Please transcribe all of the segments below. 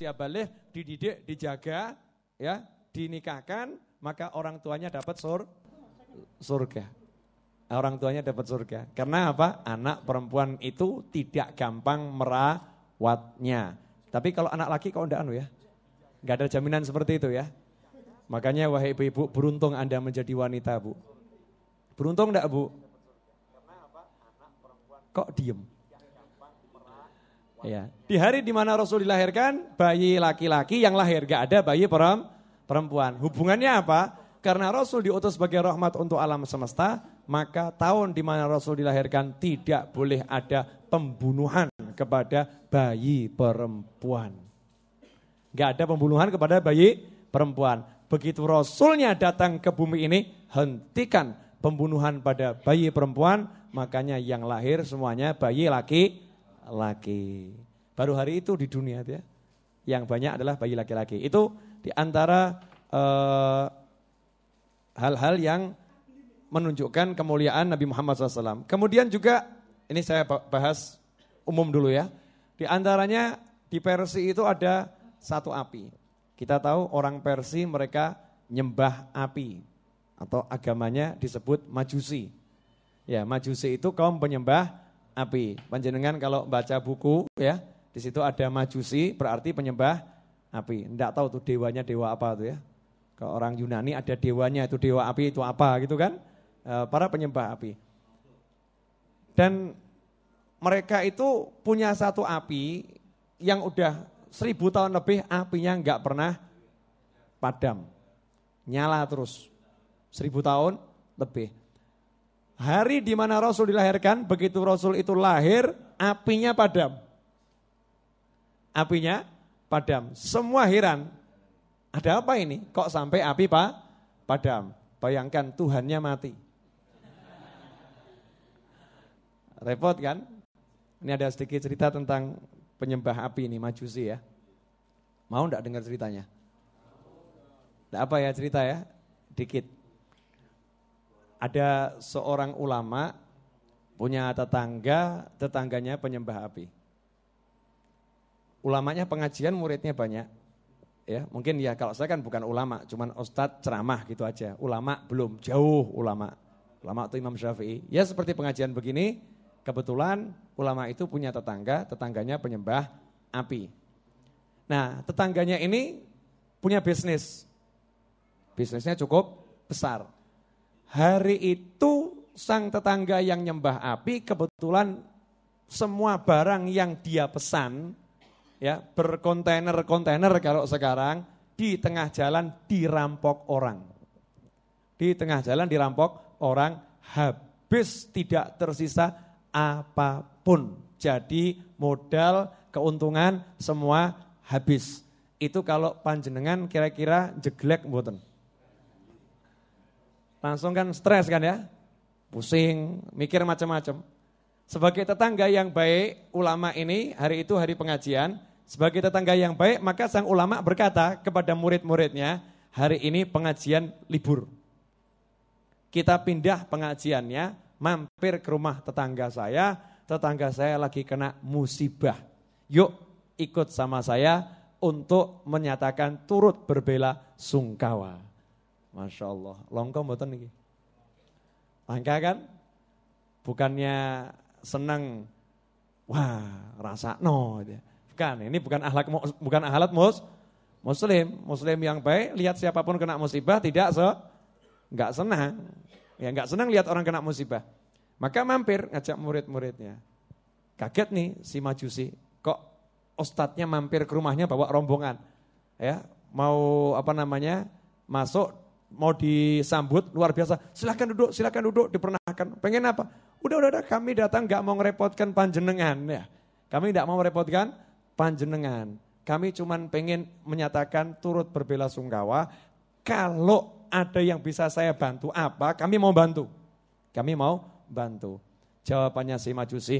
usia balik dididik, dijaga, ya, dinikahkan, maka orang tuanya dapat sur surga. Orang tuanya dapat surga. Karena apa? Anak perempuan itu tidak gampang merawatnya. Tapi kalau anak laki kok enggak anu ya? Enggak ada jaminan seperti itu ya. Makanya wahai ibu-ibu, beruntung Anda menjadi wanita, Bu. Beruntung enggak, Bu? Kok diem? Ya. Di hari di mana Rasul dilahirkan, bayi laki-laki yang lahir gak ada bayi perempuan. Hubungannya apa? Karena Rasul diutus sebagai rahmat untuk alam semesta, maka tahun di mana Rasul dilahirkan tidak boleh ada pembunuhan kepada bayi perempuan. Gak ada pembunuhan kepada bayi perempuan. Begitu Rasulnya datang ke bumi ini, hentikan pembunuhan pada bayi perempuan, makanya yang lahir semuanya bayi laki laki Baru hari itu di dunia ya. Yang banyak adalah bayi laki-laki. Itu di antara eh, hal-hal uh, yang menunjukkan kemuliaan Nabi Muhammad SAW. Kemudian juga ini saya bahas umum dulu ya. Di antaranya di Persi itu ada satu api. Kita tahu orang Persi mereka nyembah api atau agamanya disebut Majusi. Ya, Majusi itu kaum penyembah api. Panjenengan kalau baca buku ya, di situ ada majusi berarti penyembah api. Enggak tahu tuh dewanya dewa apa tuh ya. Kalau orang Yunani ada dewanya itu dewa api itu apa gitu kan? E, para penyembah api. Dan mereka itu punya satu api yang udah seribu tahun lebih apinya nggak pernah padam. Nyala terus. Seribu tahun lebih. Hari di mana Rasul dilahirkan, begitu Rasul itu lahir, apinya padam. Apinya padam. Semua heran. Ada apa ini? Kok sampai api pak padam? Bayangkan Tuhannya mati. Repot kan? Ini ada sedikit cerita tentang penyembah api ini, majusi ya. Mau enggak dengar ceritanya? Enggak apa ya cerita ya? Dikit ada seorang ulama punya tetangga, tetangganya penyembah api. Ulamanya pengajian muridnya banyak. Ya, mungkin ya kalau saya kan bukan ulama, cuman ustadz ceramah gitu aja. Ulama belum jauh ulama. Ulama itu Imam Syafi'i. Ya seperti pengajian begini, kebetulan ulama itu punya tetangga, tetangganya penyembah api. Nah, tetangganya ini punya bisnis. Bisnisnya cukup besar Hari itu sang tetangga yang nyembah api kebetulan semua barang yang dia pesan ya berkontainer-kontainer kalau sekarang di tengah jalan dirampok orang. Di tengah jalan dirampok orang habis tidak tersisa apapun. Jadi modal keuntungan semua habis. Itu kalau panjenengan kira-kira jeglek mboten. Langsung kan stres kan ya, pusing, mikir macam-macam. Sebagai tetangga yang baik, ulama ini hari itu hari pengajian, sebagai tetangga yang baik maka sang ulama berkata kepada murid-muridnya, hari ini pengajian libur. Kita pindah pengajiannya, mampir ke rumah tetangga saya, tetangga saya lagi kena musibah. Yuk ikut sama saya untuk menyatakan turut berbela sungkawa. Masya Allah. longkong buatan ini, Langka kan? Bukannya senang, wah rasa no. Bukan, ini bukan ahlak, bukan ahlat mus, muslim. Muslim yang baik, lihat siapapun kena musibah, tidak so, Enggak senang. Ya enggak senang lihat orang kena musibah. Maka mampir ngajak murid-muridnya. Kaget nih si majusi, kok ustadznya mampir ke rumahnya bawa rombongan. Ya, mau apa namanya, masuk mau disambut luar biasa. Silahkan duduk, silahkan duduk, Dipernahkan. Pengen apa? Udah, udah, udah kami datang nggak mau ngerepotkan panjenengan ya. Kami tidak mau merepotkan panjenengan. Kami cuman pengen menyatakan turut berbela sungkawa. Kalau ada yang bisa saya bantu apa, kami mau bantu. Kami mau bantu. Jawabannya si Majusi,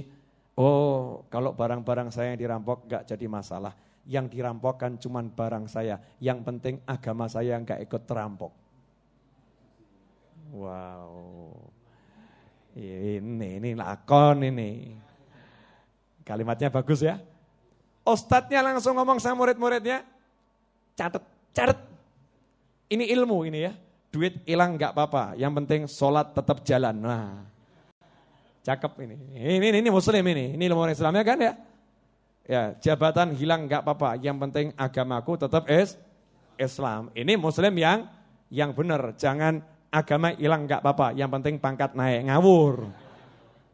oh kalau barang-barang saya yang dirampok nggak jadi masalah. Yang dirampokkan cuman barang saya. Yang penting agama saya nggak ikut terampok. Wow. Ini, ini lakon ini. Kalimatnya bagus ya. Ustadznya langsung ngomong sama murid-muridnya. Catet, catet. Ini ilmu ini ya. Duit hilang nggak apa-apa. Yang penting sholat tetap jalan. Nah, cakep ini. Ini, ini, ini muslim ini. Ini ilmu orang Islamnya kan ya. Ya, jabatan hilang nggak apa-apa. Yang penting agamaku tetap is Islam. Ini muslim yang yang benar. Jangan agama hilang nggak apa-apa, yang penting pangkat naik ngawur.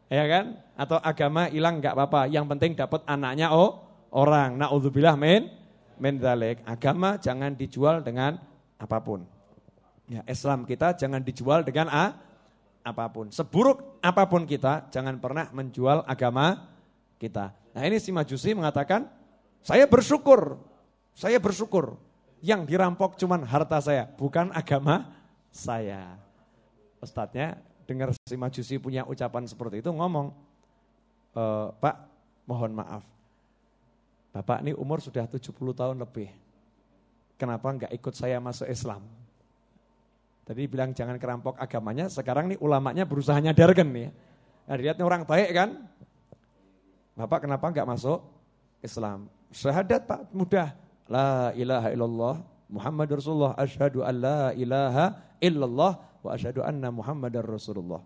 Ya kan? Atau agama hilang nggak apa-apa, yang penting dapat anaknya oh orang. Nauzubillah min mendalek. Agama jangan dijual dengan apapun. Ya, Islam kita jangan dijual dengan a apapun. Seburuk apapun kita jangan pernah menjual agama kita. Nah, ini si Majusi mengatakan, "Saya bersyukur. Saya bersyukur yang dirampok cuman harta saya, bukan agama saya. Ustadznya dengar si Majusi punya ucapan seperti itu ngomong, e, Pak mohon maaf, Bapak ini umur sudah 70 tahun lebih, kenapa enggak ikut saya masuk Islam? Tadi bilang jangan kerampok agamanya, sekarang nih ulamanya berusaha nyadarkan nih. Ya. Nah lihatnya orang baik kan, Bapak kenapa enggak masuk Islam? Syahadat Pak, mudah. La ilaha illallah Muhammad Rasulullah asyhadu an la ilaha illallah wa asyhadu anna Muhammadar Rasulullah.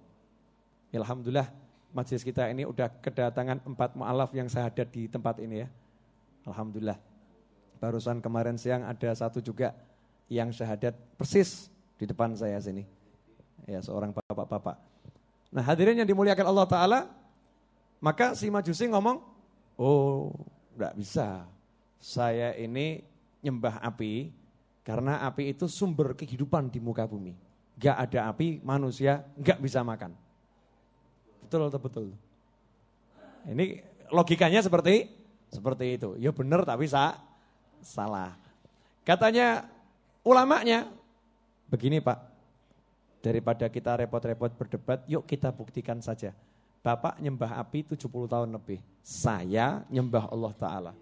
Alhamdulillah majelis kita ini udah kedatangan empat mualaf yang syahadat di tempat ini ya. Alhamdulillah. Barusan kemarin siang ada satu juga yang syahadat persis di depan saya sini. Ya, seorang bapak-bapak. Nah, hadirin yang dimuliakan Allah taala, maka si Majusi ngomong, "Oh, nggak bisa. Saya ini nyembah api, karena api itu sumber kehidupan di muka bumi. Gak ada api, manusia gak bisa makan. Betul atau betul? Ini logikanya seperti seperti itu. Ya benar tapi sa, salah. Katanya ulamanya begini Pak. Daripada kita repot-repot berdebat, yuk kita buktikan saja. Bapak nyembah api 70 tahun lebih. Saya nyembah Allah Ta'ala.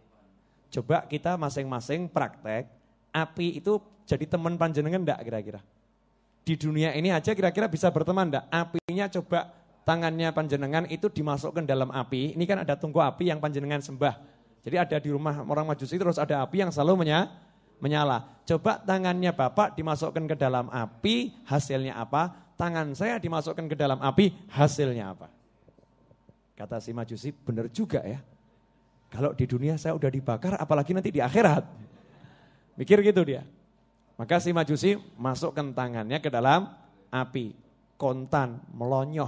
Coba kita masing-masing praktek api itu jadi teman panjenengan enggak kira-kira? Di dunia ini aja kira-kira bisa berteman enggak? Apinya coba tangannya panjenengan itu dimasukkan dalam api. Ini kan ada tungku api yang panjenengan sembah. Jadi ada di rumah orang majusi terus ada api yang selalu menyala. Coba tangannya Bapak dimasukkan ke dalam api, hasilnya apa? Tangan saya dimasukkan ke dalam api, hasilnya apa? Kata si majusi, benar juga ya. Kalau di dunia saya udah dibakar, apalagi nanti di akhirat. Mikir gitu dia. Maka si majusi masukkan tangannya ke dalam api. Kontan, melonyoh.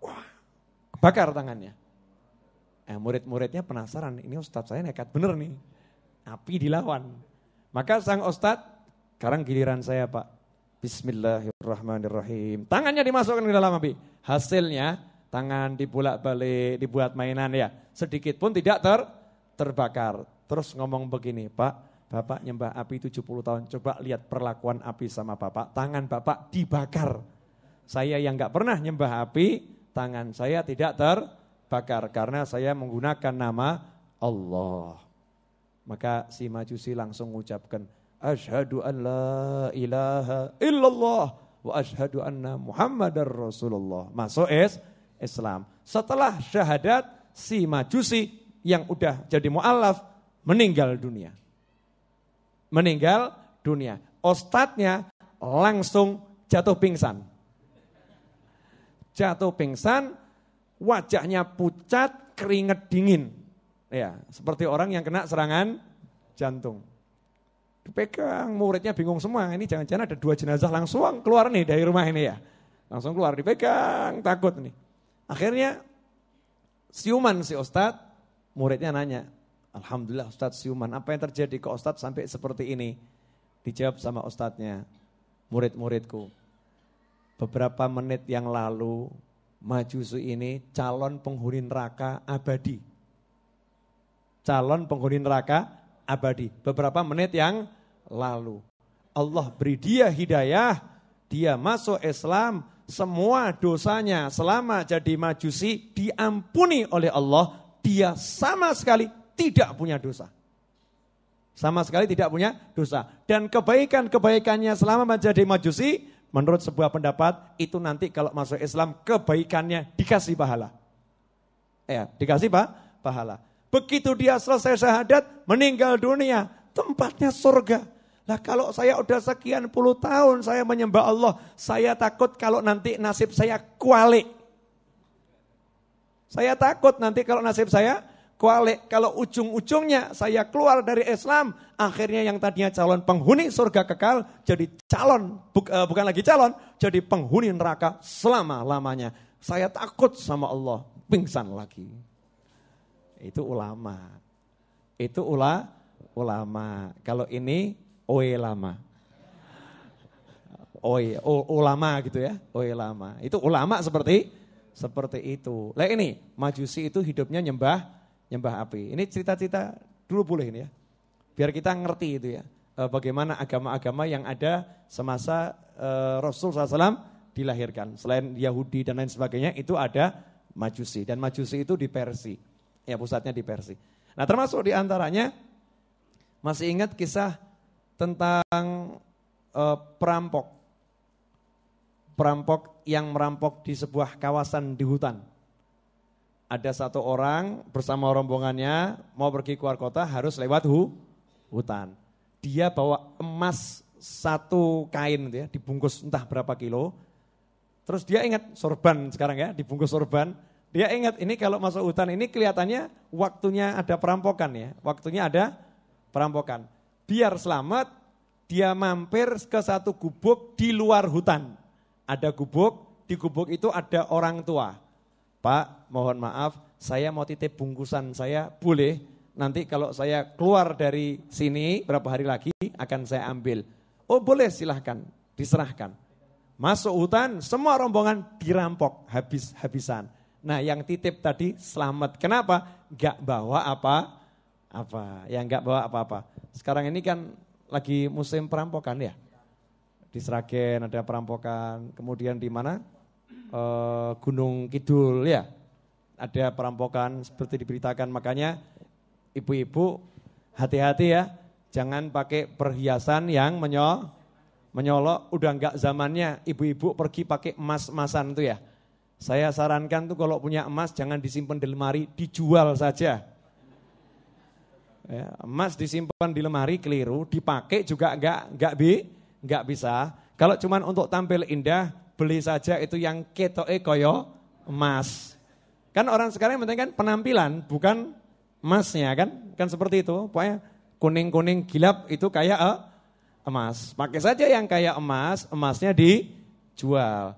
Wah, bakar tangannya. Eh, murid-muridnya penasaran, ini ustadz saya nekat bener nih. Api dilawan. Maka sang ustadz, sekarang giliran saya pak. Bismillahirrahmanirrahim. Tangannya dimasukkan ke dalam api. Hasilnya tangan dibulak balik, dibuat mainan ya. Sedikit pun tidak ter terbakar terus ngomong begini, Pak, Bapak nyembah api 70 tahun, coba lihat perlakuan api sama Bapak, tangan Bapak dibakar. Saya yang nggak pernah nyembah api, tangan saya tidak terbakar karena saya menggunakan nama Allah. Maka si Majusi langsung mengucapkan, Ashadu an la ilaha illallah wa ashadu anna muhammadar rasulullah. Masuk es Islam. Setelah syahadat si Majusi yang udah jadi mu'alaf meninggal dunia. Meninggal dunia. Ostadnya langsung jatuh pingsan. Jatuh pingsan, wajahnya pucat, keringet dingin. Ya, seperti orang yang kena serangan jantung. Dipegang, muridnya bingung semua. Ini jangan-jangan ada dua jenazah langsung keluar nih dari rumah ini ya. Langsung keluar, dipegang, takut nih. Akhirnya siuman si Ustadz, muridnya nanya, Alhamdulillah Ustadz siuman. Apa yang terjadi ke Ustadz sampai seperti ini? Dijawab sama Ustadznya, murid-muridku. Beberapa menit yang lalu, Majusu ini calon penghuni neraka abadi. Calon penghuni neraka abadi. Beberapa menit yang lalu. Allah beri dia hidayah, dia masuk Islam, semua dosanya selama jadi majusi diampuni oleh Allah. Dia sama sekali tidak punya dosa. Sama sekali tidak punya dosa. Dan kebaikan-kebaikannya selama menjadi majusi, menurut sebuah pendapat, itu nanti kalau masuk Islam, kebaikannya dikasih pahala. Ya, dikasih pak pahala. Begitu dia selesai syahadat, meninggal dunia, tempatnya surga. Lah kalau saya udah sekian puluh tahun saya menyembah Allah, saya takut kalau nanti nasib saya kualik. Saya takut nanti kalau nasib saya kalau ujung-ujungnya saya keluar dari Islam, akhirnya yang tadinya calon penghuni surga kekal jadi calon, eh, bukan lagi calon, jadi penghuni neraka selama-lamanya. Saya takut sama Allah, pingsan lagi. Itu ulama. Itu ula, ulama. Kalau ini oe lama. Oe, ulama gitu ya, oe lama. Itu ulama seperti seperti itu. Lah ini, Majusi itu hidupnya nyembah nyembah api. Ini cerita-cerita dulu boleh ini ya. Biar kita ngerti itu ya. Eh, bagaimana agama-agama yang ada semasa eh, Rasul SAW dilahirkan. Selain Yahudi dan lain sebagainya itu ada Majusi. Dan Majusi itu di Persi. Ya pusatnya di Persi. Nah termasuk diantaranya masih ingat kisah tentang uh, perampok. Perampok yang merampok di sebuah kawasan di hutan ada satu orang bersama rombongannya mau pergi keluar kota harus lewat hu, hutan. Dia bawa emas satu kain gitu ya, dibungkus entah berapa kilo. Terus dia ingat sorban sekarang ya, dibungkus sorban. Dia ingat ini kalau masuk hutan ini kelihatannya waktunya ada perampokan ya, waktunya ada perampokan. Biar selamat dia mampir ke satu gubuk di luar hutan. Ada gubuk, di gubuk itu ada orang tua Pak, mohon maaf, saya mau titip bungkusan saya, boleh? Nanti kalau saya keluar dari sini berapa hari lagi akan saya ambil. Oh boleh silahkan, diserahkan. Masuk hutan, semua rombongan dirampok habis-habisan. Nah yang titip tadi selamat. Kenapa? Gak bawa apa? Apa? Yang gak bawa apa-apa. Sekarang ini kan lagi musim perampokan ya. Di Sragen ada perampokan. Kemudian di mana? uh, Gunung Kidul ya. Ada perampokan seperti diberitakan makanya ibu-ibu hati-hati ya. Jangan pakai perhiasan yang menyol menyolok udah enggak zamannya ibu-ibu pergi pakai emas-emasan tuh ya. Saya sarankan tuh kalau punya emas jangan disimpan di lemari, dijual saja. Ya, emas disimpan di lemari keliru, dipakai juga enggak enggak bi, enggak bisa. Kalau cuman untuk tampil indah, Beli saja itu yang keto e koyo emas. Kan orang sekarang yang penting kan penampilan, bukan emasnya kan? Kan seperti itu. Pokoknya kuning-kuning gilap itu kayak eh, emas. Pakai saja yang kayak emas, emasnya dijual.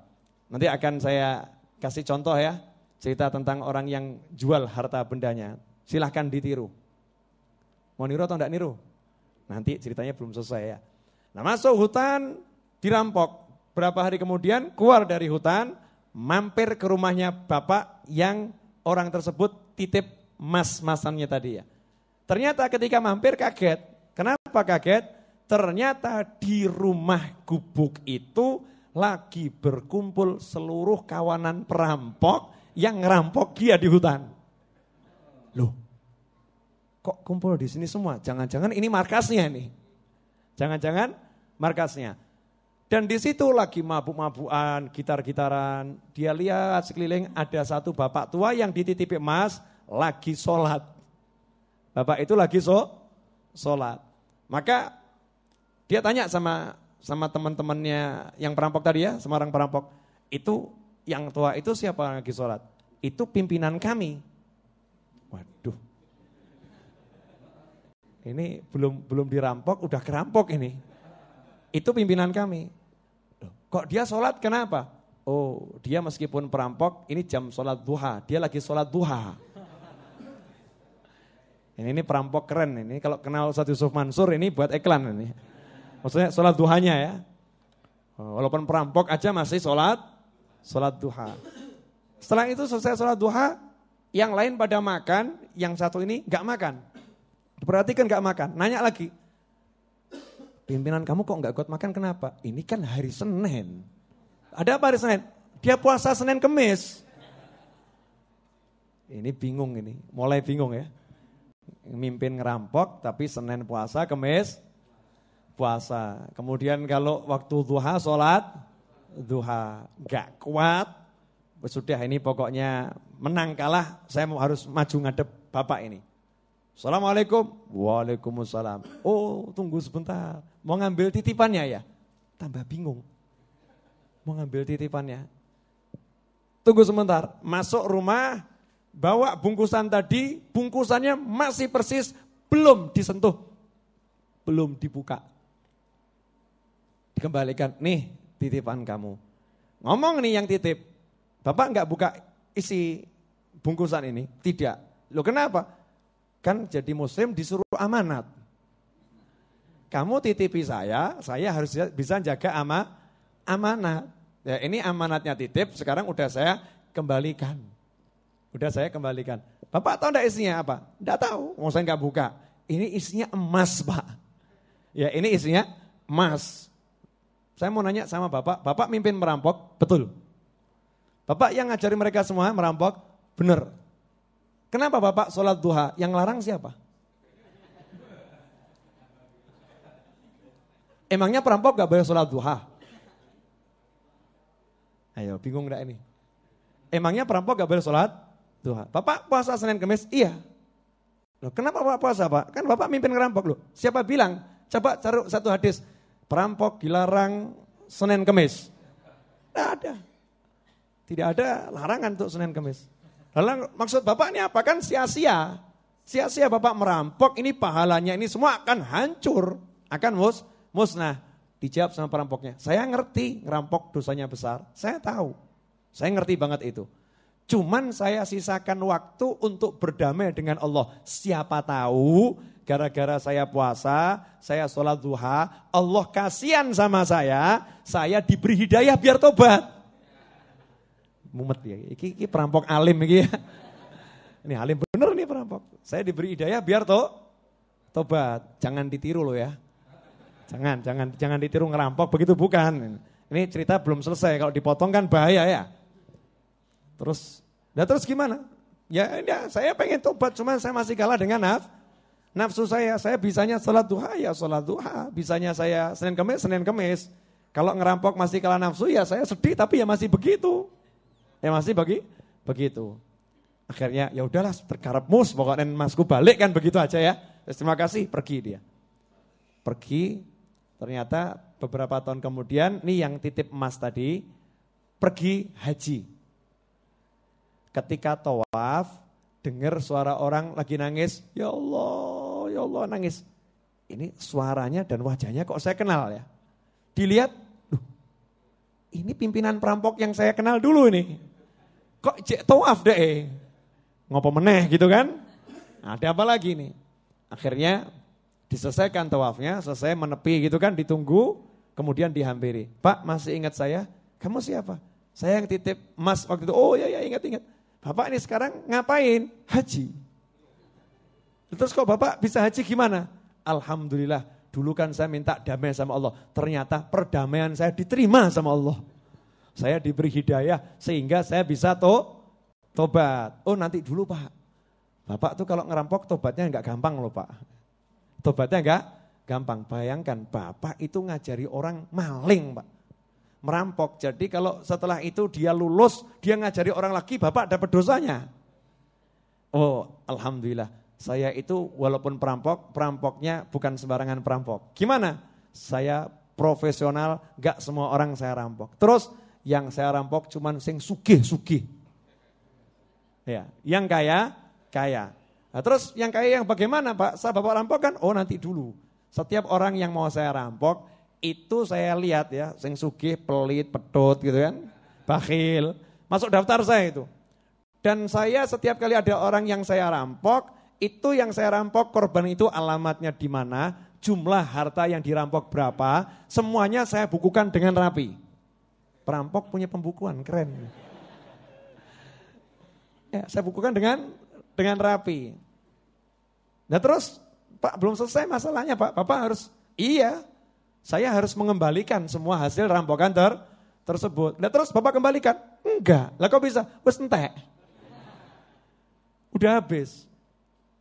Nanti akan saya kasih contoh ya, cerita tentang orang yang jual harta bendanya. Silahkan ditiru. Mau niru atau enggak niru? Nanti ceritanya belum selesai ya. Nah masuk hutan, dirampok. Berapa hari kemudian keluar dari hutan, mampir ke rumahnya bapak yang orang tersebut titip mas-masannya tadi ya. Ternyata ketika mampir kaget. Kenapa kaget? Ternyata di rumah gubuk itu lagi berkumpul seluruh kawanan perampok yang ngerampok dia di hutan. Loh, kok kumpul di sini semua? Jangan-jangan ini markasnya nih. Jangan-jangan markasnya. Dan di situ lagi mabuk-mabukan, gitar-gitaran. Dia lihat sekeliling ada satu bapak tua yang dititipi emas lagi sholat. Bapak itu lagi so, sholat. Maka dia tanya sama sama teman-temannya yang perampok tadi ya, Semarang perampok. Itu yang tua itu siapa lagi sholat? Itu pimpinan kami. Waduh. Ini belum belum dirampok, udah kerampok ini. Itu pimpinan kami. Kok dia sholat kenapa? Oh dia meskipun perampok ini jam sholat duha. Dia lagi sholat duha. Ini, ini perampok keren ini. Kalau kenal satu Yusuf Mansur ini buat iklan ini. Maksudnya sholat duhanya ya. Oh, walaupun perampok aja masih sholat, sholat duha. Setelah itu selesai sholat duha, yang lain pada makan, yang satu ini gak makan. Perhatikan gak makan. Nanya lagi, pimpinan kamu kok nggak kuat makan kenapa? Ini kan hari Senin. Ada apa hari Senin? Dia puasa Senin Kemis. Ini bingung ini, mulai bingung ya. Mimpin ngerampok tapi Senin puasa, Kemis puasa. Kemudian kalau waktu duha sholat, duha nggak kuat. Sudah ini pokoknya menang kalah, saya harus maju ngadep bapak ini. Assalamualaikum. Waalaikumsalam. Oh tunggu sebentar. Mau ngambil titipannya ya? Tambah bingung. Mau ngambil titipannya. Tunggu sebentar. Masuk rumah. Bawa bungkusan tadi. Bungkusannya masih persis. Belum disentuh. Belum dibuka. Dikembalikan. Nih titipan kamu. Ngomong nih yang titip. Bapak nggak buka isi bungkusan ini? Tidak. Loh kenapa? Kan jadi muslim disuruh amanat. Kamu titipi saya, saya harus ya, bisa jaga ama, amanat. Ya, ini amanatnya titip, sekarang udah saya kembalikan. Udah saya kembalikan. Bapak tahu enggak isinya apa? Enggak tahu, mau saya enggak buka. Ini isinya emas, Pak. Ya, ini isinya emas. Saya mau nanya sama Bapak, Bapak mimpin merampok? Betul. Bapak yang ngajari mereka semua merampok? Benar. Kenapa Bapak sholat duha? Yang larang siapa? Emangnya perampok gak boleh sholat duha? Ayo, bingung gak ini? Emangnya perampok gak boleh sholat duha? Bapak puasa Senin Kemis? Iya. Loh, kenapa Bapak puasa Pak? Kan Bapak mimpin ngerampok loh. Siapa bilang? Coba cari satu hadis. Perampok dilarang Senin Kemis. Tidak ada. Tidak ada larangan untuk Senin Kemis. Lalu maksud Bapak ini apa? Kan sia-sia. Sia-sia Bapak merampok, ini pahalanya ini semua akan hancur. Akan mus, musnah. Dijawab sama perampoknya, saya ngerti ngerampok dosanya besar. Saya tahu, saya ngerti banget itu. Cuman saya sisakan waktu untuk berdamai dengan Allah. Siapa tahu gara-gara saya puasa, saya sholat duha, Allah kasihan sama saya, saya diberi hidayah biar tobat mumet ya. Iki, iki perampok alim iki ya. Ini alim bener nih perampok. Saya diberi hidayah biar to tobat. Jangan ditiru loh ya. Jangan, jangan, jangan ditiru ngerampok begitu bukan. Ini cerita belum selesai. Kalau dipotong kan bahaya ya. Terus, nah terus gimana? Ya, ya saya pengen tobat, cuman saya masih kalah dengan naf, nafsu saya. Saya bisanya sholat duha ya sholat duha. Bisanya saya Senin Kemis, Senin Kemis. Kalau ngerampok masih kalah nafsu ya saya sedih tapi ya masih begitu. Ya eh, masih bagi begitu. Akhirnya ya udahlah terkarep mus pokoknya masku balik kan begitu aja ya. Terima kasih pergi dia. Pergi ternyata beberapa tahun kemudian nih yang titip emas tadi pergi haji. Ketika tawaf dengar suara orang lagi nangis, ya Allah, ya Allah nangis. Ini suaranya dan wajahnya kok saya kenal ya. Dilihat, ini pimpinan perampok yang saya kenal dulu ini Kok cek tawaf deh. Ngopo meneh gitu kan. Ada apa lagi nih? Akhirnya diselesaikan tawafnya, selesai menepi gitu kan, ditunggu, kemudian dihampiri. Pak masih ingat saya? Kamu siapa? Saya yang titip mas waktu itu, oh ya ya ingat-ingat. Bapak ini sekarang ngapain? Haji. Terus kok bapak bisa haji gimana? Alhamdulillah, dulu kan saya minta damai sama Allah. Ternyata perdamaian saya diterima sama Allah. Saya diberi hidayah sehingga saya bisa to tobat. Oh nanti dulu Pak. Bapak tuh kalau ngerampok tobatnya nggak gampang loh Pak. Tobatnya nggak gampang. Bayangkan Bapak itu ngajari orang maling Pak. Merampok. Jadi kalau setelah itu dia lulus, dia ngajari orang lagi, Bapak dapat dosanya. Oh Alhamdulillah. Saya itu walaupun perampok, perampoknya bukan sembarangan perampok. Gimana? Saya profesional, gak semua orang saya rampok. Terus yang saya rampok cuma sing sugih-sugih. Ya, yang kaya kaya. Nah, terus yang kaya yang bagaimana Pak? Saya bapak rampok kan? Oh nanti dulu. Setiap orang yang mau saya rampok itu saya lihat ya, sing sugih, pelit, pedot gitu kan. Bakhil. Masuk daftar saya itu. Dan saya setiap kali ada orang yang saya rampok, itu yang saya rampok korban itu alamatnya di mana, jumlah harta yang dirampok berapa, semuanya saya bukukan dengan rapi. Perampok punya pembukuan, keren. Ya, saya bukukan dengan dengan rapi. Nah terus, Pak belum selesai masalahnya Pak. Bapak harus, iya saya harus mengembalikan semua hasil rampokan ter tersebut. Nah terus Bapak kembalikan? Enggak. Lah kok bisa? Wes entek. Udah habis.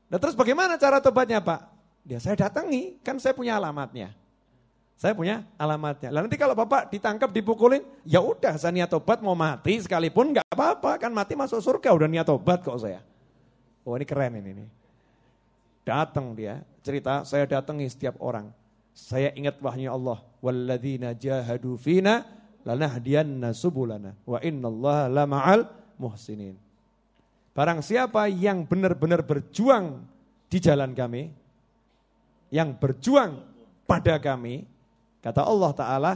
Nah terus bagaimana cara tobatnya Pak? Ya saya datangi, kan saya punya alamatnya. Saya punya alamatnya. Lalu nanti kalau bapak ditangkap dipukulin, ya udah saya niat tobat mau mati sekalipun nggak apa-apa kan mati masuk surga udah niat tobat kok saya. Oh ini keren ini nih. Datang dia cerita saya datangi setiap orang. Saya ingat wahyu Allah. Walladina jahadu fina lanahdianna subulana wa innallaha lama'al muhsinin. Barang siapa yang benar-benar berjuang di jalan kami, yang berjuang pada kami, Kata Allah Ta'ala,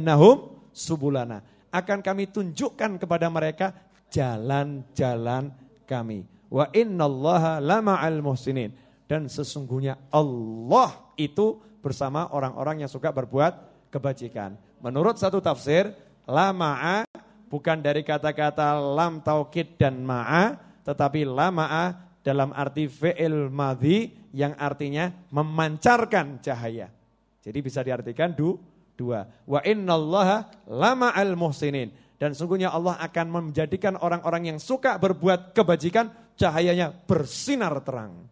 Nahum subulana. Akan kami tunjukkan kepada mereka jalan-jalan kami. Wa innallaha lama'al muhsinin. Dan sesungguhnya Allah itu bersama orang-orang yang suka berbuat kebajikan. Menurut satu tafsir, lama'a bukan dari kata-kata lam taukid dan ma'a, tetapi lama'a dalam arti fi'il madhi yang artinya memancarkan cahaya. Jadi bisa diartikan du, dua. Wa innallaha lama al muhsinin. Dan sungguhnya Allah akan menjadikan orang-orang yang suka berbuat kebajikan cahayanya bersinar terang.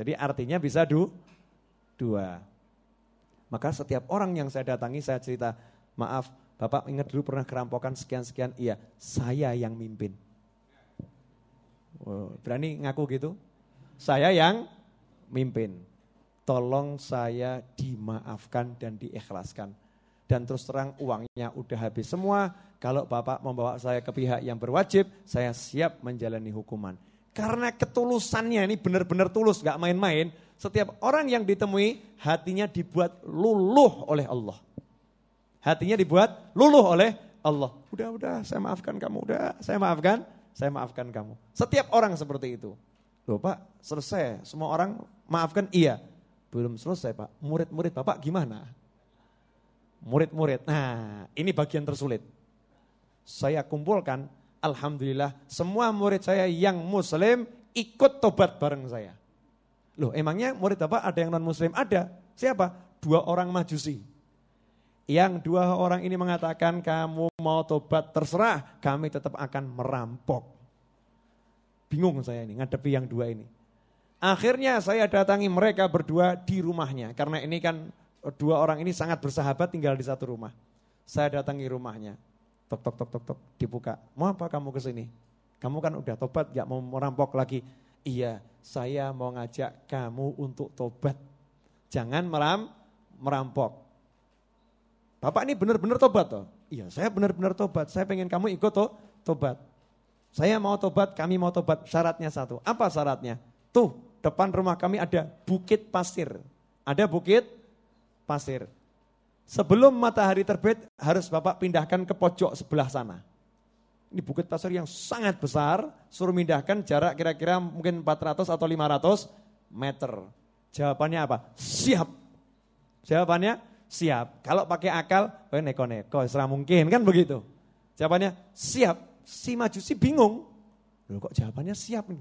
Jadi artinya bisa du, dua. Maka setiap orang yang saya datangi saya cerita, maaf Bapak ingat dulu pernah kerampokan sekian-sekian, iya saya yang mimpin. Berani ngaku gitu? Saya yang mimpin tolong saya dimaafkan dan diikhlaskan. Dan terus terang uangnya udah habis semua, kalau Bapak membawa saya ke pihak yang berwajib, saya siap menjalani hukuman. Karena ketulusannya ini benar-benar tulus, gak main-main. Setiap orang yang ditemui, hatinya dibuat luluh oleh Allah. Hatinya dibuat luluh oleh Allah. Udah, udah, saya maafkan kamu. Udah, saya maafkan, saya maafkan kamu. Setiap orang seperti itu. Loh Pak, selesai. Semua orang maafkan? Iya. Belum selesai Pak, murid-murid Bapak gimana? Murid-murid, nah ini bagian tersulit. Saya kumpulkan, Alhamdulillah semua murid saya yang muslim ikut tobat bareng saya. Loh emangnya murid Bapak ada yang non muslim? Ada, siapa? Dua orang majusi. Yang dua orang ini mengatakan kamu mau tobat terserah, kami tetap akan merampok. Bingung saya ini, ngadepi yang dua ini. Akhirnya saya datangi mereka berdua di rumahnya. Karena ini kan eh, dua orang ini sangat bersahabat tinggal di satu rumah. Saya datangi rumahnya. Tok tok tok tok tok dibuka. Mau apa kamu ke sini? Kamu kan udah tobat gak mau merampok lagi. Iya, saya mau ngajak kamu untuk tobat. Jangan meram merampok. Bapak ini benar-benar tobat toh. Iya, saya benar-benar tobat. Saya pengen kamu ikut toh, tobat. Saya mau tobat, kami mau tobat. Syaratnya satu. Apa syaratnya? Tuh, depan rumah kami ada bukit pasir. Ada bukit pasir. Sebelum matahari terbit harus Bapak pindahkan ke pojok sebelah sana. Ini bukit pasir yang sangat besar, suruh pindahkan jarak kira-kira mungkin 400 atau 500 meter. Jawabannya apa? Siap. Jawabannya siap. Kalau pakai akal, oh neko-neko, serah mungkin kan begitu. Jawabannya siap. Si Majusi bingung. Loh kok jawabannya siap nih?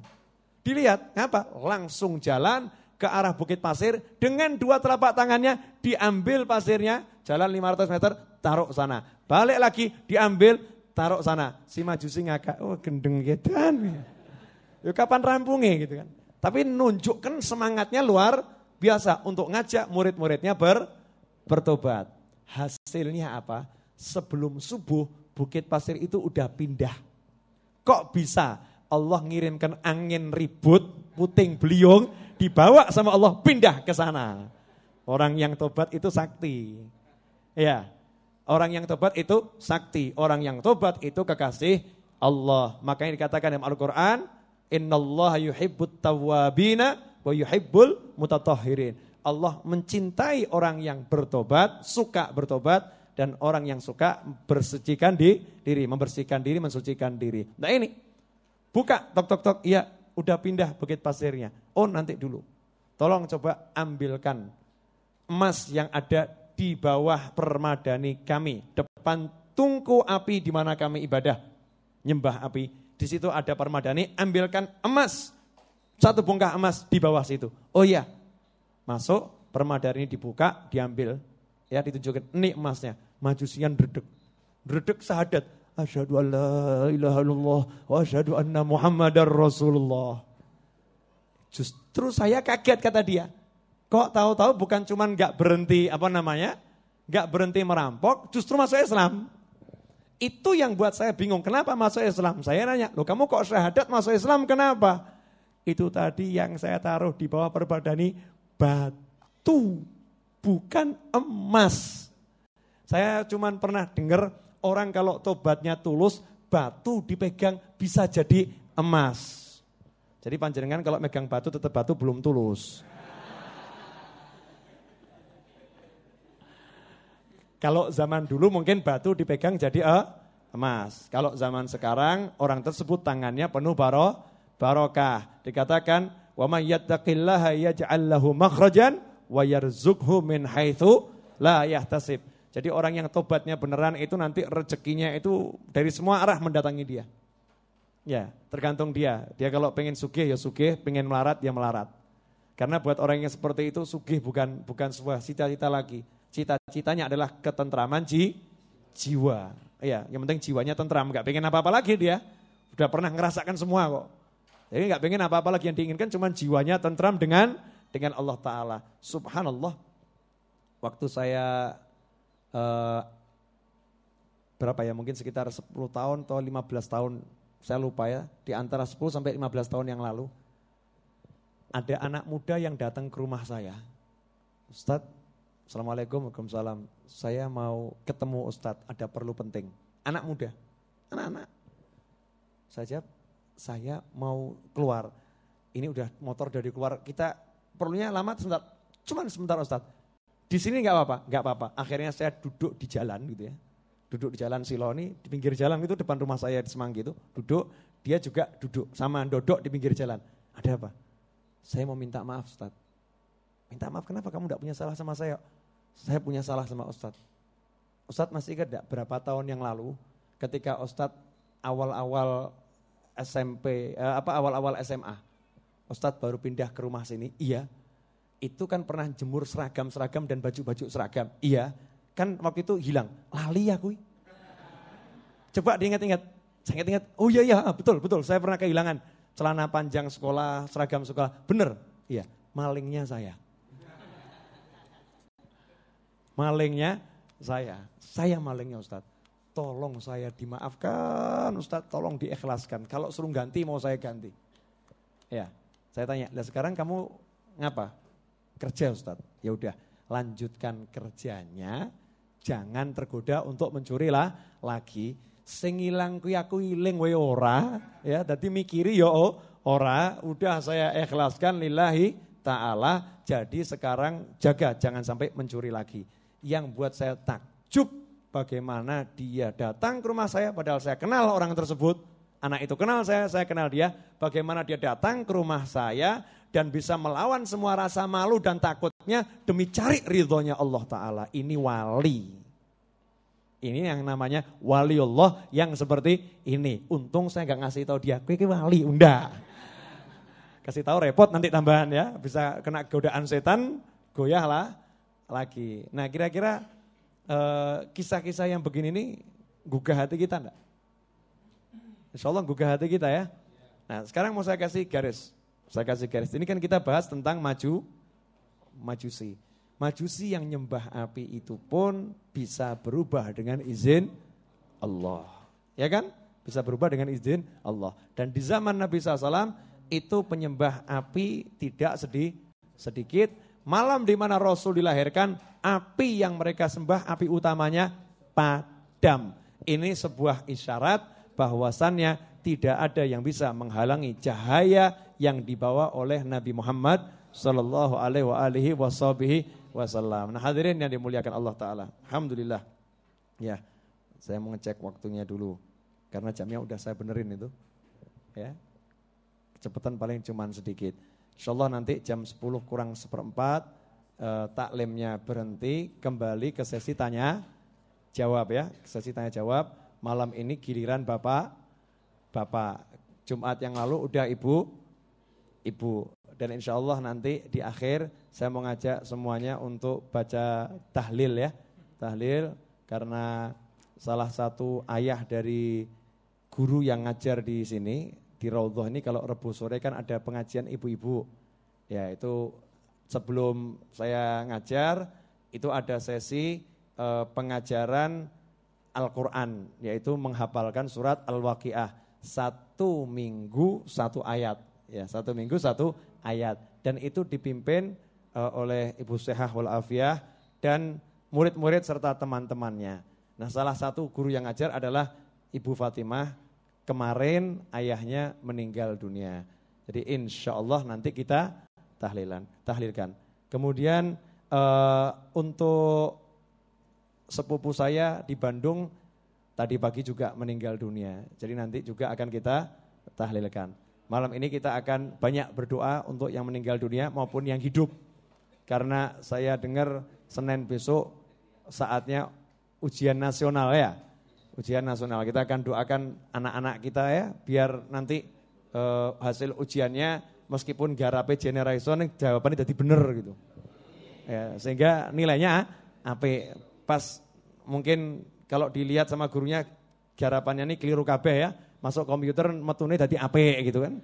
Dilihat, apa? Langsung jalan ke arah bukit pasir dengan dua telapak tangannya diambil pasirnya, jalan 500 meter, taruh sana. Balik lagi, diambil, taruh sana. Si majusi ngakak, oh gendeng gedan. yuk kapan rampungnya gitu kan. Tapi nunjukkan semangatnya luar biasa untuk ngajak murid-muridnya ber, bertobat. Hasilnya apa? Sebelum subuh bukit pasir itu udah pindah. Kok bisa? Allah ngirimkan angin ribut, puting beliung, dibawa sama Allah pindah ke sana. Orang yang tobat itu sakti. Ya, orang yang tobat itu sakti. Orang yang tobat itu kekasih Allah. Makanya dikatakan dalam Al-Quran, Allah yuhibbut tawabina wa yuhibbul mutatahhirin. Allah mencintai orang yang bertobat, suka bertobat, dan orang yang suka bersucikan di diri, membersihkan diri, mensucikan diri. Nah ini Buka, tok tok tok, iya udah pindah bukit pasirnya. Oh nanti dulu, tolong coba ambilkan emas yang ada di bawah permadani kami. Depan tungku api di mana kami ibadah, nyembah api. Di situ ada permadani, ambilkan emas. Satu bungkah emas di bawah situ. Oh iya, masuk, permadani dibuka, diambil. Ya ditunjukkan, ini emasnya. Majusian dredek. Dredek sahadat Asyhadu an la ilaha illallah wa asyhadu anna Muhammadar Rasulullah. Justru saya kaget kata dia. Kok tahu-tahu bukan cuman gak berhenti apa namanya? gak berhenti merampok, justru masuk Islam. Itu yang buat saya bingung, kenapa masuk Islam? Saya nanya, "Loh, kamu kok syahadat masuk Islam kenapa?" Itu tadi yang saya taruh di bawah perbadani batu, bukan emas. Saya cuman pernah dengar orang kalau tobatnya tulus, batu dipegang bisa jadi emas. Jadi panjenengan kalau megang batu tetap batu belum tulus. Kalau zaman dulu mungkin batu dipegang jadi eh, emas. Kalau zaman sekarang orang tersebut tangannya penuh baro, barokah. Dikatakan wa may yattaqillaha yaj'al lahu makhrajan wa yarzuqhu min haitsu la yahtasib. Jadi orang yang tobatnya beneran itu nanti rezekinya itu dari semua arah mendatangi dia. Ya, tergantung dia. Dia kalau pengen sugih ya sugih, pengen melarat ya melarat. Karena buat orang yang seperti itu sugih bukan bukan sebuah cita-cita lagi. Cita-citanya adalah ketentraman ji, jiwa. Ya, yang penting jiwanya tentram, Gak pengen apa-apa lagi dia. Udah pernah ngerasakan semua kok. Jadi gak pengen apa-apa lagi yang diinginkan cuman jiwanya tentram dengan dengan Allah Taala. Subhanallah. Waktu saya uh, berapa ya mungkin sekitar 10 tahun atau 15 tahun saya lupa ya di antara 10 sampai 15 tahun yang lalu ada anak muda yang datang ke rumah saya Ustaz Assalamualaikum Waalaikumsalam saya mau ketemu Ustaz ada perlu penting anak muda anak-anak saja saya mau keluar ini udah motor dari keluar kita perlunya lama sebentar cuman sebentar Ustadz di sini nggak apa-apa, nggak apa-apa. Akhirnya saya duduk di jalan gitu ya. Duduk di jalan Siloni, di pinggir jalan itu depan rumah saya di Semanggi itu. Duduk, dia juga duduk sama dodok di pinggir jalan. Ada apa? Saya mau minta maaf Ustaz. Minta maaf kenapa kamu tidak punya salah sama saya? Saya punya salah sama Ustaz. Ustaz masih ingat tidak berapa tahun yang lalu ketika Ustaz awal-awal SMP eh, apa awal-awal SMA. Ustadz baru pindah ke rumah sini. Iya, itu kan pernah jemur seragam-seragam dan baju-baju seragam. Iya, kan waktu itu hilang. Lali ya kui. Coba diingat-ingat. Saya ingat-ingat, oh iya iya ah, betul betul saya pernah kehilangan celana panjang sekolah, seragam sekolah. Bener, iya malingnya saya. Malingnya saya, saya malingnya Ustadz. Tolong saya dimaafkan Ustadz, tolong diikhlaskan. Kalau suruh ganti mau saya ganti. Ya, saya tanya, lah sekarang kamu ngapa? kerja Ustadz. Ya udah lanjutkan kerjanya, jangan tergoda untuk mencuri lah lagi. Sing ilang kuwi aku iling we ora, ya dadi mikiri yo ya, oh, ora, udah saya ikhlaskan lillahi taala. Jadi sekarang jaga jangan sampai mencuri lagi. Yang buat saya takjub bagaimana dia datang ke rumah saya padahal saya kenal orang tersebut. Anak itu kenal saya, saya kenal dia. Bagaimana dia datang ke rumah saya, dan bisa melawan semua rasa malu dan takutnya demi cari ridhonya Allah Ta'ala. Ini wali. Ini yang namanya wali Allah yang seperti ini. Untung saya nggak ngasih tahu dia, kue wali, unda. Kasih tahu repot nanti tambahan ya, bisa kena godaan setan, goyah lah lagi. Nah kira-kira eh, kisah-kisah yang begini ini gugah hati kita enggak? Insya Allah gugah hati kita ya. Nah sekarang mau saya kasih garis. Saya kasih garis. Ini kan kita bahas tentang maju majusi. Majusi yang nyembah api itu pun bisa berubah dengan izin Allah. Ya kan? Bisa berubah dengan izin Allah. Dan di zaman Nabi SAW itu penyembah api tidak sedih sedikit. Malam di mana Rasul dilahirkan, api yang mereka sembah, api utamanya padam. Ini sebuah isyarat bahwasannya tidak ada yang bisa menghalangi cahaya yang dibawa oleh Nabi Muhammad sallallahu alaihi wasallam. Nah, hadirin yang dimuliakan Allah taala. Alhamdulillah. Ya. Saya mau ngecek waktunya dulu karena jamnya udah saya benerin itu. Ya. Kecepatan paling cuma sedikit. Insyaallah nanti jam 10 kurang seperempat eh, taklimnya berhenti kembali ke sesi tanya jawab ya. Sesi tanya jawab malam ini giliran Bapak Bapak Jumat yang lalu udah Ibu ibu. Dan insya Allah nanti di akhir saya mau ngajak semuanya untuk baca tahlil ya. Tahlil karena salah satu ayah dari guru yang ngajar di sini, di Raudhah ini kalau Rebu sore kan ada pengajian ibu-ibu. Ya itu sebelum saya ngajar itu ada sesi eh, pengajaran Al-Quran yaitu menghafalkan surat Al-Waqi'ah satu minggu satu ayat ya satu minggu satu ayat dan itu dipimpin uh, oleh Ibu Sehah Walafiah dan murid-murid serta teman-temannya. Nah salah satu guru yang ajar adalah Ibu Fatimah kemarin ayahnya meninggal dunia. Jadi insya Allah nanti kita tahlilan, tahlilkan. Kemudian uh, untuk sepupu saya di Bandung tadi pagi juga meninggal dunia. Jadi nanti juga akan kita tahlilkan. Malam ini kita akan banyak berdoa untuk yang meninggal dunia maupun yang hidup. Karena saya dengar Senin besok saatnya ujian nasional ya. Ujian nasional. Kita akan doakan anak-anak kita ya biar nanti eh, hasil ujiannya meskipun garape generation jawabannya jadi bener gitu. Ya, sehingga nilainya apa pas mungkin kalau dilihat sama gurunya garapannya ini keliru kabeh ya masuk komputer metune dadi apik gitu kan.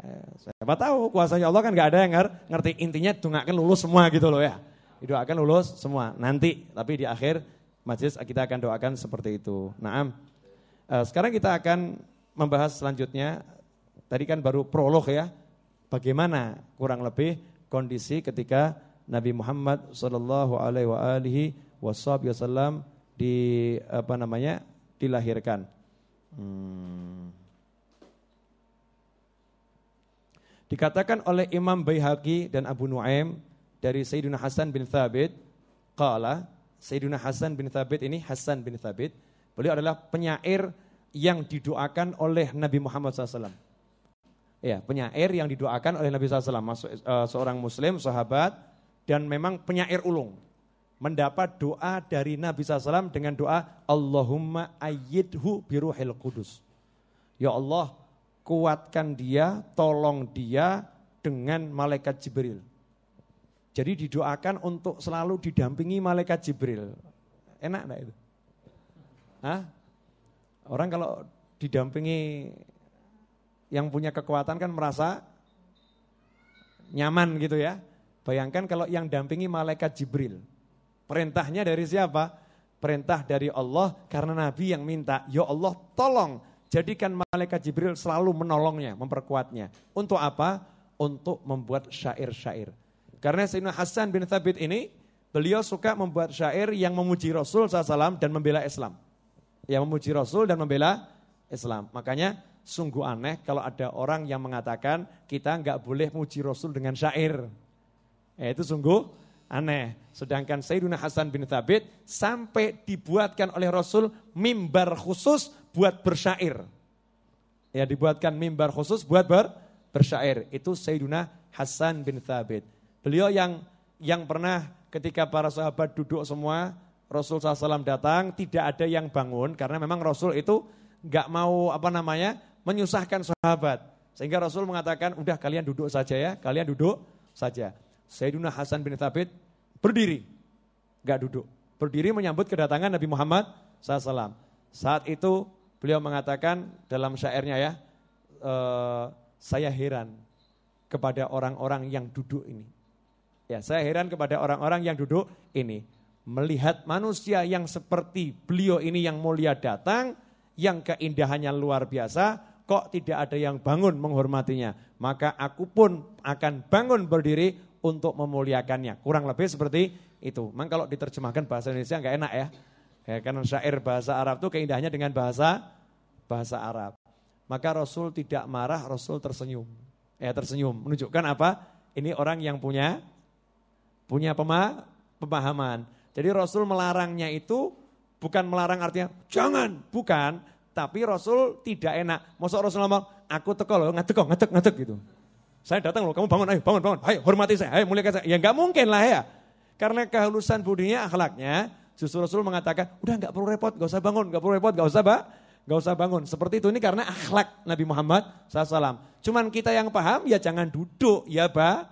Eh, siapa tahu kuasanya Allah kan nggak ada yang ngerti intinya doakan lulus semua gitu loh ya. Didoakan lulus semua nanti tapi di akhir majelis kita akan doakan seperti itu. Naam. Eh, sekarang kita akan membahas selanjutnya tadi kan baru prolog ya. Bagaimana kurang lebih kondisi ketika Nabi Muhammad sallallahu alaihi wasallam di apa namanya dilahirkan. Hmm. Dikatakan oleh Imam Baihaqi dan Abu Nuaim dari Sayyidina Hasan bin Thabit, qala Sayyidina Hasan bin Thabit ini Hasan bin Thabit, beliau adalah penyair yang didoakan oleh Nabi Muhammad SAW. Ya, penyair yang didoakan oleh Nabi SAW, eh, seorang muslim, sahabat, dan memang penyair ulung mendapat doa dari Nabi SAW dengan doa Allahumma ayyidhu biruhil kudus. Ya Allah kuatkan dia, tolong dia dengan malaikat Jibril. Jadi didoakan untuk selalu didampingi malaikat Jibril. Enak enggak itu? Hah? Orang kalau didampingi yang punya kekuatan kan merasa nyaman gitu ya. Bayangkan kalau yang dampingi malaikat Jibril. Perintahnya dari siapa? Perintah dari Allah karena Nabi yang minta, "Ya Allah, tolong jadikan malaikat Jibril selalu menolongnya, memperkuatnya." Untuk apa? Untuk membuat syair-syair. Karena Sayyidina Hasan bin Thabit ini beliau suka membuat syair yang memuji Rasul SAW dan membela Islam. Yang memuji Rasul dan membela Islam. Makanya sungguh aneh kalau ada orang yang mengatakan kita nggak boleh muji Rasul dengan syair. Ya, itu sungguh aneh. Sedangkan Sayyiduna Hasan bin Thabit sampai dibuatkan oleh Rasul mimbar khusus buat bersyair. Ya dibuatkan mimbar khusus buat ber, bersyair. Itu Sayyiduna Hasan bin Thabit. Beliau yang yang pernah ketika para sahabat duduk semua, Rasul SAW datang, tidak ada yang bangun karena memang Rasul itu nggak mau apa namanya menyusahkan sahabat. Sehingga Rasul mengatakan, udah kalian duduk saja ya, kalian duduk saja. Sayyiduna Hasan bin Thabit berdiri, gak duduk. Berdiri menyambut kedatangan Nabi Muhammad SAW. Saat itu beliau mengatakan dalam syairnya ya, e, saya heran kepada orang-orang yang duduk ini. Ya, saya heran kepada orang-orang yang duduk ini. Melihat manusia yang seperti beliau ini yang mulia datang, yang keindahannya luar biasa, kok tidak ada yang bangun menghormatinya. Maka aku pun akan bangun berdiri untuk memuliakannya. Kurang lebih seperti itu. Memang kalau diterjemahkan bahasa Indonesia nggak enak ya. ya. Karena syair bahasa Arab itu keindahannya dengan bahasa bahasa Arab. Maka Rasul tidak marah, Rasul tersenyum. Ya tersenyum, menunjukkan apa? Ini orang yang punya punya pemah pemahaman. Jadi Rasul melarangnya itu bukan melarang artinya jangan, bukan, tapi Rasul tidak enak. Masuk Rasul ngomong, aku teko loh, ngatek kok, ngatek, gitu. Saya datang loh, kamu bangun, ayo bangun, bangun. Ayo hormati saya, ayo muliakan saya. Ya nggak mungkin lah ya. Karena kehalusan budinya, akhlaknya, justru Rasul mengatakan, udah nggak perlu repot, gak usah bangun, nggak perlu repot, gak usah pak. Gak usah bangun. Seperti itu ini karena akhlak Nabi Muhammad SAW. Cuman kita yang paham ya jangan duduk ya ba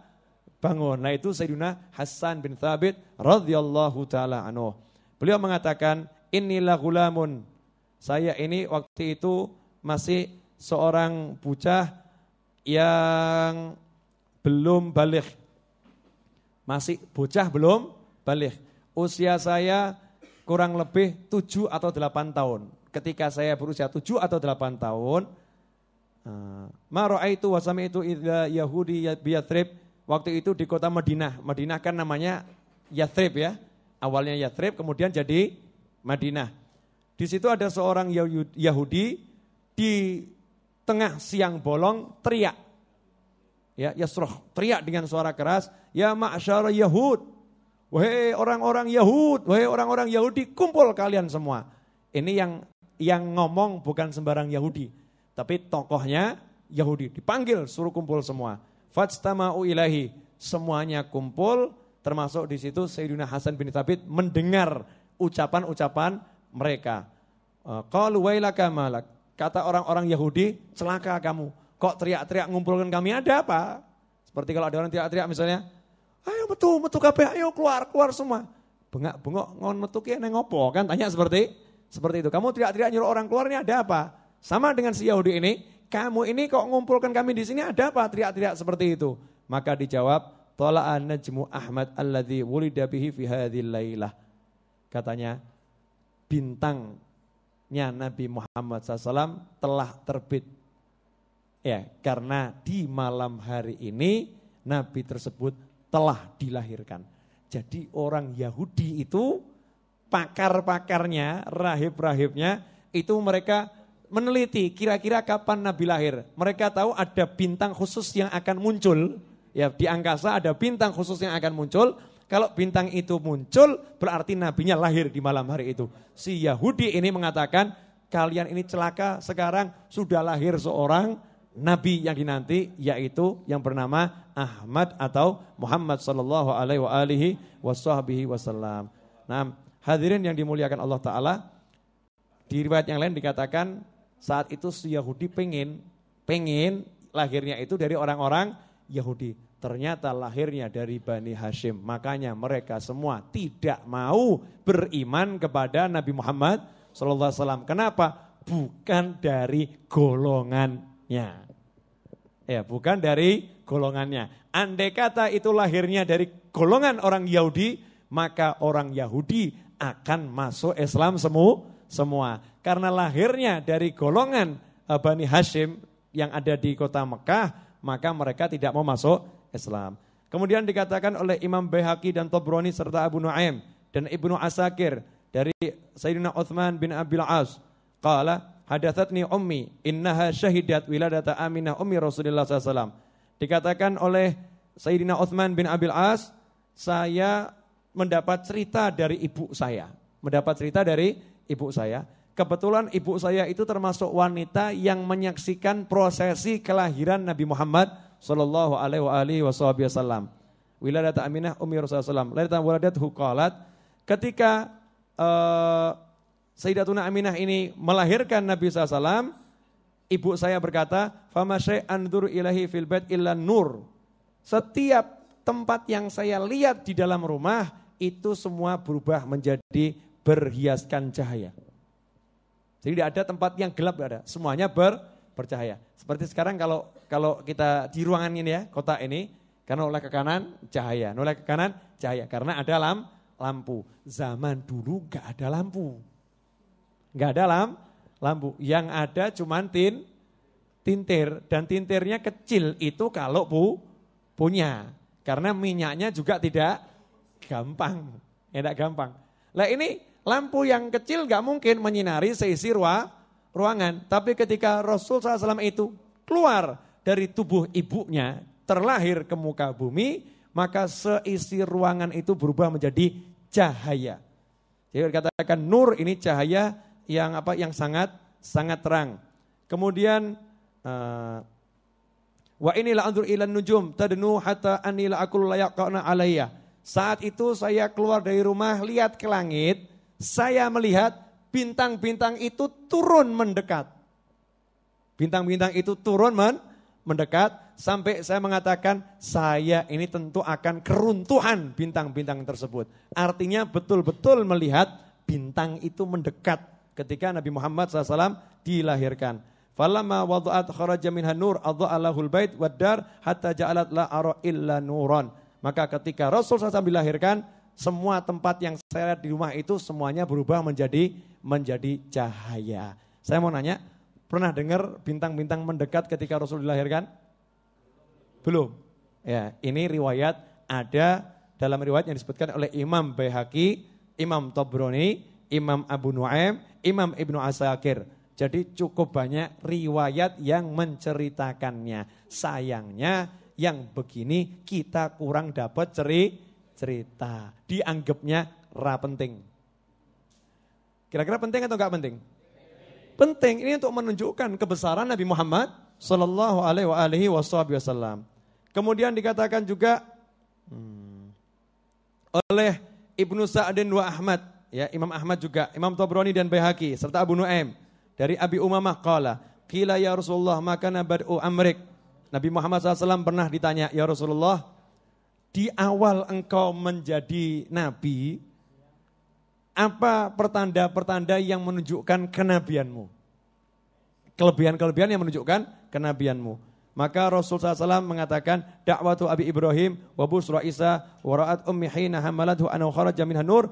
bangun. Nah itu Sayyidina Hasan bin Thabit radhiyallahu taala anhu. Beliau mengatakan inilah gulamun. Saya ini waktu itu masih seorang bucah yang belum balik. Masih bocah belum balik. Usia saya kurang lebih 7 atau 8 tahun. Ketika saya berusia 7 atau 8 tahun, eh, ma itu wa itu yahudi ya yathrib Waktu itu di kota Madinah. Madinah kan namanya Yathrib ya. Awalnya Yathrib kemudian jadi Madinah. Di situ ada seorang Yahudi di tengah siang bolong teriak. Ya, yasroh, teriak dengan suara keras, ya ma'syara Yahud. Wahai orang-orang Yahud, wahai orang-orang Yahudi, kumpul kalian semua. Ini yang yang ngomong bukan sembarang Yahudi, tapi tokohnya Yahudi. Dipanggil suruh kumpul semua. fatstamau ilahi, semuanya kumpul termasuk di situ Sayyidina Hasan bin Thabit mendengar ucapan-ucapan mereka. Eh, qalu wailaka malak. Kata orang-orang Yahudi, celaka kamu. Kok teriak-teriak ngumpulkan kami, ada apa? Seperti kalau ada orang teriak-teriak misalnya, ayo metu, metu kabeh, ayo keluar, keluar semua. Bengak-bengok, ngon metu kia neng kan tanya seperti seperti itu. Kamu teriak-teriak nyuruh orang keluar ini ada apa? Sama dengan si Yahudi ini, kamu ini kok ngumpulkan kami di sini ada apa? Teriak-teriak seperti itu. Maka dijawab, Tola'an najmu Ahmad alladhi wulidabihi fi hadhi laylah. Katanya, bintang nya Nabi Muhammad SAW telah terbit. Ya, karena di malam hari ini Nabi tersebut telah dilahirkan. Jadi orang Yahudi itu pakar-pakarnya, rahib-rahibnya itu mereka meneliti kira-kira kapan Nabi lahir. Mereka tahu ada bintang khusus yang akan muncul. Ya, di angkasa ada bintang khusus yang akan muncul kalau bintang itu muncul berarti nabinya lahir di malam hari itu. Si Yahudi ini mengatakan kalian ini celaka sekarang sudah lahir seorang nabi yang dinanti yaitu yang bernama Ahmad atau Muhammad sallallahu alaihi wa alihi wasallam. Nah, hadirin yang dimuliakan Allah taala di riwayat yang lain dikatakan saat itu si Yahudi pengen pengen lahirnya itu dari orang-orang Yahudi. Ternyata lahirnya dari Bani Hashim. Makanya mereka semua tidak mau beriman kepada Nabi Muhammad SAW. Kenapa? Bukan dari golongannya. Ya, bukan dari golongannya. Andai kata itu lahirnya dari golongan orang Yahudi, maka orang Yahudi akan masuk Islam semua. semua. Karena lahirnya dari golongan eh, Bani Hashim yang ada di kota Mekah, maka mereka tidak mau masuk Islam. Kemudian dikatakan oleh Imam Baihaqi dan Tobroni serta Abu Nuaim dan Ibnu Asakir dari Sayyidina Uthman bin Abil As. Qala hadathatni ummi innaha syahidat wiladata aminah ummi Rasulullah SAW. Dikatakan oleh Sayyidina Uthman bin Abil As, saya mendapat cerita dari ibu saya. Mendapat cerita dari ibu saya. Kebetulan ibu saya itu termasuk wanita yang menyaksikan prosesi kelahiran Nabi Muhammad sallallahu alaihi wa alihi wasallam. Wiladat Aminah ummi Rasulullah wasallam. Lailatan waladathu huqalat ketika uh, Sayyidatuna Aminah ini melahirkan Nabi SAW, ibu saya berkata, "Fama syai'an dzur ilahi fil bait illa nur." Setiap tempat yang saya lihat di dalam rumah itu semua berubah menjadi berhiaskan cahaya. Jadi tidak ada tempat yang gelap, tidak ada. Semuanya ber, bercahaya. Seperti sekarang kalau kalau kita di ruangan ini ya, kota ini, karena oleh ke kanan cahaya, nah, oleh ke kanan cahaya karena ada lam, lampu. Zaman dulu gak ada lampu. Gak ada lam, lampu. Yang ada cuma tin tintir dan tintirnya kecil itu kalau bu punya. Karena minyaknya juga tidak gampang. Tidak gampang. Lah ini lampu yang kecil gak mungkin menyinari seisi ruang ruangan. Tapi ketika Rasul SAW itu keluar dari tubuh ibunya terlahir ke muka bumi, maka seisi ruangan itu berubah menjadi cahaya. Jadi dikatakan nur ini cahaya yang apa yang sangat sangat terang. Kemudian wah eh, wa inilah anzur ilan nujum tadnu hatta anila layak layaqana alaiya. Saat itu saya keluar dari rumah lihat ke langit, saya melihat bintang-bintang itu turun mendekat. Bintang-bintang itu turun mendekat mendekat sampai saya mengatakan saya ini tentu akan keruntuhan bintang-bintang tersebut. Artinya betul-betul melihat bintang itu mendekat ketika Nabi Muhammad SAW dilahirkan. Falamma wadu'at kharaja minhan nur adha'alahul bait waddar hatta ja'alat la ara illa nuron. Maka ketika Rasul SAW dilahirkan, semua tempat yang saya lihat di rumah itu semuanya berubah menjadi menjadi cahaya. Saya mau nanya, Pernah dengar bintang-bintang mendekat ketika Rasul dilahirkan? Belum. Ya, ini riwayat ada dalam riwayat yang disebutkan oleh Imam Baihaqi, Imam Tobroni, Imam Abu Nuaim, Imam Ibnu Asakir. Jadi cukup banyak riwayat yang menceritakannya. Sayangnya yang begini kita kurang dapat ceri cerita. Dianggapnya ra penting. Kira-kira penting atau enggak penting? penting. Ini untuk menunjukkan kebesaran Nabi Muhammad sallallahu alaihi wasallam. Kemudian dikatakan juga hmm, oleh Ibnu Sa'adin wa Ahmad, ya Imam Ahmad juga, Imam Tobroni dan Bayhaki serta Abu Nuaim dari Abi Umamah kala qila ya Rasulullah makan nabadu amrik. Nabi Muhammad SAW pernah ditanya, "Ya Rasulullah, di awal engkau menjadi nabi, apa pertanda-pertanda yang menunjukkan kenabianmu? Kelebihan-kelebihan yang menunjukkan kenabianmu. Maka Rasul SAW mengatakan dakwatu Abi Ibrahim wa busra Isa wa ra'at ummi hina hamalathu an kharaja minha nur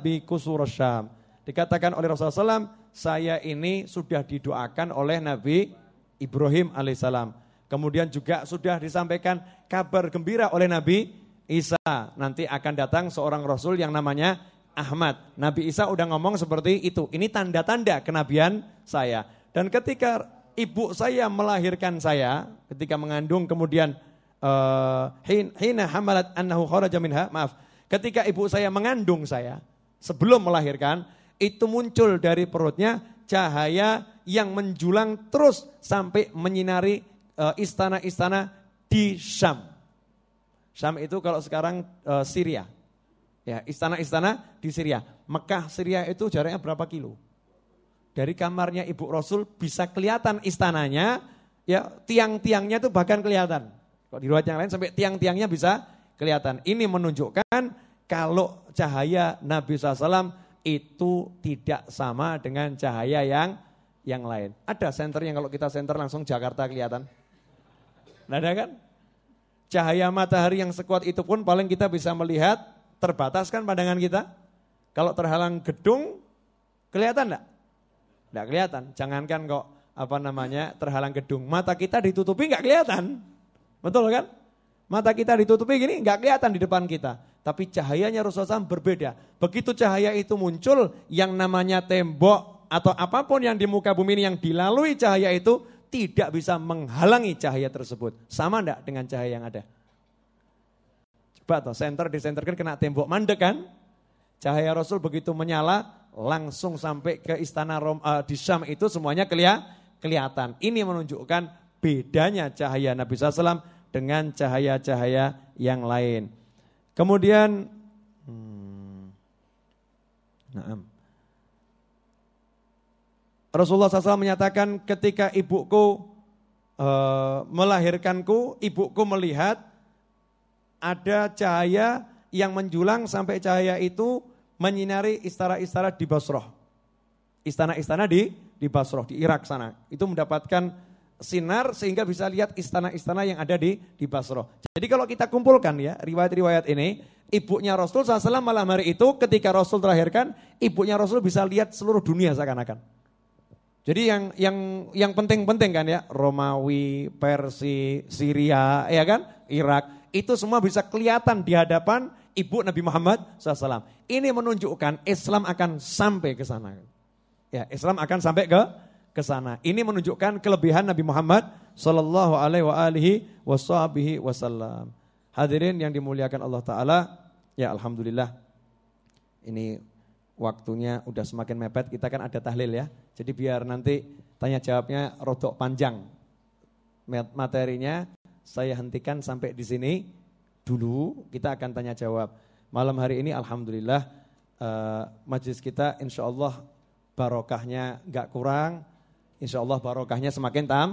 bi kusur syam. Dikatakan oleh Rasulullah SAW, saya ini sudah didoakan oleh Nabi Ibrahim alaihissalam. Kemudian juga sudah disampaikan kabar gembira oleh Nabi Isa. Nanti akan datang seorang Rasul yang namanya Ahmad. Nabi Isa udah ngomong seperti itu. Ini tanda-tanda kenabian saya. Dan ketika ibu saya melahirkan saya, ketika mengandung kemudian uh, hina hamalat annahu kharaja minha, maaf. Ketika ibu saya mengandung saya, sebelum melahirkan, itu muncul dari perutnya cahaya yang menjulang terus sampai menyinari eh, istana-istana di Syam. Syam itu kalau sekarang uh, Syria. Ya, istana-istana di Syria. Mekah Syria itu jaraknya berapa kilo? Dari kamarnya Ibu Rasul bisa kelihatan istananya, ya tiang-tiangnya itu bahkan kelihatan. Kalau di ruang yang lain sampai tiang-tiangnya bisa kelihatan. Ini menunjukkan kalau cahaya Nabi SAW itu tidak sama dengan cahaya yang yang lain. Ada center yang kalau kita center langsung Jakarta kelihatan. Nah, ada kan? Cahaya matahari yang sekuat itu pun paling kita bisa melihat Terbatas kan pandangan kita? Kalau terhalang gedung, kelihatan enggak? Enggak kelihatan. Jangankan kok apa namanya terhalang gedung. Mata kita ditutupi enggak kelihatan. Betul kan? Mata kita ditutupi gini enggak kelihatan di depan kita. Tapi cahayanya Rasulullah SAW berbeda. Begitu cahaya itu muncul, yang namanya tembok atau apapun yang di muka bumi ini yang dilalui cahaya itu tidak bisa menghalangi cahaya tersebut. Sama enggak dengan cahaya yang ada? isbat, senter disenterkan kena tembok mandek kan. Cahaya Rasul begitu menyala langsung sampai ke istana Rom, uh, di Syam itu semuanya kelia, kelihatan. Ini menunjukkan bedanya cahaya Nabi SAW dengan cahaya-cahaya yang lain. Kemudian, hmm, naam. Rasulullah SAW menyatakan ketika ibuku uh, melahirkanku, ibuku melihat ada cahaya yang menjulang sampai cahaya itu menyinari istana-istana di Basroh. Istana-istana di di Basroh, di Irak sana. Itu mendapatkan sinar sehingga bisa lihat istana-istana yang ada di di Basroh. Jadi kalau kita kumpulkan ya riwayat-riwayat ini, ibunya Rasul SAW malam hari itu ketika Rasul terakhirkan, ibunya Rasul bisa lihat seluruh dunia seakan-akan. Jadi yang yang yang penting-penting kan ya Romawi, Persia, Syria, ya kan, Irak itu semua bisa kelihatan di hadapan ibu Nabi Muhammad SAW. Ini menunjukkan Islam akan sampai ke sana. Ya, Islam akan sampai ke ke sana. Ini menunjukkan kelebihan Nabi Muhammad sallallahu alaihi wa wasallam. Hadirin yang dimuliakan Allah taala, ya alhamdulillah. Ini waktunya udah semakin mepet, kita kan ada tahlil ya. Jadi biar nanti tanya jawabnya rodok panjang materinya saya hentikan sampai di sini dulu. Kita akan tanya jawab. Malam hari ini alhamdulillah uh, majlis kita Allah barokahnya nggak kurang. Insya Allah barokahnya semakin tam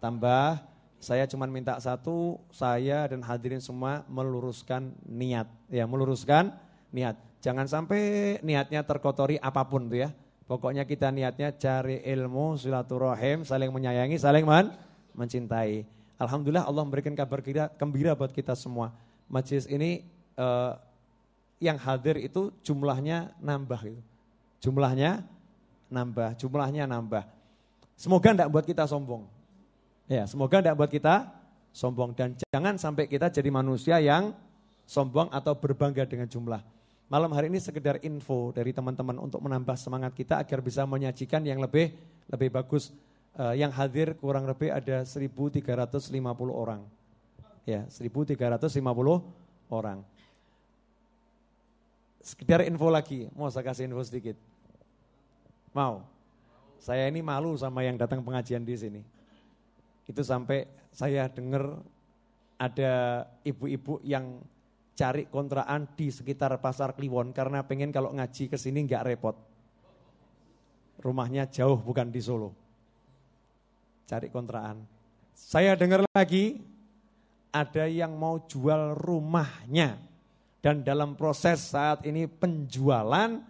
tambah. Saya cuma minta satu, saya dan hadirin semua meluruskan niat. Ya, meluruskan niat. Jangan sampai niatnya terkotori apapun tuh ya. Pokoknya kita niatnya cari ilmu, silaturahim, saling menyayangi, saling men mencintai. Alhamdulillah Allah memberikan kabar gembira, gembira buat kita semua. Majelis ini uh, yang hadir itu jumlahnya nambah gitu. Jumlahnya nambah, jumlahnya nambah. Semoga enggak buat kita sombong. Ya, semoga enggak buat kita sombong dan jangan sampai kita jadi manusia yang sombong atau berbangga dengan jumlah. Malam hari ini sekedar info dari teman-teman untuk menambah semangat kita agar bisa menyajikan yang lebih lebih bagus uh, yang hadir kurang lebih ada 1.350 orang. Ya, 1.350 orang. Sekedar info lagi, mau saya kasih info sedikit. Mau? Saya ini malu sama yang datang pengajian di sini. Itu sampai saya dengar ada ibu-ibu yang cari kontrakan di sekitar pasar Kliwon karena pengen kalau ngaji ke sini nggak repot. Rumahnya jauh bukan di Solo cari kontrakan. Saya dengar lagi ada yang mau jual rumahnya dan dalam proses saat ini penjualan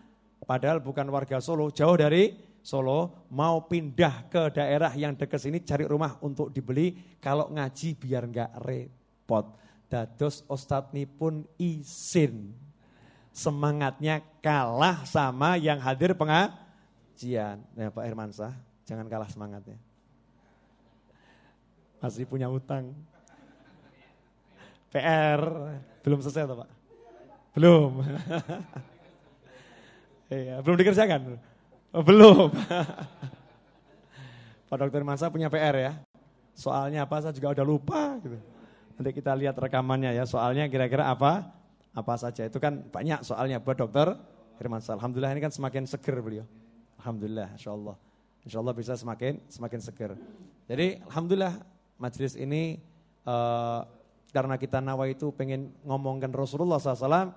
padahal bukan warga Solo, jauh dari Solo mau pindah ke daerah yang dekat sini cari rumah untuk dibeli kalau ngaji biar nggak repot. Dados ostatni pun izin. Semangatnya kalah sama yang hadir pengajian. Ya, Pak Hermansah, jangan kalah semangatnya. Masih punya utang. PR belum selesai atau Pak? Belum. iya, belum dikerjakan. Oh, belum. Pak Dokter Mansa punya PR ya. Soalnya apa saya juga udah lupa gitu. Nanti kita lihat rekamannya ya. Soalnya kira-kira apa? Apa saja. Itu kan banyak soalnya buat Dokter Hermansa. Alhamdulillah ini kan semakin seger beliau. Alhamdulillah, insya Allah, insya Allah bisa semakin semakin seger. Jadi alhamdulillah majelis ini uh, karena kita nawa itu pengen ngomongkan Rasulullah SAW,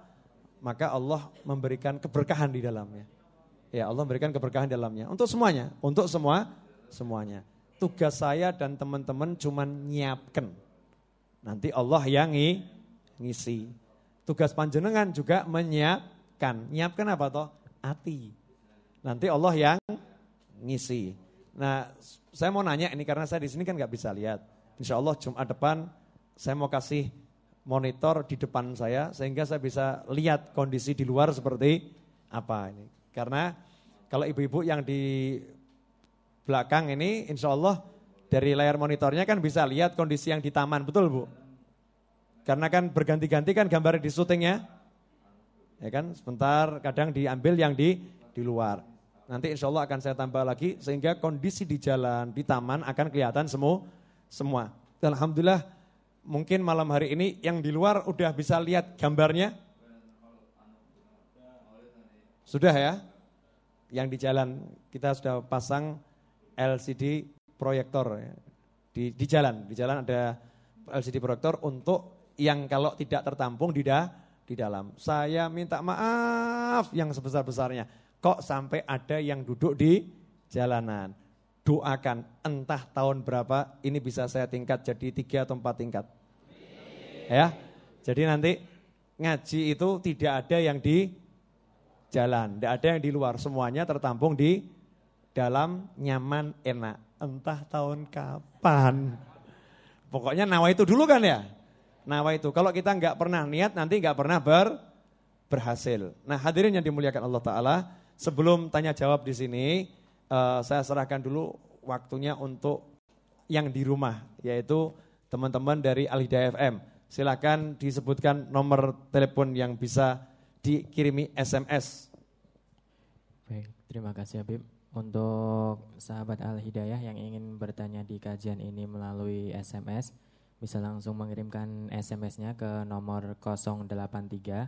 maka Allah memberikan keberkahan di dalamnya. Ya Allah memberikan keberkahan di dalamnya. Untuk semuanya, untuk semua, semuanya. Tugas saya dan teman-teman cuma nyiapkan. Nanti Allah yang ngisi. Tugas panjenengan juga menyiapkan. Nyiapkan apa toh? Ati. Nanti Allah yang ngisi. Nah, saya mau nanya ini karena saya di sini kan nggak bisa lihat. Insya Allah Jumat depan saya mau kasih monitor di depan saya sehingga saya bisa lihat kondisi di luar seperti apa ini. Karena kalau ibu-ibu yang di belakang ini insya Allah dari layar monitornya kan bisa lihat kondisi yang di taman, betul Bu? Karena kan berganti-ganti kan gambar di syutingnya. Ya kan, sebentar kadang diambil yang di di luar. Nanti insya Allah akan saya tambah lagi sehingga kondisi di jalan, di taman akan kelihatan semua. semua. Dan Alhamdulillah mungkin malam hari ini yang di luar udah bisa lihat gambarnya. Sudah ya? Yang di jalan kita sudah pasang LCD proyektor ya. di, di jalan. Di jalan ada LCD proyektor untuk yang kalau tidak tertampung di, da, di dalam. Saya minta maaf yang sebesar-besarnya kok sampai ada yang duduk di jalanan. Doakan entah tahun berapa ini bisa saya tingkat jadi tiga atau empat tingkat. Ya, jadi nanti ngaji itu tidak ada yang di jalan, tidak ada yang di luar, semuanya tertampung di dalam nyaman enak. Entah tahun kapan. Pokoknya nawa itu dulu kan ya. Nawa itu kalau kita nggak pernah niat nanti nggak pernah ber berhasil. Nah hadirin yang dimuliakan Allah Taala, sebelum tanya jawab di sini, uh, saya serahkan dulu waktunya untuk yang di rumah, yaitu teman-teman dari Alhidayah FM. Silakan disebutkan nomor telepon yang bisa dikirimi SMS. Baik, terima kasih Habib. Untuk sahabat Al-Hidayah yang ingin bertanya di kajian ini melalui SMS, bisa langsung mengirimkan SMS-nya ke nomor 083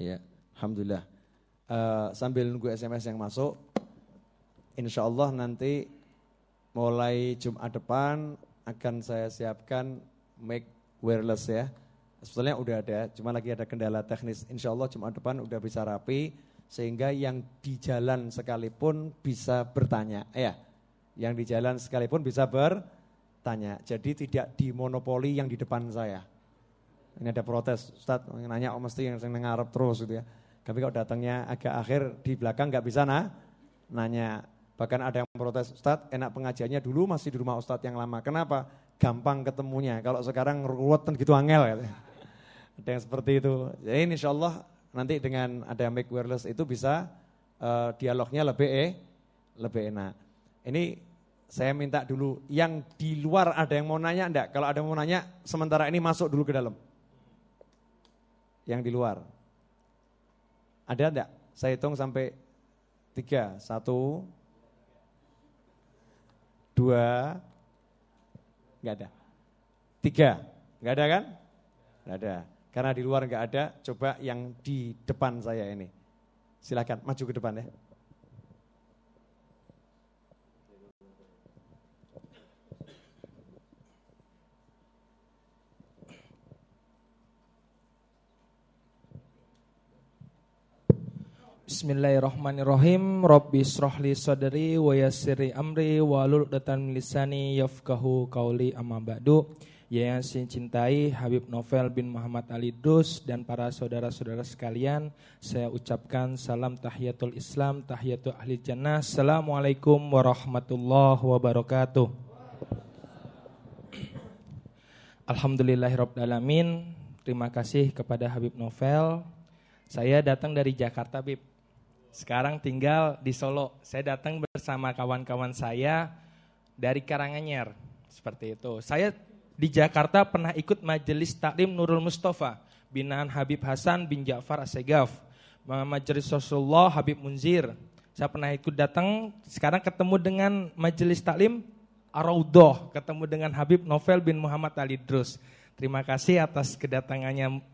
Ya, alhamdulillah. Uh, sambil nunggu SMS yang masuk, insya Allah nanti mulai Jumat depan akan saya siapkan mic wireless ya. Sebetulnya udah ada, cuma lagi ada kendala teknis. Insya Allah Jumat depan udah bisa rapi, sehingga yang di jalan sekalipun bisa bertanya. ya, yang di jalan sekalipun bisa bertanya. Jadi tidak dimonopoli yang di depan saya ini ada protes Ustaz nanya oh, mesti yang sering ngarep terus gitu ya tapi kalau datangnya agak akhir di belakang nggak bisa nah nanya bahkan ada yang protes Ustaz enak pengajiannya dulu masih di rumah Ustaz yang lama kenapa gampang ketemunya kalau sekarang ruwetan gitu angel gitu. ada yang seperti itu jadi ya, insya Allah nanti dengan ada mic wireless itu bisa uh, dialognya lebih eh, lebih enak ini saya minta dulu yang di luar ada yang mau nanya enggak? Kalau ada yang mau nanya, sementara ini masuk dulu ke dalam yang di luar. Ada enggak? Saya hitung sampai tiga. Satu, dua, enggak ada. Tiga, enggak ada kan? Enggak ada. Karena di luar enggak ada, coba yang di depan saya ini. Silakan maju ke depan ya. Bismillahirrahmanirrahim. Rabbi srohli sadri wa yassirli amri wa datan lisani yafkahu kauli amma ba'du. Ya yang saya cintai Habib Novel bin Muhammad Ali Dus dan para saudara-saudara sekalian, saya ucapkan salam tahiyatul Islam, tahiyatul ahli jannah. Assalamualaikum warahmatullahi wabarakatuh. Alhamdulillahirrahmanirrahim. Terima kasih kepada Habib Novel. Saya datang dari Jakarta, Bib sekarang tinggal di Solo. Saya datang bersama kawan-kawan saya dari Karanganyar. Seperti itu. Saya di Jakarta pernah ikut majelis taklim Nurul Mustafa, binaan Habib Hasan bin Ja'far Asegaf, majelis Rasulullah Habib Munzir. Saya pernah ikut datang, sekarang ketemu dengan majelis taklim Araudoh, ketemu dengan Habib Novel bin Muhammad Ali Drus. Terima kasih atas kedatangannya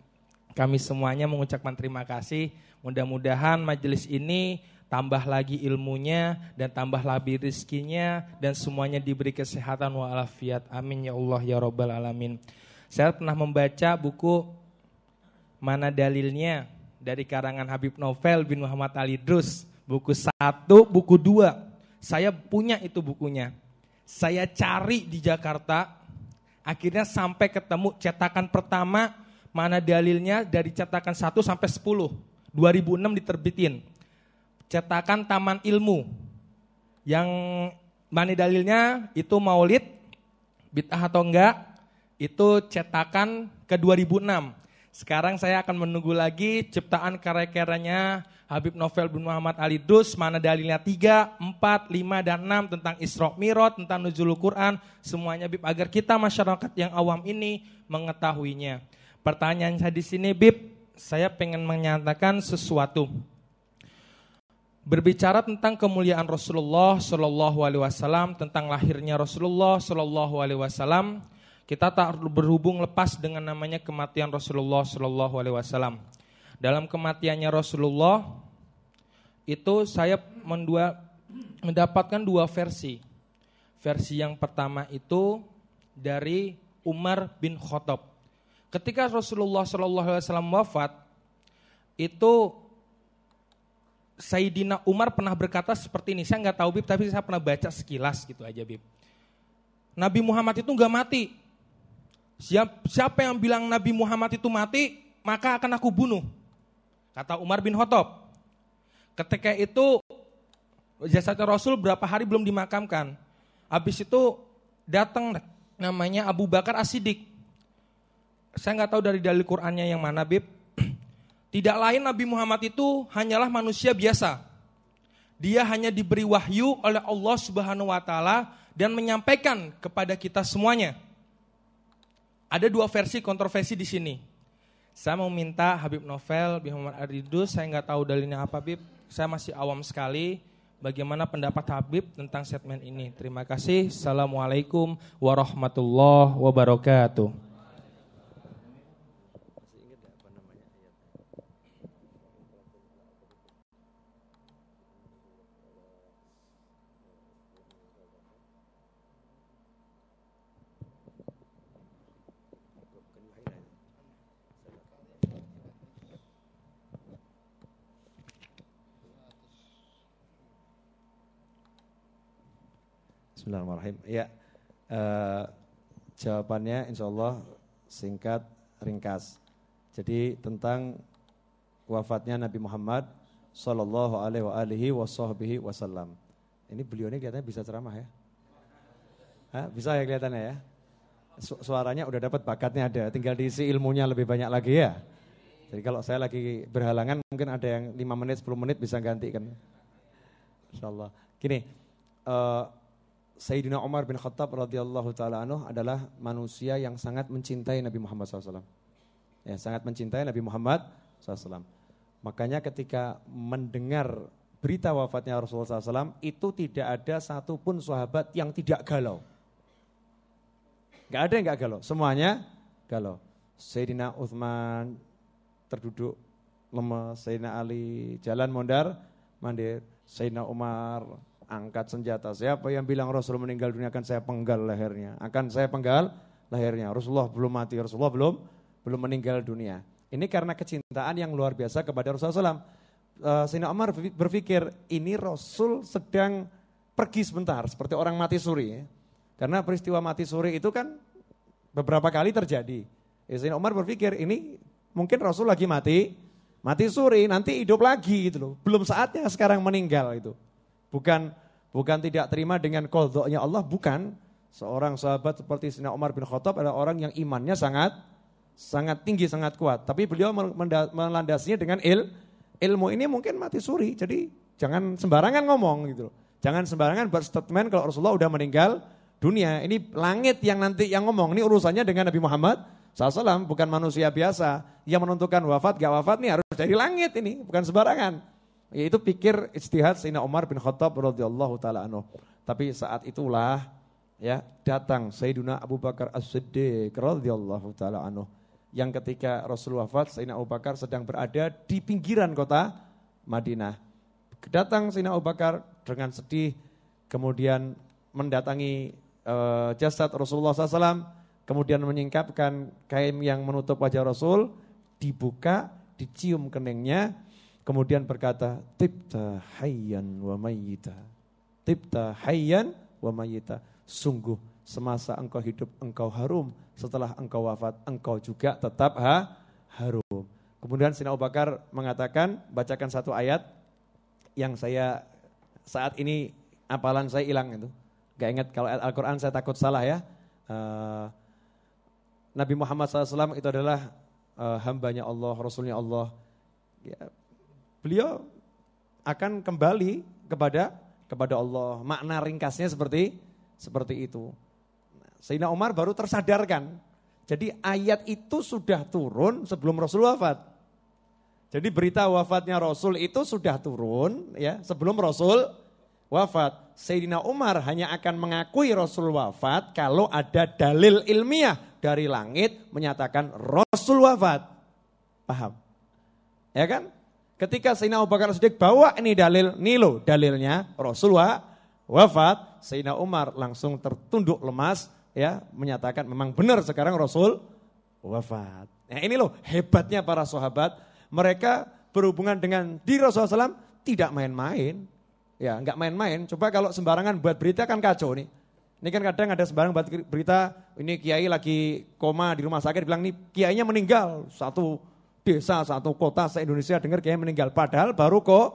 kami semuanya mengucapkan terima kasih. Mudah-mudahan majelis ini tambah lagi ilmunya dan tambah lagi rizkinya dan semuanya diberi kesehatan wa Amin ya Allah ya Robbal Alamin. Saya pernah membaca buku Mana Dalilnya dari karangan Habib Novel bin Muhammad Ali Drus. Buku satu, buku dua. Saya punya itu bukunya. Saya cari di Jakarta. Akhirnya sampai ketemu cetakan pertama. Mana dalilnya dari cetakan satu sampai sepuluh 2006 diterbitin. Cetakan Taman Ilmu. Yang mana dalilnya itu maulid, bid'ah atau enggak, itu cetakan ke 2006. Sekarang saya akan menunggu lagi ciptaan karya-karyanya Habib Novel bin Muhammad Ali Dus, mana dalilnya 3, 4, 5, dan 6 tentang Isra Mirot, tentang Nuzul Quran, semuanya Bib, agar kita masyarakat yang awam ini mengetahuinya. Pertanyaan saya di sini Bib, saya pengen menyatakan sesuatu. Berbicara tentang kemuliaan Rasulullah Shallallahu Alaihi Wasallam, tentang lahirnya Rasulullah Shallallahu Alaihi Wasallam, kita tak berhubung lepas dengan namanya kematian Rasulullah Shallallahu Alaihi Wasallam. Dalam kematiannya Rasulullah itu saya mendua, mendapatkan dua versi. Versi yang pertama itu dari Umar bin Khattab. Ketika Rasulullah Shallallahu Alaihi Wasallam wafat, itu Sayyidina Umar pernah berkata seperti ini. Saya nggak tahu Bib, tapi saya pernah baca sekilas gitu aja Bib. Nabi Muhammad itu nggak mati. siapa yang bilang Nabi Muhammad itu mati, maka akan aku bunuh. Kata Umar bin Khattab. Ketika itu jasad Rasul berapa hari belum dimakamkan. Habis itu datang namanya Abu Bakar As-Siddiq saya nggak tahu dari dalil Qurannya yang mana, Bib. Tidak lain Nabi Muhammad itu hanyalah manusia biasa. Dia hanya diberi wahyu oleh Allah Subhanahu wa taala dan menyampaikan kepada kita semuanya. Ada dua versi kontroversi di sini. Saya mau minta Habib Novel, Habib Muhammad Aridus, saya nggak tahu dalilnya apa, Bib. Saya masih awam sekali. Bagaimana pendapat Habib tentang segmen ini? Terima kasih. Assalamualaikum warahmatullahi wabarakatuh. Bismillahirrahmanirrahim. Ya, eh, jawabannya insya Allah singkat, ringkas. Jadi tentang wafatnya Nabi Muhammad Sallallahu alaihi wa wa wasallam Ini beliau ini kelihatannya bisa ceramah ya Hah? Bisa ya kelihatannya ya Su Suaranya udah dapat bakatnya ada Tinggal diisi ilmunya lebih banyak lagi ya Jadi kalau saya lagi berhalangan Mungkin ada yang 5 menit 10 menit bisa ganti kan Insya Allah. Gini uh, Sayyidina Umar bin Khattab radhiyallahu taala anhu adalah manusia yang sangat mencintai Nabi Muhammad SAW. Ya, sangat mencintai Nabi Muhammad SAW. Makanya ketika mendengar berita wafatnya Rasulullah SAW itu tidak ada satupun sahabat yang tidak galau. Gak ada yang gak galau, semuanya galau. Sayyidina Uthman terduduk lemes, Sayyidina Ali jalan mondar mandir, Sayyidina Umar angkat senjata. Siapa yang bilang Rasul meninggal dunia akan saya penggal lehernya. Akan saya penggal lehernya. Rasulullah belum mati, Rasulullah belum belum meninggal dunia. Ini karena kecintaan yang luar biasa kepada Rasulullah SAW. Sina Omar berpikir ini Rasul sedang pergi sebentar seperti orang mati suri. Karena peristiwa mati suri itu kan beberapa kali terjadi. Ya, Sina Omar berpikir ini mungkin Rasul lagi mati, mati suri nanti hidup lagi gitu loh. Belum saatnya sekarang meninggal itu. Bukan bukan tidak terima dengan kodoknya Allah, bukan. Seorang sahabat seperti Sina Umar bin Khattab adalah orang yang imannya sangat sangat tinggi, sangat kuat. Tapi beliau melandasinya dengan il, ilmu ini mungkin mati suri. Jadi jangan sembarangan ngomong gitu Jangan sembarangan berstatement kalau Rasulullah udah meninggal dunia. Ini langit yang nanti yang ngomong. Ini urusannya dengan Nabi Muhammad SAW bukan manusia biasa. Yang menentukan wafat gak wafat nih harus dari langit ini, bukan sembarangan. Yaitu pikir ijtihad Sayyidina Umar bin Khattab radhiyallahu taala anhu. Tapi saat itulah ya datang Sayyidina Abu Bakar As-Siddiq radhiyallahu taala anhu yang ketika Rasul wafat Sayyidina Abu Bakar sedang berada di pinggiran kota Madinah. Datang Sayyidina Abu Bakar dengan sedih kemudian mendatangi uh, jasad Rasulullah SAW kemudian menyingkapkan kain yang menutup wajah Rasul dibuka dicium keningnya Kemudian berkata, tibta hayyan wa mayyita. Tibta hayyan wa mayyita. Sungguh semasa engkau hidup engkau harum, setelah engkau wafat engkau juga tetap ha, harum. Kemudian Sina Bakar mengatakan, bacakan satu ayat yang saya saat ini apalan saya hilang itu. Gak ingat kalau ayat Al-Quran saya takut salah ya. Uh, Nabi Muhammad SAW itu adalah uh, hambanya Allah, Rasulnya Allah. Ya, beliau akan kembali kepada kepada Allah. Makna ringkasnya seperti seperti itu. Sayyidina Umar baru tersadarkan. Jadi ayat itu sudah turun sebelum Rasul wafat. Jadi berita wafatnya Rasul itu sudah turun ya sebelum Rasul wafat. Sayyidina Umar hanya akan mengakui Rasul wafat kalau ada dalil ilmiah dari langit menyatakan Rasul wafat. Paham? Ya kan? Ketika Sayyidina Abu Bakar Siddiq bawa ini dalil, nilo dalilnya Rasulullah wafat, Sayyidina Umar langsung tertunduk lemas ya menyatakan memang benar sekarang Rasul wafat. Nah ini loh hebatnya para sahabat, mereka berhubungan dengan diri Rasulullah SAW tidak main-main. Ya enggak main-main, coba kalau sembarangan buat berita kan kacau nih. Ini kan kadang ada sembarang berita, ini kiai lagi koma di rumah sakit, bilang nih kiainya meninggal, satu desa satu kota se-Indonesia dengar kayak meninggal. Padahal baru kok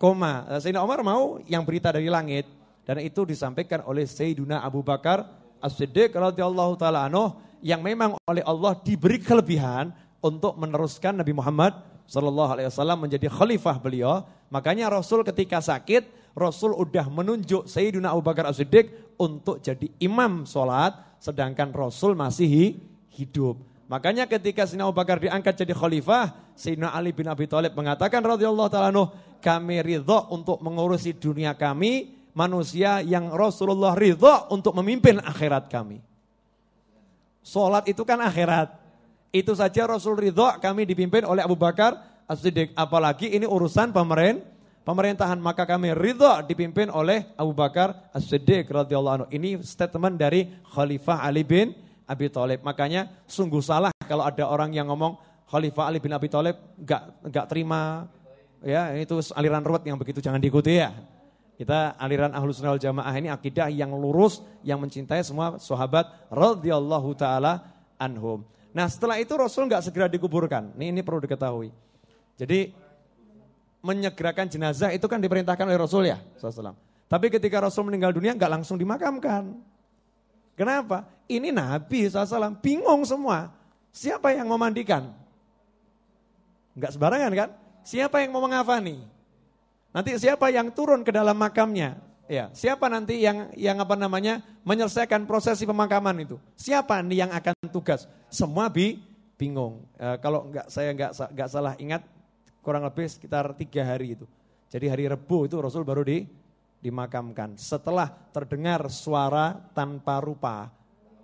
koma. Eh, Sayyidina Umar mau yang berita dari langit dan itu disampaikan oleh Sayyiduna Abu Bakar As-Siddiq radhiyallahu taala anhu yang memang oleh Allah diberi kelebihan untuk meneruskan Nabi Muhammad sallallahu alaihi wasallam menjadi khalifah beliau. Makanya Rasul ketika sakit Rasul udah menunjuk Sayyiduna Abu Bakar As-Siddiq untuk jadi imam sholat, sedangkan Rasul masih hidup. Makanya ketika Sina Abu Bakar diangkat jadi khalifah, Sina Ali bin Abi Thalib mengatakan radhiyallahu taala kami ridho untuk mengurusi dunia kami, manusia yang Rasulullah ridho untuk memimpin akhirat kami. Sholat itu kan akhirat. Itu saja Rasul ridho kami dipimpin oleh Abu Bakar As-Siddiq. Apalagi ini urusan pemerintah pemerintahan maka kami ridho dipimpin oleh Abu Bakar As-Siddiq radhiyallahu anhu. Ini statement dari Khalifah Ali bin Abi Thalib. Makanya sungguh salah kalau ada orang yang ngomong Khalifah Ali bin Abi Thalib enggak enggak terima. Ya, itu aliran ruwet yang begitu jangan diikuti ya. Kita aliran Ahlus Sunnah wal Jamaah ini akidah yang lurus yang mencintai semua sahabat radhiyallahu taala anhum. Nah, setelah itu Rasul enggak segera dikuburkan. Ini ini perlu diketahui. Jadi menyegerakan jenazah itu kan diperintahkan oleh Rasul ya, SAW. Tapi ketika Rasul meninggal dunia nggak langsung dimakamkan. Kenapa? Ini Nabi SAW bingung semua. Siapa yang mau mandikan? Enggak sembarangan kan? Siapa yang mau mengafani? Nanti siapa yang turun ke dalam makamnya? Ya, siapa nanti yang yang apa namanya menyelesaikan prosesi pemakaman itu? Siapa nih yang akan tugas? Semua bi bingung. E, kalau enggak saya enggak enggak salah ingat kurang lebih sekitar tiga hari itu. Jadi hari Rebu itu Rasul baru di dimakamkan. Setelah terdengar suara tanpa rupa,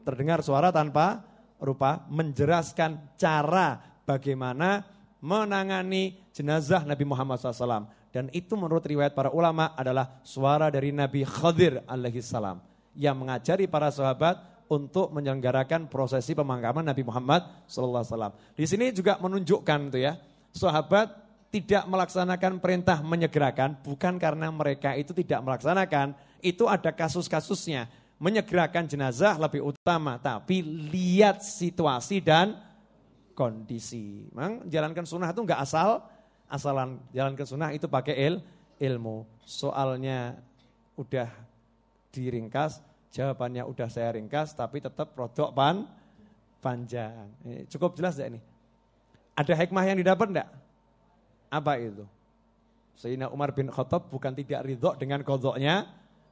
terdengar suara tanpa rupa menjelaskan cara bagaimana menangani jenazah Nabi Muhammad SAW. Dan itu menurut riwayat para ulama adalah suara dari Nabi Khadir alaihissalam yang mengajari para sahabat untuk menyelenggarakan prosesi pemakaman Nabi Muhammad SAW. Di sini juga menunjukkan tuh ya, sahabat tidak melaksanakan perintah menyegerakan bukan karena mereka itu tidak melaksanakan, itu ada kasus-kasusnya. Menyegerakan jenazah lebih utama, tapi lihat situasi dan kondisi. Memang jalankan sunnah itu nggak asal, asalan jalankan sunnah itu pakai il, ilmu. Soalnya udah diringkas, jawabannya udah saya ringkas, tapi tetap rodok pan, panjang. Eh, cukup jelas ya ini? Ada hikmah yang didapat enggak? Apa itu? Sayyidina Umar bin Khattab bukan tidak ridho dengan kodoknya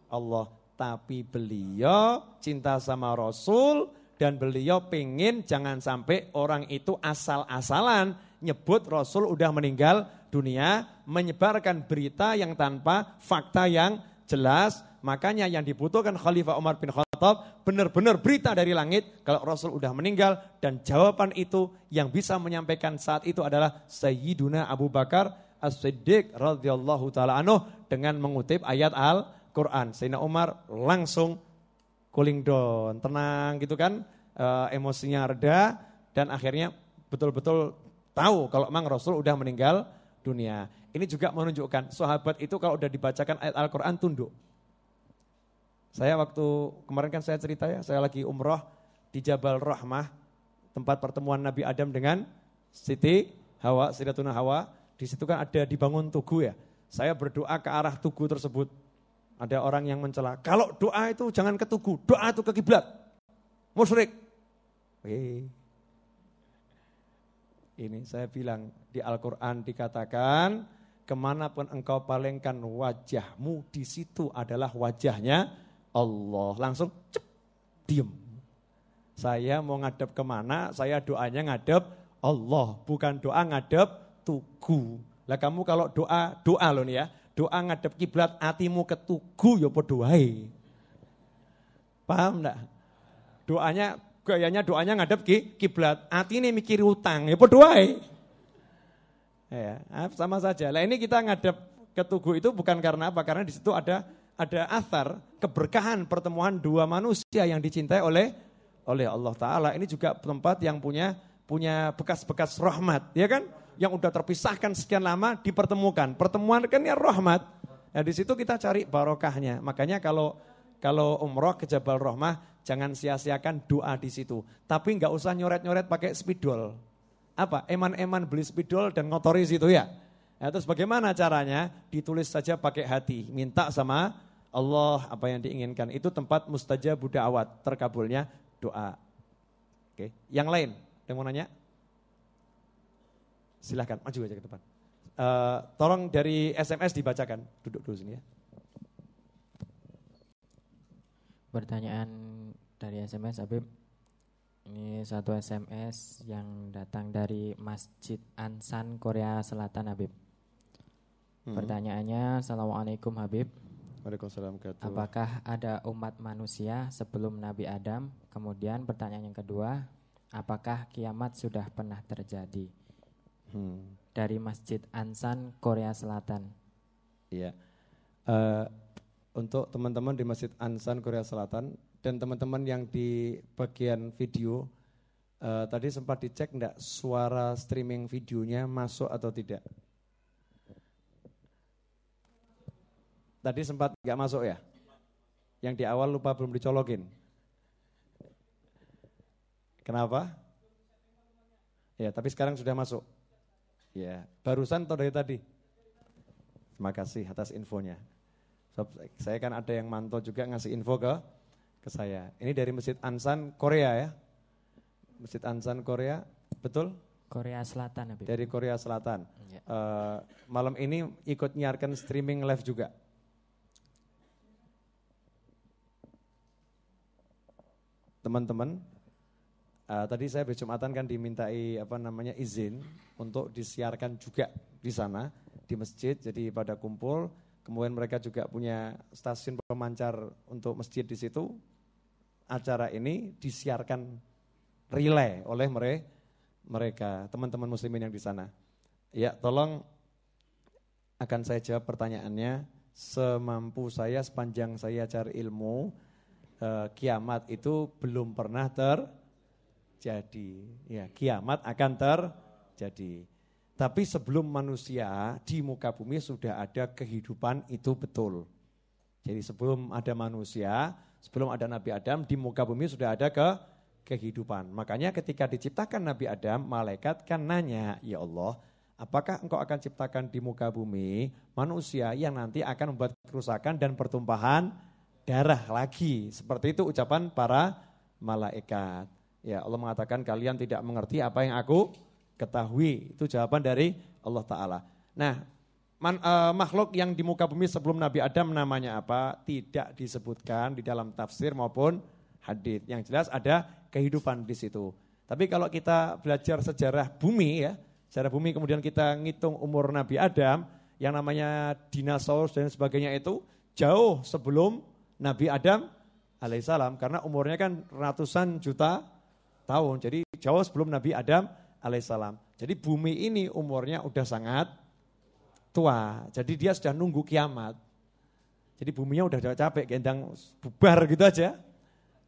Allah. Tapi beliau cinta sama Rasul dan beliau pengen jangan sampai orang itu asal-asalan nyebut Rasul udah meninggal dunia, menyebarkan berita yang tanpa fakta yang jelas. Makanya yang dibutuhkan Khalifah Umar bin Khattab Khattab, benar-benar berita dari langit kalau Rasul udah meninggal dan jawaban itu yang bisa menyampaikan saat itu adalah Sayyiduna Abu Bakar As-Siddiq radhiyallahu taala anhu dengan mengutip ayat Al-Qur'an. Sayyidina Umar langsung cooling down, tenang gitu kan, e, emosinya reda dan akhirnya betul-betul tahu kalau memang Rasul udah meninggal dunia. Ini juga menunjukkan sahabat itu kalau udah dibacakan ayat Al-Qur'an tunduk. Saya waktu kemarin kan saya cerita ya, saya lagi umroh di Jabal Rahmah, tempat pertemuan Nabi Adam dengan Siti Hawa, Sidatuna Hawa. Di situ kan ada dibangun tugu ya. Saya berdoa ke arah tugu tersebut. Ada orang yang mencela, kalau doa itu jangan ke tugu, doa itu ke kiblat. Musyrik. Oke. Ini saya bilang di Al-Quran dikatakan kemanapun engkau palingkan wajahmu di situ adalah wajahnya Allah. Langsung cep, diem. Saya mau ngadep kemana, saya doanya ngadep Allah. Bukan doa ngadep tugu. Lah kamu kalau doa, doa loh nih ya. Doa ngadep kiblat atimu ke tugu ya berdoai. Paham enggak? Doanya gayanya doanya ngadep ki, kiblat. Hati ini mikir utang ya berdoai. Ya, sama saja. Lah ini kita ngadep ke tugu itu bukan karena apa? Karena di situ ada ada athar keberkahan pertemuan dua manusia yang dicintai oleh oleh Allah Taala. Ini juga tempat yang punya punya bekas-bekas rahmat, ya kan? Yang udah terpisahkan sekian lama dipertemukan. Pertemuan kan ya rahmat. Nah di situ kita cari barokahnya. Makanya kalau kalau umroh ke Jabal Rahmah jangan sia-siakan doa di situ. Tapi nggak usah nyoret-nyoret pakai spidol. Apa? Eman-eman beli spidol dan ngotori situ ya. Nah, terus bagaimana caranya? Ditulis saja pakai hati, minta sama Allah apa yang diinginkan. Itu tempat mustajab Buddha awat terkabulnya doa. Oke, yang lain yang mau nanya? Silahkan, maju aja ke depan. Uh, tolong dari SMS dibacakan. Duduk dulu sini ya. Pertanyaan dari SMS Habib. Ini satu SMS yang datang dari Masjid Ansan Korea Selatan Habib. Hmm. Pertanyaannya, Assalamualaikum Habib. Apakah ada umat manusia sebelum Nabi Adam? Kemudian pertanyaan yang kedua, apakah kiamat sudah pernah terjadi? Hmm. Dari Masjid Ansan, Korea Selatan. Iya. Uh, untuk teman-teman di Masjid Ansan, Korea Selatan, dan teman-teman yang di bagian video, uh, tadi sempat dicek enggak suara streaming videonya masuk atau tidak? Tadi sempat gak masuk ya? Yang di awal lupa belum dicolokin. Kenapa? Ya, tapi sekarang sudah masuk. Ya, barusan atau dari tadi? Terima kasih atas infonya. So, saya kan ada yang mantau juga ngasih info ke ke saya. Ini dari Masjid Ansan Korea ya. Masjid Ansan Korea, betul? Korea Selatan Habib. Ya, dari Korea Selatan. Ya. Uh, malam ini ikut nyiarkan streaming live juga. teman-teman, uh, tadi saya berjumatan kan dimintai apa namanya izin untuk disiarkan juga di sana di masjid. Jadi pada kumpul, kemudian mereka juga punya stasiun pemancar untuk masjid di situ. Acara ini disiarkan relay oleh mereka mereka teman-teman muslimin yang di sana. Ya, tolong akan saya jawab pertanyaannya semampu saya sepanjang saya cari ilmu Eh, kiamat itu belum pernah terjadi. Ya, kiamat akan terjadi. Tapi sebelum manusia di muka bumi sudah ada kehidupan itu betul. Jadi sebelum ada manusia, sebelum ada Nabi Adam di muka bumi sudah ada ke kehidupan. Makanya ketika diciptakan Nabi Adam, malaikat kan nanya, "Ya Allah, apakah engkau akan ciptakan di muka bumi manusia yang nanti akan membuat kerusakan dan pertumpahan darah lagi. Seperti itu ucapan para malaikat. Ya Allah mengatakan kalian tidak mengerti apa yang aku ketahui. Itu jawaban dari Allah Ta'ala. Nah man, uh, makhluk yang di muka bumi sebelum Nabi Adam namanya apa? Tidak disebutkan di dalam tafsir maupun hadith. Yang jelas ada kehidupan di situ. Tapi kalau kita belajar sejarah bumi ya, sejarah bumi kemudian kita ngitung umur Nabi Adam, yang namanya dinosaurus dan sebagainya itu jauh sebelum Nabi Adam alaihissalam karena umurnya kan ratusan juta tahun. Jadi jauh sebelum Nabi Adam alaihissalam. Jadi bumi ini umurnya udah sangat tua. Jadi dia sudah nunggu kiamat. Jadi buminya udah capek, gendang bubar gitu aja.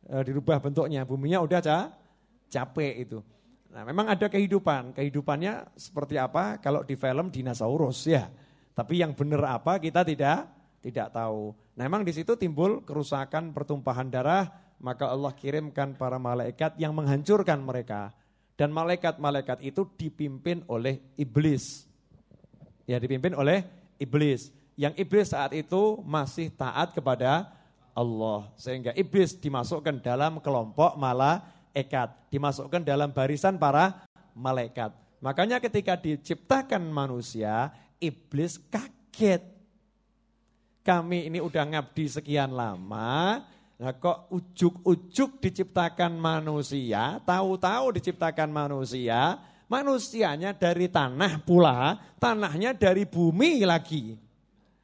E, dirubah bentuknya, buminya udah ca capek itu. Nah, memang ada kehidupan. Kehidupannya seperti apa? Kalau di film dinosaurus ya. Tapi yang benar apa kita tidak tidak tahu. Nah memang di situ timbul kerusakan pertumpahan darah, maka Allah kirimkan para malaikat yang menghancurkan mereka. Dan malaikat-malaikat itu dipimpin oleh iblis. Ya dipimpin oleh iblis. Yang iblis saat itu masih taat kepada Allah. Sehingga iblis dimasukkan dalam kelompok malaikat. Dimasukkan dalam barisan para malaikat. Makanya ketika diciptakan manusia, iblis kaget kami ini udah ngabdi sekian lama, nah kok ujuk-ujuk diciptakan manusia, tahu-tahu diciptakan manusia, manusianya dari tanah pula, tanahnya dari bumi lagi.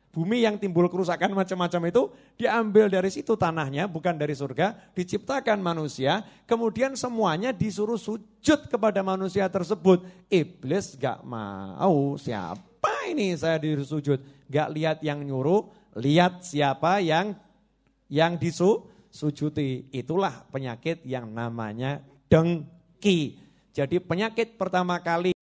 Bumi yang timbul kerusakan macam-macam itu diambil dari situ tanahnya, bukan dari surga, diciptakan manusia, kemudian semuanya disuruh sujud kepada manusia tersebut. Iblis gak mau, siapa ini saya disuruh sujud? Gak lihat yang nyuruh, lihat siapa yang yang disu sujuti Itulah penyakit yang namanya dengki. Jadi penyakit pertama kali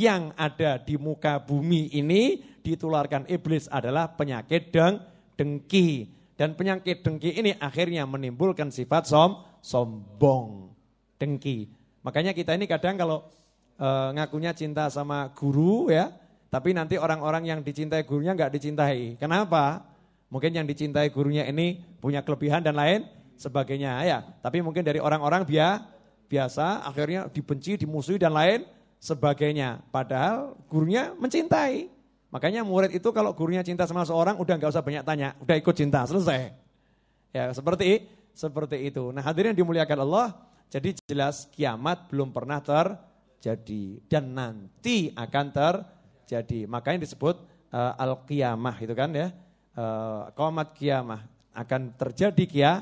yang ada di muka bumi ini ditularkan iblis adalah penyakit deng dengki. Dan penyakit dengki ini akhirnya menimbulkan sifat som sombong, dengki. Makanya kita ini kadang kalau e, ngakunya cinta sama guru ya, tapi nanti orang-orang yang dicintai gurunya nggak dicintai. Kenapa? Mungkin yang dicintai gurunya ini punya kelebihan dan lain sebagainya ya. Tapi mungkin dari orang-orang bia, biasa akhirnya dibenci, dimusuhi dan lain sebagainya. Padahal gurunya mencintai. Makanya murid itu kalau gurunya cinta sama seorang udah nggak usah banyak tanya, udah ikut cinta, selesai. Ya, seperti seperti itu. Nah, hadirin yang dimuliakan Allah, jadi jelas kiamat belum pernah terjadi dan nanti akan terjadi jadi. Makanya disebut uh, al-qiyamah itu kan ya. Uh, eh, komat kiamah akan terjadi kia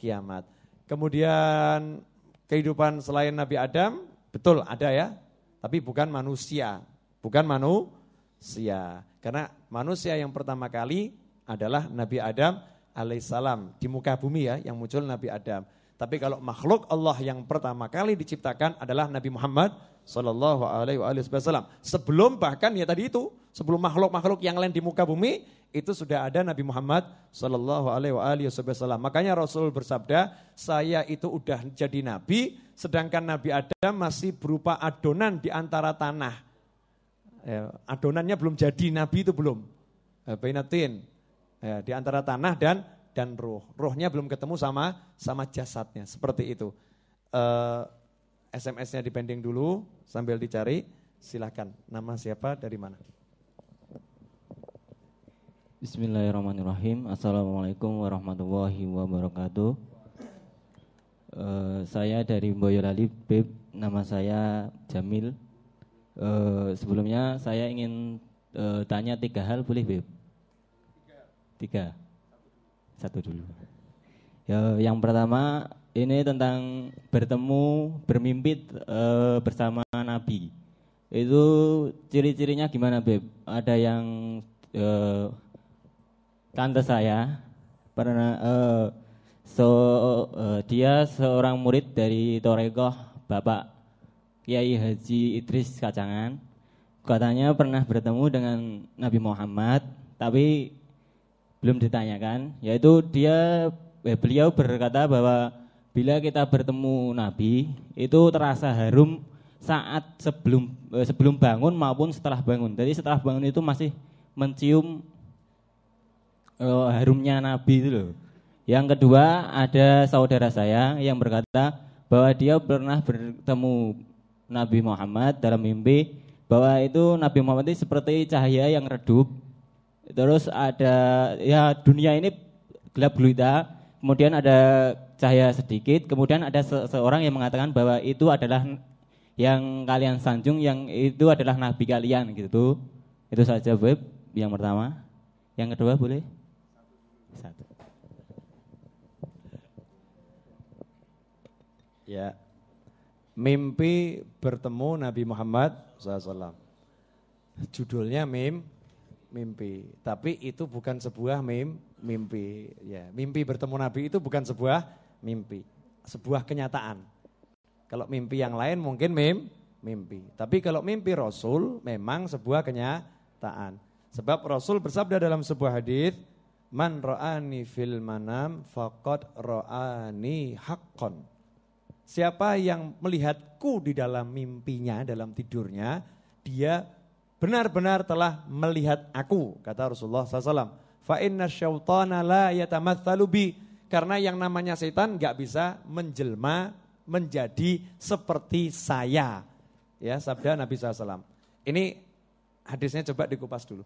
kiamat. Kemudian kehidupan selain Nabi Adam betul ada ya, tapi bukan manusia, bukan manusia. Karena manusia yang pertama kali adalah Nabi Adam alaihissalam di muka bumi ya yang muncul Nabi Adam. Tapi kalau makhluk Allah yang pertama kali diciptakan adalah Nabi Muhammad Sallallahu Alaihi Wasallam. Sebelum bahkan ya tadi itu, sebelum makhluk-makhluk yang lain di muka bumi, itu sudah ada Nabi Muhammad Sallallahu Alaihi Wasallam. Makanya Rasul bersabda, saya itu udah jadi Nabi, sedangkan Nabi Adam masih berupa adonan di antara tanah. Ya, adonannya belum jadi, Nabi itu belum. Eh, bainatin, ya, di antara tanah dan dan roh. Rohnya belum ketemu sama sama jasadnya, seperti itu. Uh, SMS-nya dipending dulu sambil dicari. Silahkan, nama siapa, dari mana? Bismillahirrahmanirrahim. Assalamualaikum warahmatullahi wabarakatuh. Uh, saya dari Boyolali, Beb. Nama saya Jamil. Uh, sebelumnya saya ingin uh, tanya tiga hal, boleh Beb? Tiga. Satu dulu. Ya, yang pertama ini tentang bertemu, bermimpi e, bersama Nabi. Itu ciri-cirinya gimana, Beb? Ada yang e, tante saya pernah e, so e, dia seorang murid dari Toregoh Bapak Kiai Haji Idris Kacangan. Katanya pernah bertemu dengan Nabi Muhammad, tapi belum ditanyakan. Yaitu dia eh, beliau berkata bahwa Bila kita bertemu Nabi, itu terasa harum saat sebelum eh, sebelum bangun maupun setelah bangun. Jadi setelah bangun itu masih mencium uh, harumnya Nabi itu loh. Yang kedua ada saudara saya yang berkata bahwa dia pernah bertemu Nabi Muhammad dalam mimpi bahwa itu Nabi Muhammad itu seperti cahaya yang redup. Terus ada ya dunia ini gelap gulita kemudian ada cahaya sedikit, kemudian ada se seorang yang mengatakan bahwa itu adalah yang kalian sanjung, yang itu adalah nabi kalian gitu. Itu saja web yang pertama. Yang kedua boleh? Satu. Ya. Mimpi bertemu Nabi Muhammad SAW. Judulnya mim mimpi. Tapi itu bukan sebuah mim, mimpi. Ya, mimpi bertemu Nabi itu bukan sebuah mimpi, sebuah kenyataan. Kalau mimpi yang lain mungkin mim, mimpi. Tapi kalau mimpi Rasul memang sebuah kenyataan. Sebab Rasul bersabda dalam sebuah hadis, "Man ra'ani fil manam faqad ra'ani haqqan." Siapa yang melihatku di dalam mimpinya, dalam tidurnya, dia benar-benar telah melihat aku kata Rasulullah SAW. Fa inna syaitana la yatamatsalu bi karena yang namanya setan nggak bisa menjelma menjadi seperti saya. Ya, sabda Nabi SAW. Ini hadisnya coba dikupas dulu.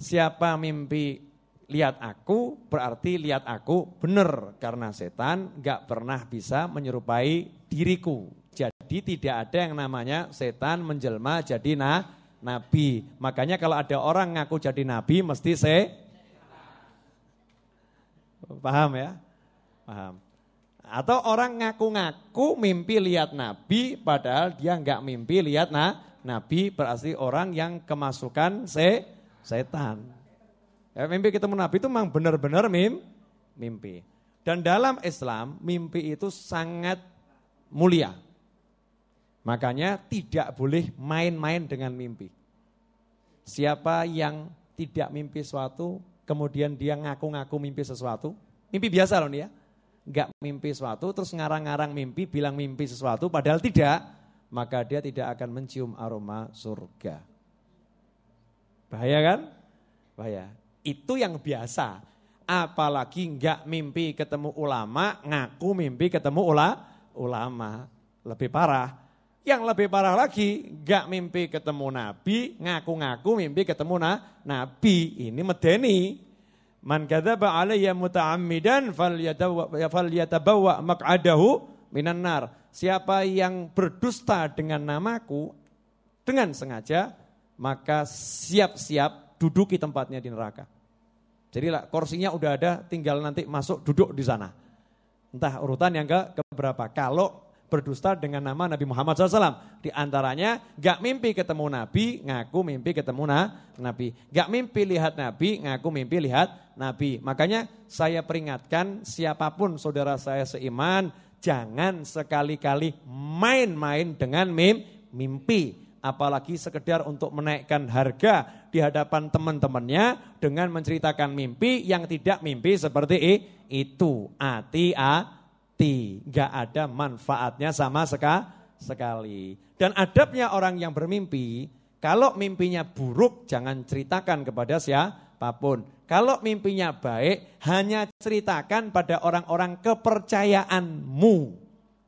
Siapa mimpi lihat aku berarti lihat aku benar karena setan nggak pernah bisa menyerupai diriku. Jadi tidak ada yang namanya setan menjelma jadi nah nabi. Makanya kalau ada orang ngaku jadi nabi mesti se Paham ya? Paham. Atau orang ngaku-ngaku mimpi lihat nabi padahal dia nggak mimpi lihat nah, nabi berarti orang yang kemasukan se setan. Ya, mimpi ketemu nabi itu memang benar-benar mim mimpi. Dan dalam Islam mimpi itu sangat mulia. Makanya tidak boleh main-main dengan mimpi. Siapa yang tidak mimpi sesuatu, kemudian dia ngaku-ngaku mimpi sesuatu, mimpi biasa loh nih ya, nggak mimpi sesuatu, terus ngarang-ngarang mimpi, bilang mimpi sesuatu, padahal tidak, maka dia tidak akan mencium aroma surga. Bahaya kan? Bahaya. Itu yang biasa. Apalagi nggak mimpi ketemu ulama, ngaku mimpi ketemu ula, ulama. Lebih parah, yang lebih parah lagi, gak mimpi ketemu Nabi, ngaku-ngaku mimpi ketemu na Nabi. Ini medeni. Man kadzaba alayya muta'ammidan falyatabawwa maq'adahu minan nar. Siapa yang berdusta dengan namaku dengan sengaja, maka siap-siap duduki tempatnya di neraka. Jadi lah, kursinya udah ada, tinggal nanti masuk duduk di sana. Entah urutan yang ke keberapa. Kalau berdusta dengan nama Nabi Muhammad SAW. Di antaranya gak mimpi ketemu Nabi, ngaku mimpi ketemu na, Nabi. Gak mimpi lihat Nabi, ngaku mimpi lihat Nabi. Makanya saya peringatkan siapapun saudara saya seiman, jangan sekali-kali main-main dengan mim, mimpi. Apalagi sekedar untuk menaikkan harga di hadapan teman-temannya dengan menceritakan mimpi yang tidak mimpi seperti itu. Ati-ati mati, nggak ada manfaatnya sama seka, sekali. Dan adabnya orang yang bermimpi, kalau mimpinya buruk jangan ceritakan kepada siapapun. Kalau mimpinya baik hanya ceritakan pada orang-orang kepercayaanmu.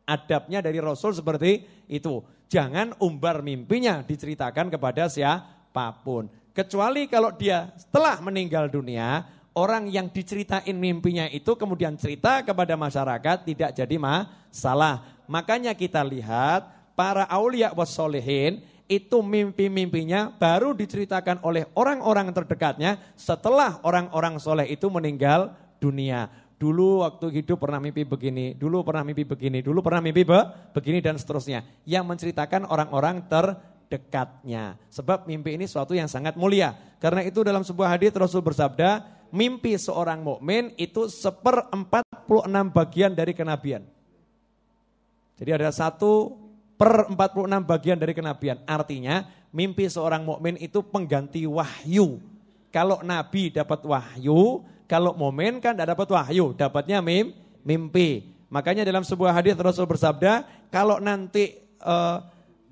Adabnya dari Rasul seperti itu. Jangan umbar mimpinya diceritakan kepada siapapun. Kecuali kalau dia setelah meninggal dunia orang yang diceritain mimpinya itu kemudian cerita kepada masyarakat tidak jadi masalah. Makanya kita lihat para aulia wasolehin itu mimpi-mimpinya baru diceritakan oleh orang-orang terdekatnya setelah orang-orang soleh itu meninggal dunia. Dulu waktu hidup pernah mimpi begini, dulu pernah mimpi begini, dulu pernah mimpi be begini dan seterusnya. Yang menceritakan orang-orang terdekat dekatnya. Sebab mimpi ini suatu yang sangat mulia. Karena itu dalam sebuah hadis Rasul bersabda, mimpi seorang mukmin itu seperempat puluh enam bagian dari kenabian. Jadi ada satu per 46 bagian dari kenabian. Artinya mimpi seorang mukmin itu pengganti wahyu. Kalau nabi dapat wahyu, kalau mukmin kan tidak dapat wahyu, dapatnya mim, mimpi. Makanya dalam sebuah hadis Rasul bersabda, kalau nanti uh,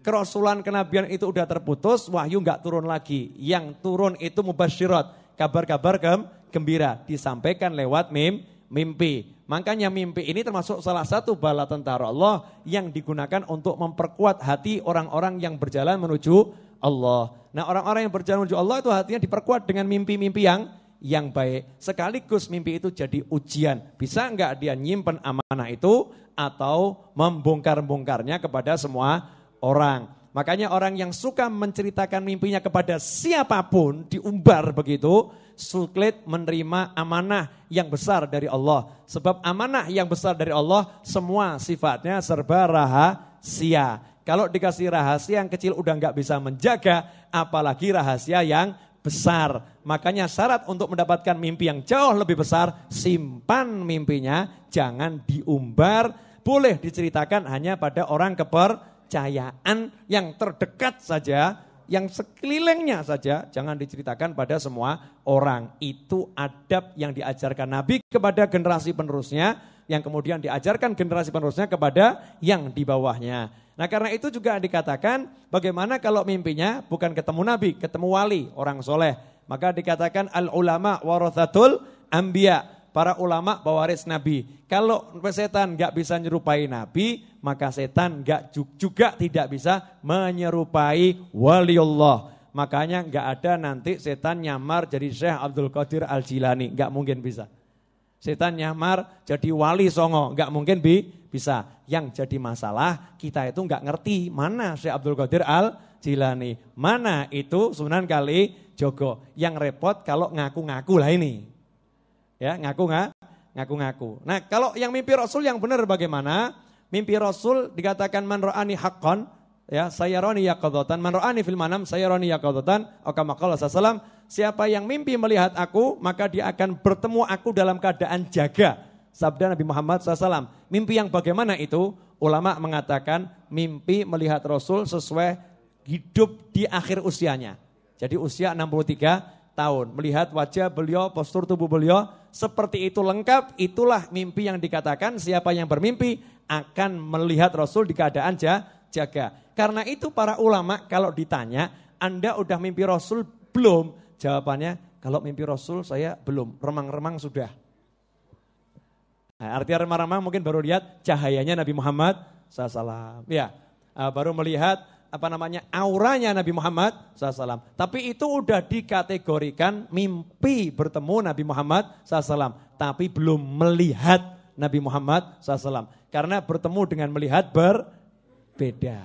kerasulan kenabian itu udah terputus, wahyu nggak turun lagi. Yang turun itu mubasyirat, kabar-kabar gem gembira disampaikan lewat mim mimpi. Makanya mimpi ini termasuk salah satu bala tentara Allah yang digunakan untuk memperkuat hati orang-orang yang berjalan menuju Allah. Nah orang-orang yang berjalan menuju Allah itu hatinya diperkuat dengan mimpi-mimpi yang yang baik. Sekaligus mimpi itu jadi ujian. Bisa enggak dia nyimpen amanah itu atau membongkar-bongkarnya kepada semua orang. Makanya orang yang suka menceritakan mimpinya kepada siapapun diumbar begitu, sulit menerima amanah yang besar dari Allah. Sebab amanah yang besar dari Allah semua sifatnya serba rahasia. Kalau dikasih rahasia yang kecil udah nggak bisa menjaga, apalagi rahasia yang besar. Makanya syarat untuk mendapatkan mimpi yang jauh lebih besar, simpan mimpinya, jangan diumbar. Boleh diceritakan hanya pada orang keper kepercayaan yang terdekat saja, yang sekelilingnya saja, jangan diceritakan pada semua orang. Itu adab yang diajarkan Nabi kepada generasi penerusnya, yang kemudian diajarkan generasi penerusnya kepada yang di bawahnya. Nah karena itu juga dikatakan bagaimana kalau mimpinya bukan ketemu Nabi, ketemu wali, orang soleh. Maka dikatakan al-ulama warathatul ambia para ulama pewaris Nabi. Kalau setan nggak bisa menyerupai Nabi, maka setan nggak juga tidak bisa menyerupai wali Allah. Makanya nggak ada nanti setan nyamar jadi Syekh Abdul Qadir Al Jilani, nggak mungkin bisa. Setan nyamar jadi wali songo, nggak mungkin bi bisa. Yang jadi masalah kita itu nggak ngerti mana Syekh Abdul Qadir Al Jilani, mana itu Sunan Kali Jogo. Yang repot kalau ngaku-ngaku lah ini. Ya, ngaku nggak? Ngaku-ngaku. Nah, kalau yang mimpi Rasul yang benar bagaimana? Mimpi Rasul dikatakan man Hakon. haqqan, ya, sayarani yaqadatan, man Manroani fil manam Roni yaqadatan, atau kama siapa yang mimpi melihat aku, maka dia akan bertemu aku dalam keadaan jaga. Sabda Nabi Muhammad SAW. Mimpi yang bagaimana itu? Ulama mengatakan mimpi melihat Rasul sesuai hidup di akhir usianya. Jadi usia 63 tahun. Melihat wajah beliau, postur tubuh beliau, seperti itu lengkap, itulah mimpi yang dikatakan siapa yang bermimpi akan melihat Rasul di keadaan jaga. Karena itu para ulama kalau ditanya, Anda udah mimpi Rasul belum? Jawabannya, kalau mimpi Rasul saya belum, remang-remang sudah. Nah, artinya remang-remang mungkin baru lihat cahayanya Nabi Muhammad SAW. Ya, eh, baru melihat apa namanya auranya Nabi Muhammad SAW. Tapi itu udah dikategorikan mimpi bertemu Nabi Muhammad SAW. Tapi belum melihat Nabi Muhammad SAW. Karena bertemu dengan melihat berbeda.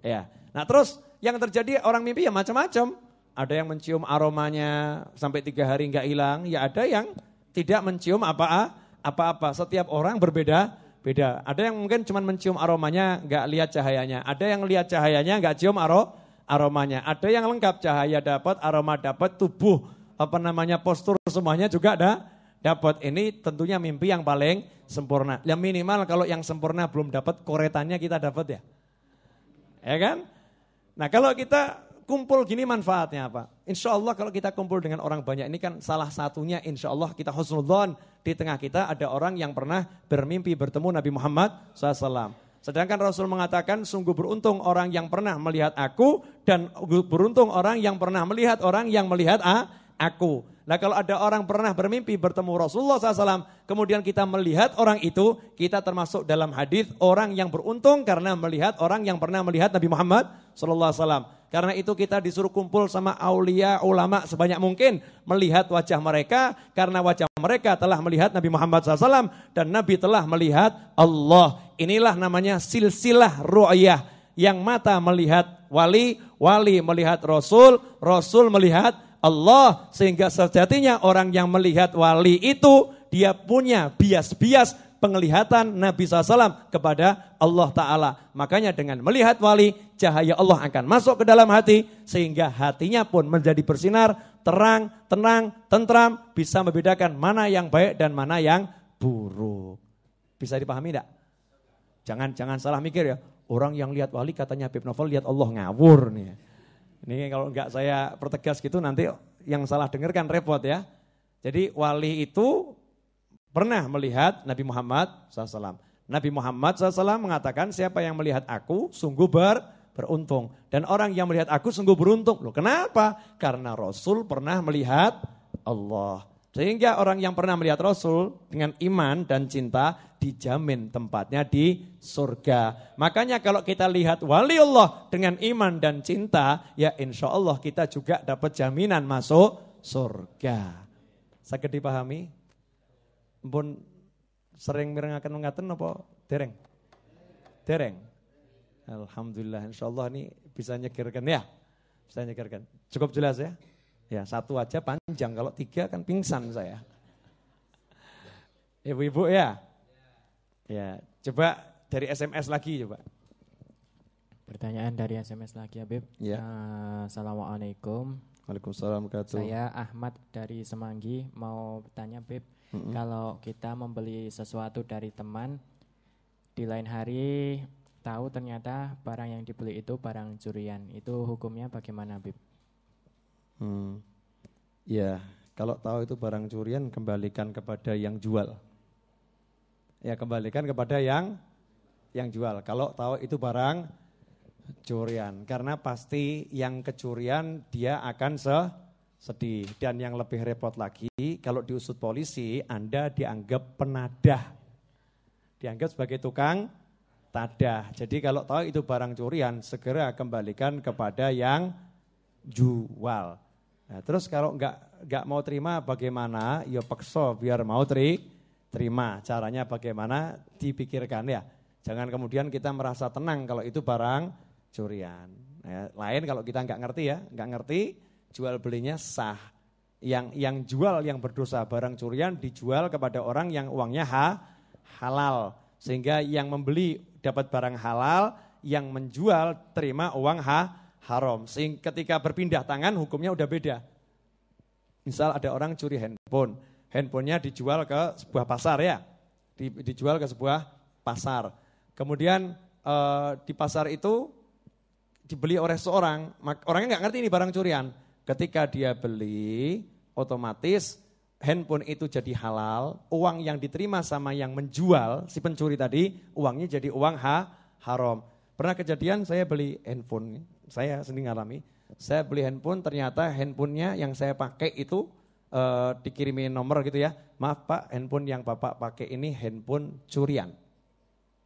Ya. Nah terus yang terjadi orang mimpi ya macam-macam. Ada yang mencium aromanya sampai tiga hari nggak hilang. Ya ada yang tidak mencium apa-apa. Setiap orang berbeda beda. Ada yang mungkin cuma mencium aromanya, nggak lihat cahayanya. Ada yang lihat cahayanya, nggak cium aro, aromanya. Ada yang lengkap cahaya dapat, aroma dapat, tubuh apa namanya postur semuanya juga ada dapat. Ini tentunya mimpi yang paling sempurna. Yang minimal kalau yang sempurna belum dapat koretannya kita dapat ya. Ya kan? Nah, kalau kita kumpul gini manfaatnya apa? Insya Allah kalau kita kumpul dengan orang banyak ini kan salah satunya insya Allah kita husnudon di tengah kita ada orang yang pernah bermimpi bertemu Nabi Muhammad SAW. Sedangkan Rasul mengatakan sungguh beruntung orang yang pernah melihat aku dan beruntung orang yang pernah melihat orang yang melihat aku. Nah kalau ada orang pernah bermimpi bertemu Rasulullah SAW, kemudian kita melihat orang itu, kita termasuk dalam hadis orang yang beruntung karena melihat orang yang pernah melihat Nabi Muhammad SAW. Karena itu kita disuruh kumpul sama aulia ulama sebanyak mungkin melihat wajah mereka karena wajah mereka telah melihat Nabi Muhammad SAW dan Nabi telah melihat Allah. Inilah namanya silsilah ru'yah yang mata melihat wali, wali melihat rasul, rasul melihat Allah sehingga sejatinya orang yang melihat wali itu dia punya bias-bias penglihatan Nabi SAW kepada Allah Ta'ala. Makanya dengan melihat wali cahaya Allah akan masuk ke dalam hati sehingga hatinya pun menjadi bersinar, terang, tenang, tentram, bisa membedakan mana yang baik dan mana yang buruk. Bisa dipahami enggak? Jangan jangan salah mikir ya. Orang yang lihat wali katanya Habib Novel lihat Allah ngawur nih. Ini kalau enggak saya pertegas gitu nanti yang salah dengarkan repot ya. Jadi wali itu pernah melihat Nabi Muhammad SAW. Nabi Muhammad SAW mengatakan siapa yang melihat aku sungguh ber beruntung. Dan orang yang melihat aku sungguh beruntung. Loh, kenapa? Karena Rasul pernah melihat Allah. Sehingga orang yang pernah melihat Rasul dengan iman dan cinta dijamin tempatnya di surga. Makanya kalau kita lihat wali Allah dengan iman dan cinta, ya insya Allah kita juga dapat jaminan masuk surga. Sakit dipahami? Pun sering mirengakan mengatakan apa dereng? Dereng. Alhamdulillah, insya Allah ini bisa nyegerkan ya. Bisa nyegerkan. Cukup jelas ya? Ya, satu aja panjang, kalau tiga kan pingsan saya. Ibu-ibu ya? Ya, coba dari SMS lagi coba. Pertanyaan dari SMS lagi Habib. Ya. Uh, Assalamualaikum. Waalaikumsalam Saya Ahmad dari Semanggi mau bertanya, Bib, mm -hmm. kalau kita membeli sesuatu dari teman di lain hari tahu ternyata barang yang dibeli itu barang curian. Itu hukumnya bagaimana, Bib? Hmm. Ya, kalau tahu itu barang curian kembalikan kepada yang jual. Ya, kembalikan kepada yang yang jual. Kalau tahu itu barang curian karena pasti yang kecurian dia akan sedih dan yang lebih repot lagi kalau diusut polisi Anda dianggap penadah. Dianggap sebagai tukang tadah. Jadi kalau tahu itu barang curian, segera kembalikan kepada yang jual. Nah, terus kalau nggak nggak mau terima bagaimana? Ya pekso biar mau teri, terima. Caranya bagaimana? Dipikirkan ya. Jangan kemudian kita merasa tenang kalau itu barang curian. Nah, lain kalau kita nggak ngerti ya, nggak ngerti jual belinya sah. Yang yang jual yang berdosa barang curian dijual kepada orang yang uangnya ha, halal sehingga yang membeli dapat barang halal, yang menjual terima uang ha, haram. Sehingga ketika berpindah tangan hukumnya udah beda. Misal ada orang curi handphone, handphonenya dijual ke sebuah pasar ya, di, dijual ke sebuah pasar. Kemudian e, di pasar itu dibeli oleh seorang, orangnya nggak ngerti ini barang curian. Ketika dia beli, otomatis handphone itu jadi halal, uang yang diterima sama yang menjual si pencuri tadi, uangnya jadi uang ha, haram. Pernah kejadian saya beli handphone, saya sendiri ngalami, saya beli handphone ternyata handphonenya yang saya pakai itu uh, dikirimin nomor gitu ya, maaf pak handphone yang bapak pakai ini handphone curian.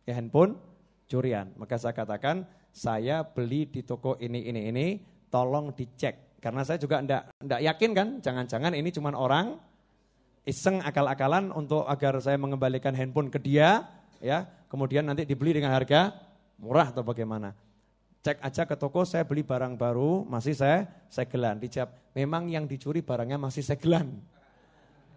Ya handphone curian, maka saya katakan saya beli di toko ini, ini, ini, tolong dicek karena saya juga enggak, enggak yakin kan, jangan-jangan ini cuma orang iseng akal-akalan untuk agar saya mengembalikan handphone ke dia, ya. Kemudian nanti dibeli dengan harga murah atau bagaimana. Cek aja ke toko, saya beli barang baru, masih saya segelan. Dijawab, memang yang dicuri barangnya masih segelan.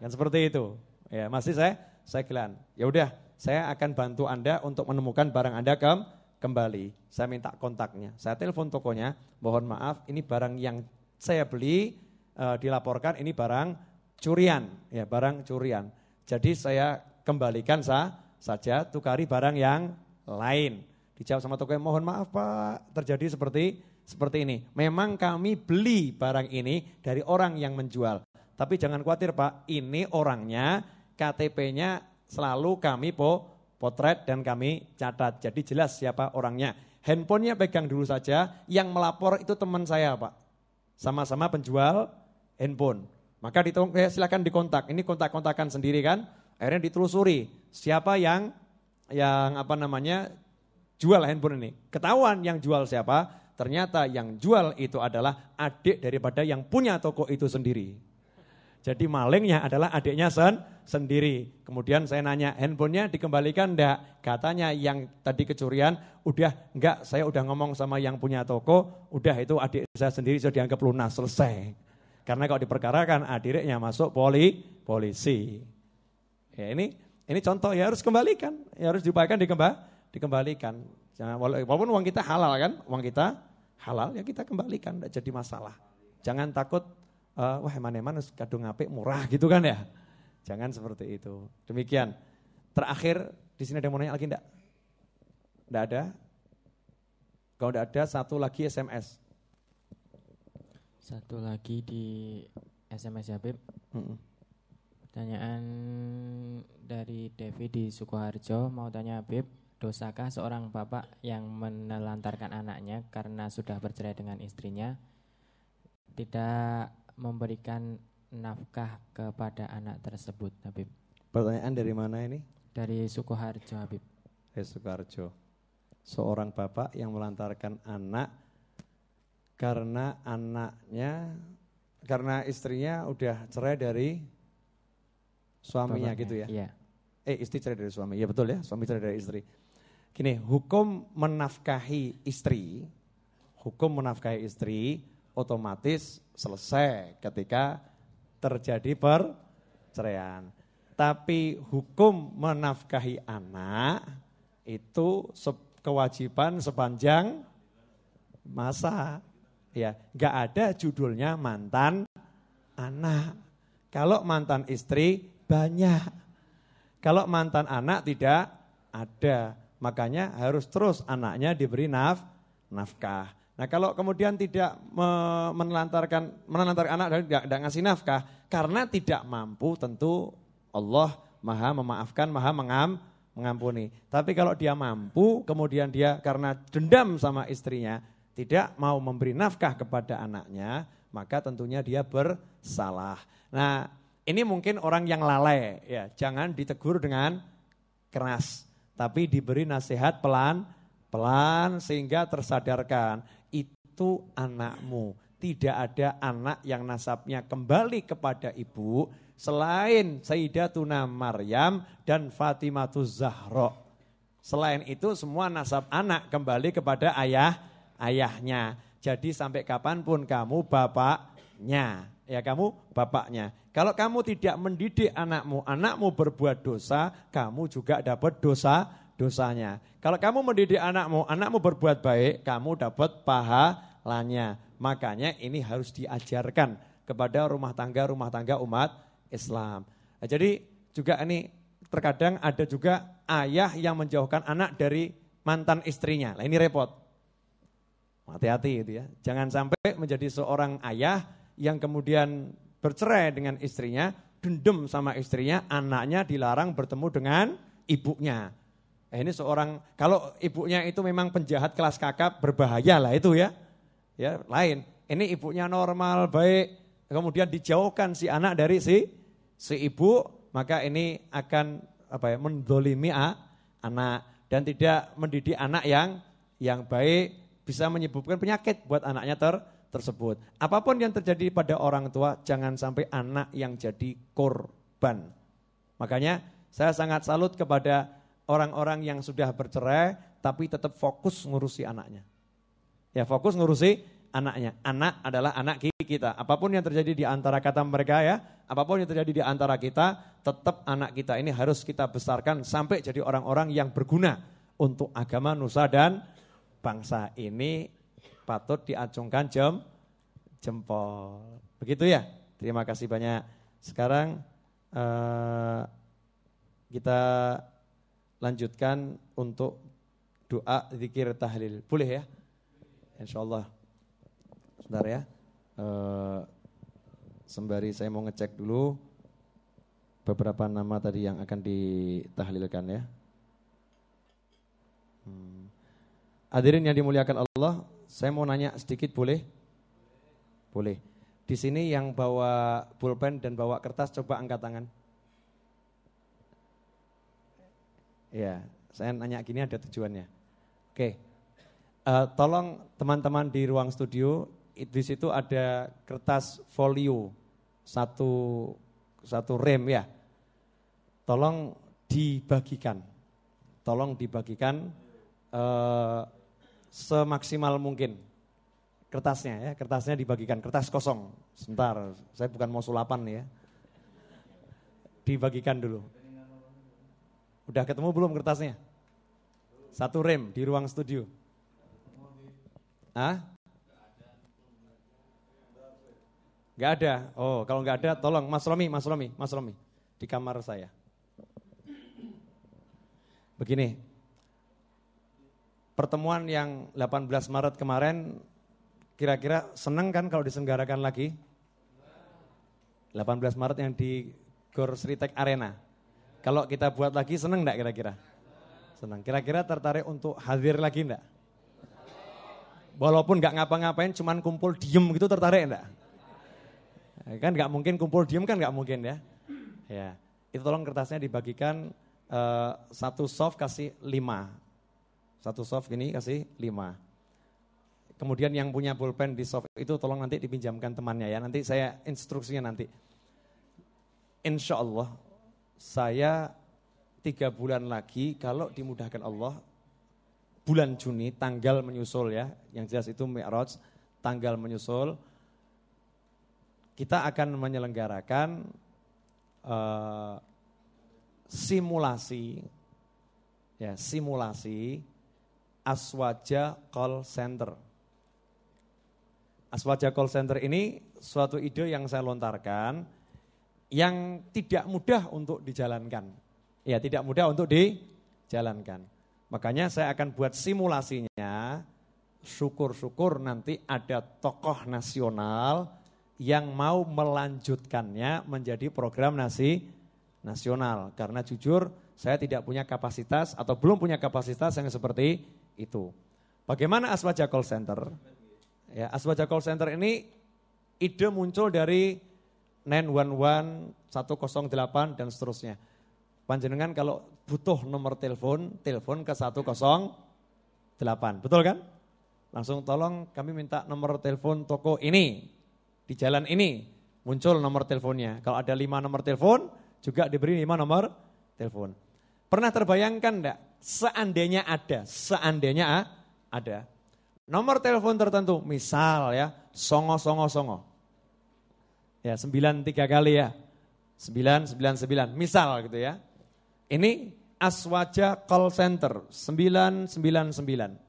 Kan seperti itu. Ya, masih saya segelan. Ya udah, saya akan bantu Anda untuk menemukan barang Anda ke kembali. Saya minta kontaknya. Saya telepon tokonya, mohon maaf, ini barang yang saya beli eh, dilaporkan ini barang curian, ya barang curian. Jadi saya kembalikan sah, saja tukari barang yang lain. Dijawab sama yang mohon maaf Pak, terjadi seperti seperti ini. Memang kami beli barang ini dari orang yang menjual. Tapi jangan khawatir Pak, ini orangnya KTP-nya selalu kami po potret dan kami catat. Jadi jelas siapa orangnya. Handphonenya pegang dulu saja, yang melapor itu teman saya Pak. Sama-sama penjual handphone. Maka ditolong, eh, silakan dikontak. Ini kontak-kontakan sendiri kan? Akhirnya ditelusuri siapa yang yang apa namanya jual handphone ini. Ketahuan yang jual siapa? Ternyata yang jual itu adalah adik daripada yang punya toko itu sendiri. Jadi malingnya adalah adiknya sen sendiri. Kemudian saya nanya, handphonenya dikembalikan enggak? Katanya yang tadi kecurian, udah enggak, saya udah ngomong sama yang punya toko, udah itu adik saya sendiri sudah dianggap lunas, selesai. Karena kalau diperkarakan adiknya masuk poli polisi. Ya ini ini contoh ya harus kembalikan, ya harus diupayakan dikembal dikembalikan. Jangan, ya, walaupun uang kita halal kan, uang kita halal ya kita kembalikan, tidak jadi masalah. Jangan takut uh, wah eman-eman kadung ape murah gitu kan ya. Jangan seperti itu. Demikian. Terakhir di sini ada yang mau nanya lagi enggak? Enggak ada? Kalau enggak ada satu lagi SMS. Satu lagi di SMS ya Bib. mm hmm Pertanyaan dari Devi di Sukoharjo mau tanya Bib, dosakah seorang bapak yang menelantarkan anaknya karena sudah bercerai dengan istrinya tidak memberikan nafkah kepada anak tersebut Habib? Nah, Pertanyaan dari mana ini? Dari Sukoharjo Habib. Dari Sukoharjo. Seorang bapak yang melantarkan anak karena anaknya karena istrinya udah cerai dari suaminya Bapaknya, gitu ya. Iya. Eh istri cerai dari suami. Ya betul ya, suami cerai dari istri. Gini, hukum menafkahi istri, hukum menafkahi istri otomatis selesai ketika terjadi perceraian. Tapi hukum menafkahi anak itu kewajiban sepanjang masa ya nggak ada judulnya mantan anak. Kalau mantan istri banyak. Kalau mantan anak tidak ada. Makanya harus terus anaknya diberi naf, nafkah. Nah kalau kemudian tidak menelantarkan menelantarkan anak dan tidak, tidak ngasih nafkah karena tidak mampu tentu Allah maha memaafkan maha mengam mengampuni. Tapi kalau dia mampu kemudian dia karena dendam sama istrinya tidak mau memberi nafkah kepada anaknya, maka tentunya dia bersalah. Nah, ini mungkin orang yang lalai ya, jangan ditegur dengan keras, tapi diberi nasihat pelan-pelan sehingga tersadarkan itu anakmu. Tidak ada anak yang nasabnya kembali kepada ibu selain Sayyidatuna Maryam dan Fatimatuz Zahra. Selain itu semua nasab anak kembali kepada ayah ayahnya. Jadi sampai kapanpun kamu bapaknya. Ya kamu bapaknya. Kalau kamu tidak mendidik anakmu, anakmu berbuat dosa, kamu juga dapat dosa dosanya. Kalau kamu mendidik anakmu, anakmu berbuat baik, kamu dapat pahalanya. Makanya ini harus diajarkan kepada rumah tangga-rumah tangga umat Islam. Nah, jadi juga ini terkadang ada juga ayah yang menjauhkan anak dari mantan istrinya. Nah, ini repot. Hati-hati itu ya. Jangan sampai menjadi seorang ayah yang kemudian bercerai dengan istrinya, dendam sama istrinya, anaknya dilarang bertemu dengan ibunya. Eh, ini seorang kalau ibunya itu memang penjahat kelas kakap berbahaya lah itu ya. Ya, lain. Ini ibunya normal, baik. Kemudian dijauhkan si anak dari si si ibu, maka ini akan apa ya mendolimi anak dan tidak mendidik anak yang yang baik bisa menyebabkan penyakit buat anaknya ter tersebut. Apapun yang terjadi pada orang tua, jangan sampai anak yang jadi korban. Makanya saya sangat salut kepada orang-orang yang sudah bercerai tapi tetap fokus ngurusi anaknya. Ya fokus ngurusi anaknya. Anak adalah anak kita. Apapun yang terjadi di antara kata mereka ya, apapun yang terjadi di antara kita, tetap anak kita ini harus kita besarkan sampai jadi orang-orang yang berguna untuk agama, nusa dan bangsa ini patut diacungkan jem, jempol. Begitu ya. Terima kasih banyak. Sekarang eh, kita lanjutkan untuk doa zikir tahlil. Boleh ya? Insya Allah. Sebentar ya. Eh, sembari saya mau ngecek dulu beberapa nama tadi yang akan ditahlilkan ya. Hmm. Hadirin yang dimuliakan Allah, saya mau nanya sedikit boleh? Boleh. Di sini yang bawa pulpen dan bawa kertas coba angkat tangan. Ya, saya nanya gini ada tujuannya. Oke, uh, tolong teman-teman di ruang studio di situ ada kertas folio satu satu rem ya. Tolong dibagikan, tolong dibagikan. Uh, semaksimal mungkin kertasnya ya, kertasnya dibagikan, kertas kosong. Sebentar, saya bukan mau sulapan ya. Dibagikan dulu. Udah ketemu belum kertasnya? Satu rem di ruang studio. ah nggak ada. Oh, kalau nggak ada tolong Mas Romi, Mas Romi, Mas Romi di kamar saya. Begini, pertemuan yang 18 Maret kemarin kira-kira seneng kan kalau disenggarakan lagi? 18 Maret yang di Gor Sritek Arena. Kalau kita buat lagi seneng enggak kira-kira? Senang. Kira-kira tertarik untuk hadir lagi enggak? Walaupun enggak ngapa-ngapain cuman kumpul diem gitu tertarik enggak? Ya kan enggak mungkin kumpul diem kan enggak mungkin ya. Ya. Itu tolong kertasnya dibagikan uh, satu soft kasih lima satu soft gini kasih lima. Kemudian yang punya pulpen di soft itu tolong nanti dipinjamkan temannya ya. Nanti saya instruksinya nanti. Insya Allah saya tiga bulan lagi kalau dimudahkan Allah bulan Juni tanggal menyusul ya. Yang jelas itu Mi'raj tanggal menyusul kita akan menyelenggarakan uh, simulasi ya simulasi Aswaja Call Center. Aswaja Call Center ini suatu ide yang saya lontarkan yang tidak mudah untuk dijalankan. Ya, tidak mudah untuk dijalankan. Makanya saya akan buat simulasinya. Syukur-syukur nanti ada tokoh nasional yang mau melanjutkannya menjadi program nasi nasional. Karena jujur saya tidak punya kapasitas atau belum punya kapasitas yang seperti itu. Bagaimana Aswaja Call Center? Ya, Aswaja Call Center ini ide muncul dari 911, 108 dan seterusnya. Panjenengan kalau butuh nomor telepon, telepon ke 108. Betul kan? Langsung tolong kami minta nomor telepon toko ini di jalan ini muncul nomor teleponnya. Kalau ada lima nomor telepon, juga diberi lima nomor telepon. Pernah terbayangkan enggak seandainya ada, seandainya ada. Nomor telepon tertentu, misal ya, songo songo songo. Ya, sembilan tiga kali ya. Sembilan, sembilan, sembilan, misal gitu ya. Ini Aswaja Call Center 999.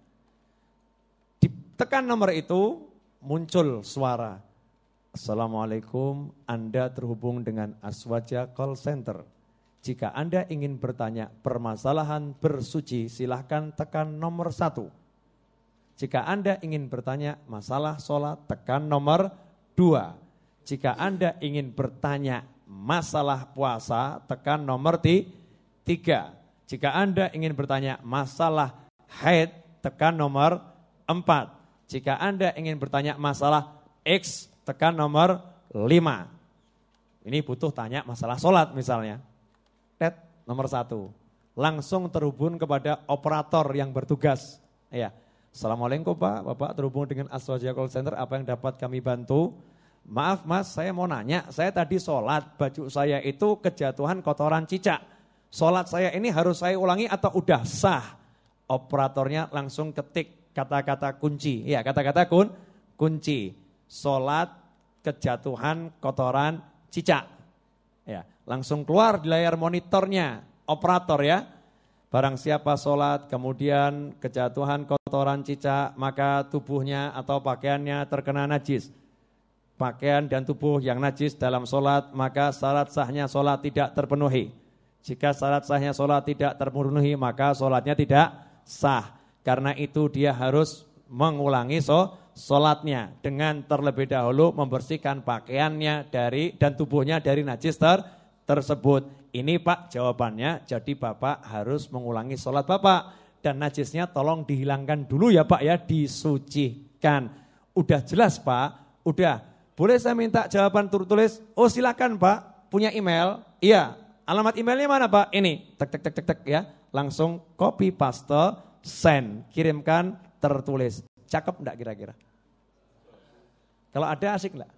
Ditekan nomor itu muncul suara. Assalamualaikum, Anda terhubung dengan Aswaja Call Center jika Anda ingin bertanya permasalahan bersuci, silahkan tekan nomor satu. Jika Anda ingin bertanya masalah sholat, tekan nomor dua. Jika Anda ingin bertanya masalah puasa, tekan nomor tiga. Jika Anda ingin bertanya masalah haid, tekan nomor empat. Jika Anda ingin bertanya masalah X, tekan nomor lima. Ini butuh tanya masalah sholat misalnya Tet, nomor satu. Langsung terhubung kepada operator yang bertugas. Ya. Assalamualaikum Pak, Bapak terhubung dengan Aswaja Call Center, apa yang dapat kami bantu? Maaf mas, saya mau nanya, saya tadi sholat, baju saya itu kejatuhan kotoran cicak. Sholat saya ini harus saya ulangi atau udah sah? Operatornya langsung ketik kata-kata kunci. Ya kata-kata kun, kunci. Sholat kejatuhan kotoran cicak. Ya, Langsung keluar di layar monitornya, operator ya. Barang siapa sholat, kemudian kejatuhan kotoran cicak, maka tubuhnya atau pakaiannya terkena najis. Pakaian dan tubuh yang najis dalam sholat, maka syarat sahnya sholat tidak terpenuhi. Jika syarat sahnya sholat tidak terpenuhi, maka sholatnya tidak sah. Karena itu dia harus mengulangi so, sholatnya dengan terlebih dahulu membersihkan pakaiannya dari dan tubuhnya dari najis ter tersebut. Ini Pak jawabannya, jadi Bapak harus mengulangi sholat Bapak. Dan najisnya tolong dihilangkan dulu ya Pak ya, disucikan. Udah jelas Pak, udah. Boleh saya minta jawaban tertulis? Oh silakan Pak, punya email? Iya, alamat emailnya mana Pak? Ini, tek tek tek tek tek ya. Langsung copy paste, send, kirimkan tertulis. Cakep enggak kira-kira? Kalau ada asik enggak?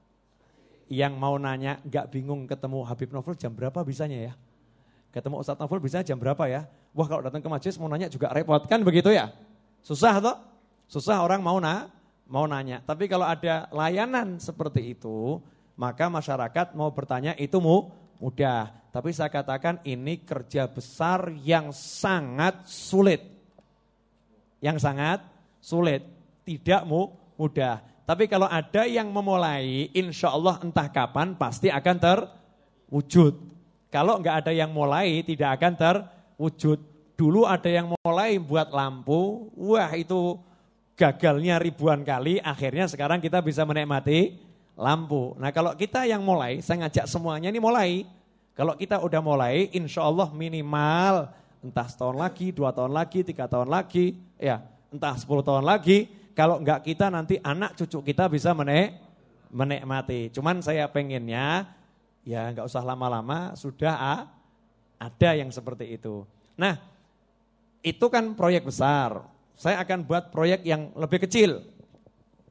yang mau nanya gak bingung ketemu Habib Novel jam berapa bisanya ya? Ketemu Ustadz Novel bisa jam berapa ya? Wah kalau datang ke majelis mau nanya juga repot kan begitu ya? Susah toh? Susah orang mau na mau nanya. Tapi kalau ada layanan seperti itu, maka masyarakat mau bertanya itu mu mudah. Tapi saya katakan ini kerja besar yang sangat sulit. Yang sangat sulit, tidak mu mudah. Tapi kalau ada yang memulai, insya Allah entah kapan pasti akan terwujud. Kalau nggak ada yang mulai, tidak akan terwujud. Dulu ada yang mulai buat lampu, wah itu gagalnya ribuan kali, akhirnya sekarang kita bisa menikmati lampu. Nah kalau kita yang mulai, saya ngajak semuanya ini mulai. Kalau kita udah mulai, insya Allah minimal entah setahun lagi, dua tahun lagi, tiga tahun lagi, ya entah sepuluh tahun lagi, kalau enggak kita nanti anak cucu kita bisa menek, menikmati. Cuman saya pengennya ya enggak usah lama-lama sudah ah, ada yang seperti itu. Nah, itu kan proyek besar. Saya akan buat proyek yang lebih kecil.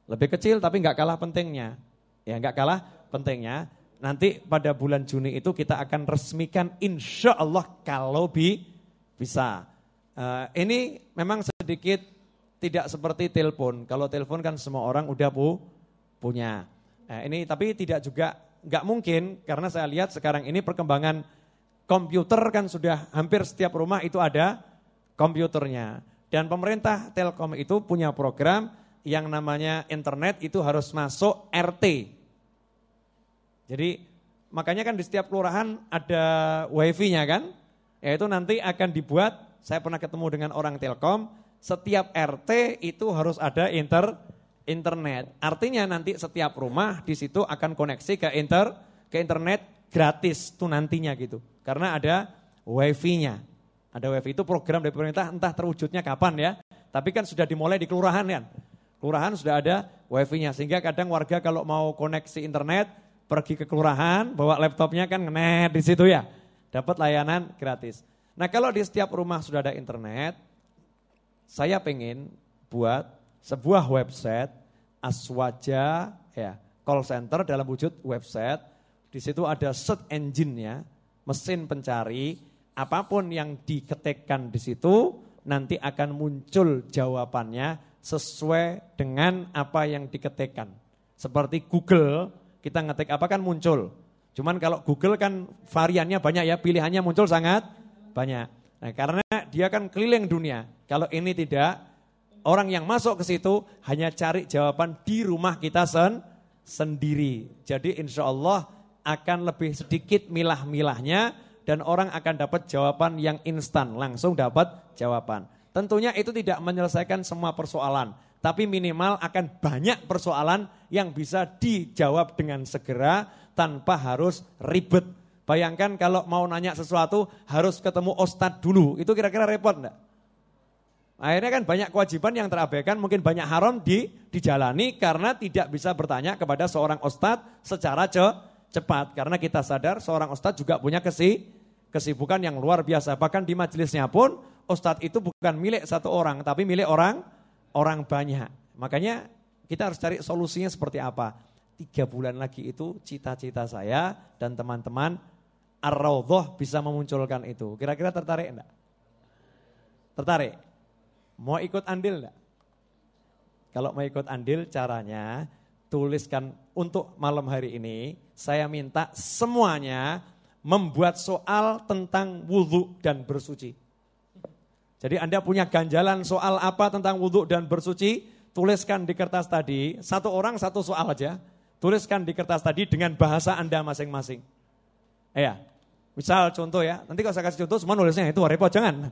Lebih kecil tapi enggak kalah pentingnya. Ya enggak kalah pentingnya. Nanti pada bulan Juni itu kita akan resmikan insya Allah kalau bi bisa. Uh, ini memang sedikit tidak seperti telepon. Kalau telepon kan semua orang udah pu punya. Nah, ini tapi tidak juga nggak mungkin karena saya lihat sekarang ini perkembangan komputer kan sudah hampir setiap rumah itu ada komputernya. Dan pemerintah Telkom itu punya program yang namanya internet itu harus masuk RT. Jadi makanya kan di setiap kelurahan ada wifi-nya kan? Yaitu nanti akan dibuat, saya pernah ketemu dengan orang Telkom, setiap RT itu harus ada inter internet. Artinya nanti setiap rumah di situ akan koneksi ke inter ke internet gratis tuh nantinya gitu. Karena ada wifi-nya. Ada wifi itu program dari pemerintah entah terwujudnya kapan ya. Tapi kan sudah dimulai di kelurahan kan. Kelurahan sudah ada wifi-nya sehingga kadang warga kalau mau koneksi internet pergi ke kelurahan bawa laptopnya kan ngenet di situ ya. Dapat layanan gratis. Nah kalau di setiap rumah sudah ada internet, saya pengen buat sebuah website aswaja ya call center dalam wujud website. Di situ ada search engine-nya, mesin pencari, apapun yang diketikkan di situ nanti akan muncul jawabannya sesuai dengan apa yang diketikkan. Seperti Google, kita ngetik apa kan muncul. Cuman kalau Google kan variannya banyak ya, pilihannya muncul sangat banyak. Nah, karena dia kan keliling dunia. Kalau ini tidak, orang yang masuk ke situ hanya cari jawaban di rumah kita sen sendiri. Jadi insya Allah akan lebih sedikit milah-milahnya dan orang akan dapat jawaban yang instan, langsung dapat jawaban. Tentunya itu tidak menyelesaikan semua persoalan, tapi minimal akan banyak persoalan yang bisa dijawab dengan segera tanpa harus ribet Bayangkan kalau mau nanya sesuatu harus ketemu ustadz dulu, itu kira-kira repot enggak? Akhirnya kan banyak kewajiban yang terabaikan, mungkin banyak haram di dijalani karena tidak bisa bertanya kepada seorang ustadz secara ce, cepat. Karena kita sadar seorang ustadz juga punya kesi, kesibukan yang luar biasa. Bahkan di majelisnya pun ustadz itu bukan milik satu orang, tapi milik orang orang banyak. Makanya kita harus cari solusinya seperti apa. Tiga bulan lagi itu cita-cita saya dan teman-teman ar rawdoh bisa memunculkan itu. Kira-kira tertarik enggak? Tertarik? Mau ikut andil enggak? Kalau mau ikut andil caranya tuliskan untuk malam hari ini saya minta semuanya membuat soal tentang wudhu dan bersuci. Jadi Anda punya ganjalan soal apa tentang wudhu dan bersuci, tuliskan di kertas tadi, satu orang satu soal aja, tuliskan di kertas tadi dengan bahasa Anda masing-masing. Ya, Misal contoh ya, nanti kalau saya kasih contoh semua nulisnya itu repot, jangan.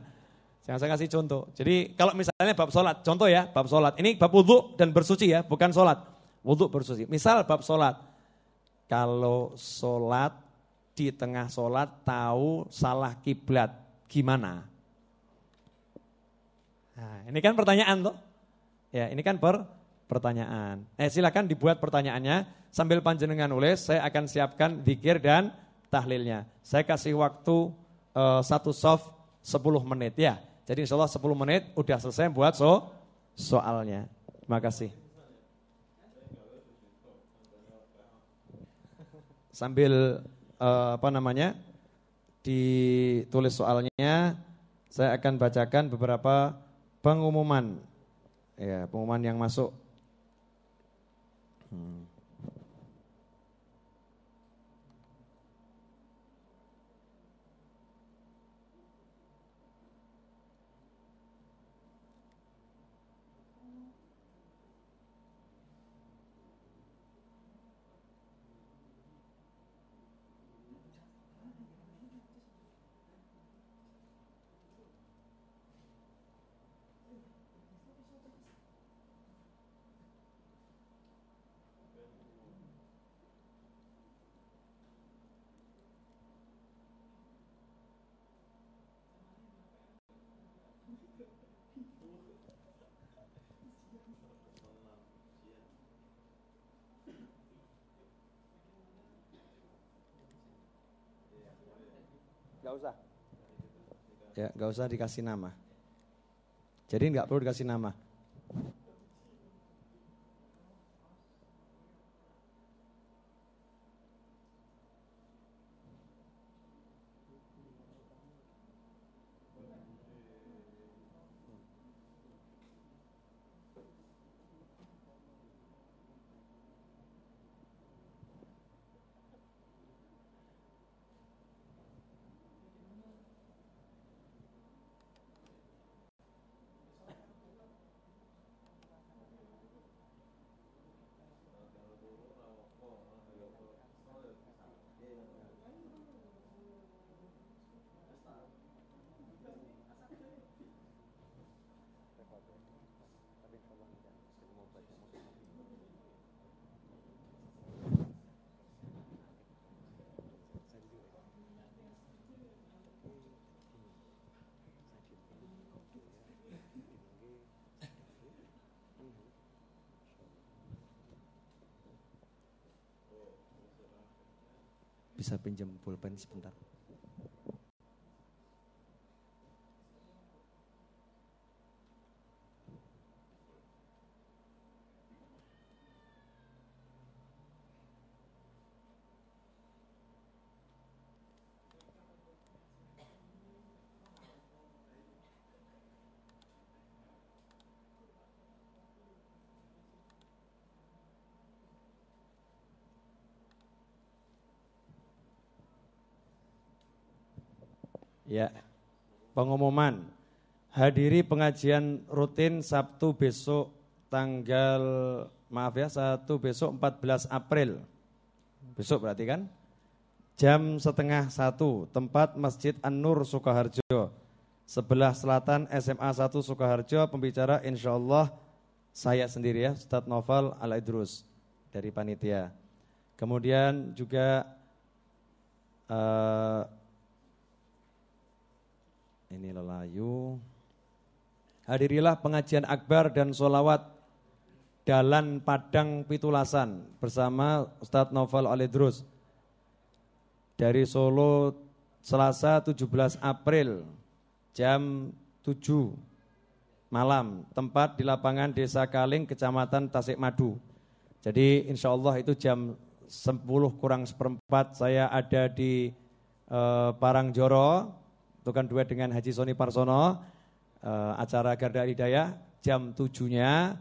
Jangan saya kasih contoh. Jadi kalau misalnya bab sholat, contoh ya bab sholat. Ini bab wudhu dan bersuci ya, bukan sholat. Wudhu bersuci. Misal bab sholat. Kalau sholat di tengah sholat tahu salah kiblat gimana? Nah, ini kan pertanyaan tuh. Ya, ini kan per pertanyaan. Eh silakan dibuat pertanyaannya sambil panjenengan nulis, saya akan siapkan dikir dan tahlilnya. Saya kasih waktu uh, satu soft 10 menit ya. Jadi insya Allah 10 menit udah selesai buat so soalnya. Terima kasih. Sambil uh, apa namanya ditulis soalnya, saya akan bacakan beberapa pengumuman ya pengumuman yang masuk. Hmm. ya nggak usah dikasih nama. Jadi nggak perlu dikasih nama. bisa pinjam pulpen sebentar Ya. Pengumuman. Hadiri pengajian rutin Sabtu besok tanggal maaf ya, satu besok 14 April. Besok berarti kan? Jam setengah satu, tempat Masjid An-Nur Sukoharjo. Sebelah selatan SMA 1 Sukoharjo, pembicara insya Allah saya sendiri ya, Ustadz Novel Al-Idrus dari panitia. Kemudian juga eh, ini lelayu. Hadirilah pengajian akbar dan solawat Dalan Padang Pitulasan bersama Ustadz Novel Aledrus dari Solo Selasa 17 April jam 7 malam tempat di lapangan Desa Kaling Kecamatan Tasik Madu. Jadi insya Allah itu jam 10 kurang seperempat saya ada di eh, Parangjoro Tukang duet dengan Haji Soni Parsono. Uh, acara Garda Hidayah jam tujuhnya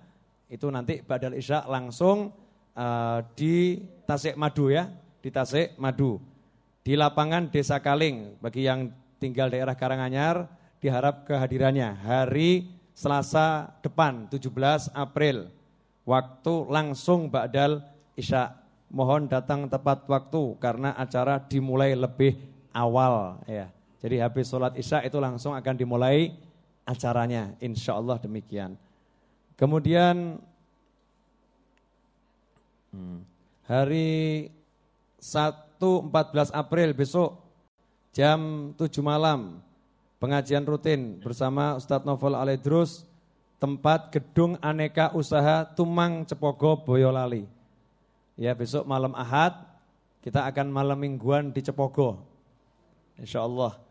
itu nanti Badal Isya langsung uh, di Tasik Madu ya, di Tasik Madu. Di lapangan Desa Kaling bagi yang tinggal daerah Karanganyar diharap kehadirannya hari Selasa depan 17 April waktu langsung Badal Isya. Mohon datang tepat waktu karena acara dimulai lebih awal ya. Jadi habis sholat isya itu langsung akan dimulai acaranya. Insya Allah demikian. Kemudian hmm, hari 1 14 April besok jam 7 malam pengajian rutin bersama Ustadz Novel Aledrus tempat gedung aneka usaha Tumang Cepogo Boyolali. Ya besok malam Ahad kita akan malam mingguan di Cepogo. Insya Allah.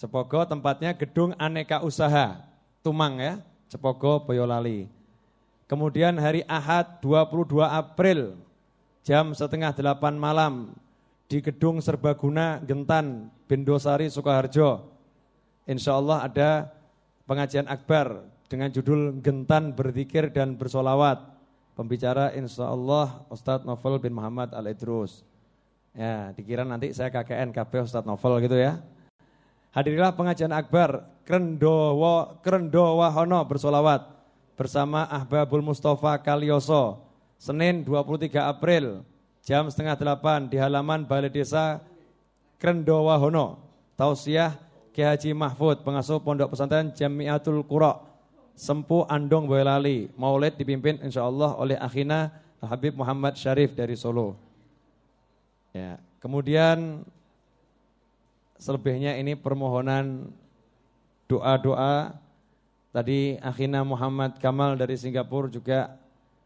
Cepogo tempatnya gedung aneka usaha, Tumang ya, Cepogo Boyolali. Kemudian hari Ahad 22 April jam setengah delapan malam di gedung Serbaguna Gentan Bendosari Sukoharjo. Insya Allah ada pengajian akbar dengan judul Gentan Berzikir dan Bersolawat. Pembicara insya Allah Ustadz Novel bin Muhammad Al-Idrus. Ya, dikira nanti saya KKN, KP Ustadz Novel gitu ya. Hadirilah pengajian akbar Krendowo Krendowahono bersolawat bersama Ahbabul Mustafa Kalioso Senin 23 April jam setengah delapan di halaman Balai Desa Krendowahono Tausiah Ki Haji Mahfud pengasuh Pondok Pesantren Jamiatul Kuro Sempu Andong Boyolali Maulid dipimpin Insya Allah oleh Akhina Habib Muhammad Syarif dari Solo ya kemudian selebihnya ini permohonan doa-doa. Tadi Akhina Muhammad Kamal dari Singapura juga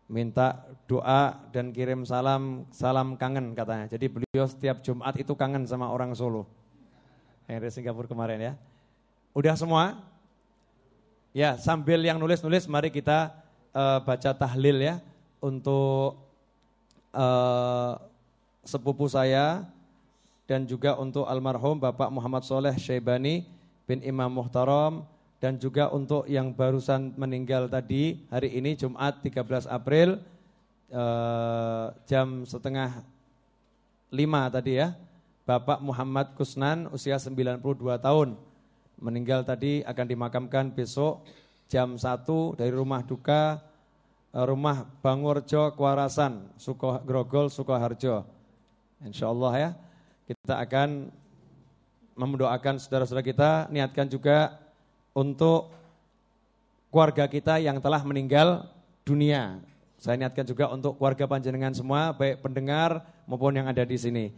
minta doa dan kirim salam, salam kangen katanya. Jadi beliau setiap Jumat itu kangen sama orang Solo. Yang dari Singapura kemarin ya. Udah semua? Ya, sambil yang nulis-nulis mari kita uh, baca tahlil ya untuk uh, sepupu saya dan juga untuk almarhum Bapak Muhammad Soleh Syaibani bin Imam Muhtarom dan juga untuk yang barusan meninggal tadi hari ini Jumat 13 April eh, jam setengah lima tadi ya Bapak Muhammad Kusnan usia 92 tahun meninggal tadi akan dimakamkan besok jam 1 dari rumah duka eh, rumah Bangurjo Kwarasan Grogol Sukoharjo Insya Allah ya kita akan mendoakan saudara-saudara kita, niatkan juga untuk keluarga kita yang telah meninggal dunia. Saya niatkan juga untuk keluarga panjenengan semua, baik pendengar maupun yang ada di sini.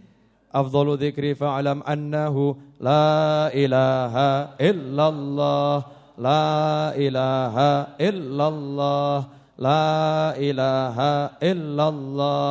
Afdhalu dzikri fa'lam annahu la ilaha illallah la ilaha illallah la ilaha illallah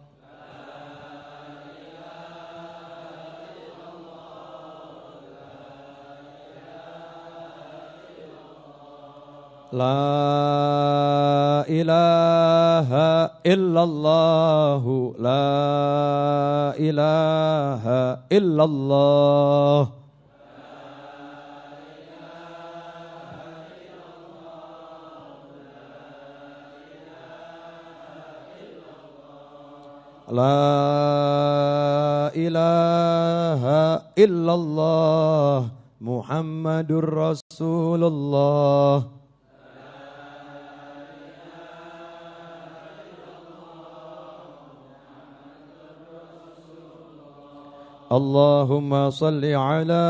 La ilaha illallah La ilaha illallah La ilaha illallah Muhammadur Rasulullah اللهم صل على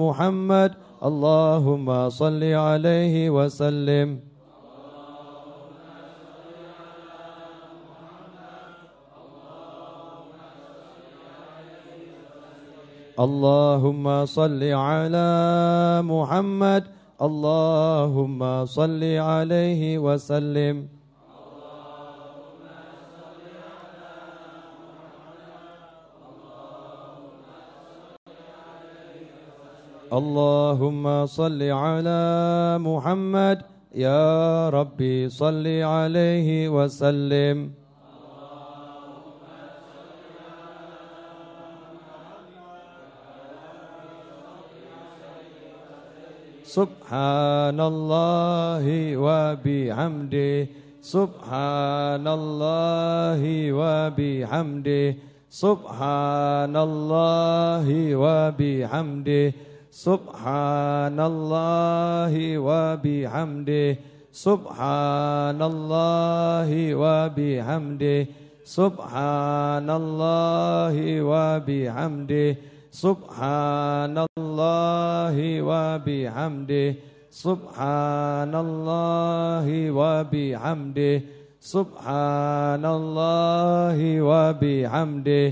محمد اللهم صل عليه وسلم اللهم صل على محمد اللهم صل عليه وسلم اللهم صل على محمد يا ربي صل عليه وسلم سبحان الله وبحمده سبحان الله وبحمده سبحان الله وبحمده Subhanallah wa bihamdih Subhanallah wa bihamdih Subhanallah wa bihamdih Subhanallah wa bihamdih Subhanallah wa bihamdih Subhanallah wa bihamdih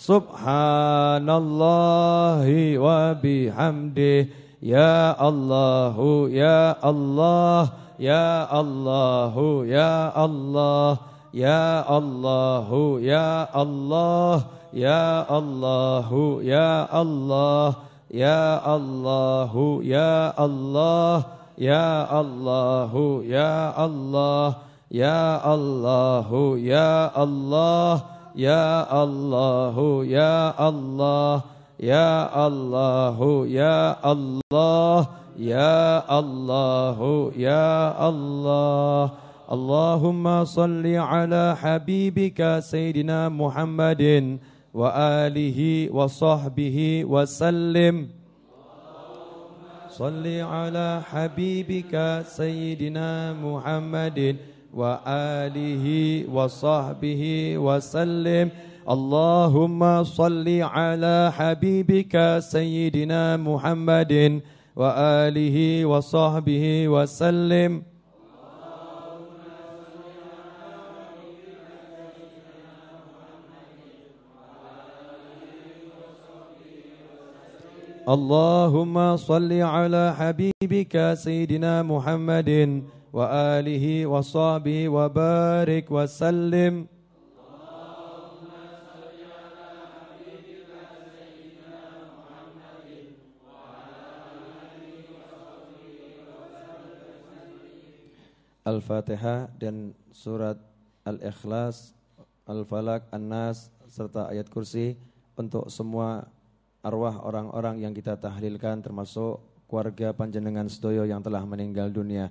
Subhanallahi wa bihamdi Ya Allahu ya Allah ya Allahu ya Allah ya Allahu ya Allah ya Allahu ya Allah ya Allahu ya Allah يا الله يا الله يا الله يا الله يا الله يا الله يا الله يا الله يا الله يا الله اللهم صل على حبيبك سيدنا محمد وآله وصحبه وسلم صل على حبيبك سيدنا محمد وآله وصحبه وسلم اللهم صل على حبيبك سيدنا محمد وآله وصحبه وسلم اللهم صل على حبيبك سيدنا محمد وآله وصحبه وبارك وسلم Al-Fatihah dan surat Al-Ikhlas, Al-Falak, An-Nas serta ayat kursi untuk semua arwah orang-orang yang kita tahlilkan termasuk keluarga panjenengan sedoyo yang telah meninggal dunia.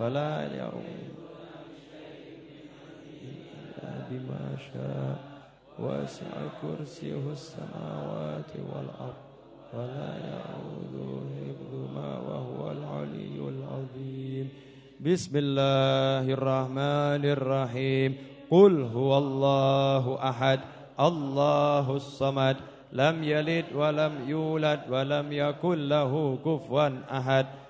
ولا يروي إلا بما شاء وسع كرسيه السماوات والأرض ولا يعود ما وهو العلي العظيم بسم الله الرحمن الرحيم قل هو الله أحد الله الصمد لم يلد ولم يولد ولم يكن له كفوا أحد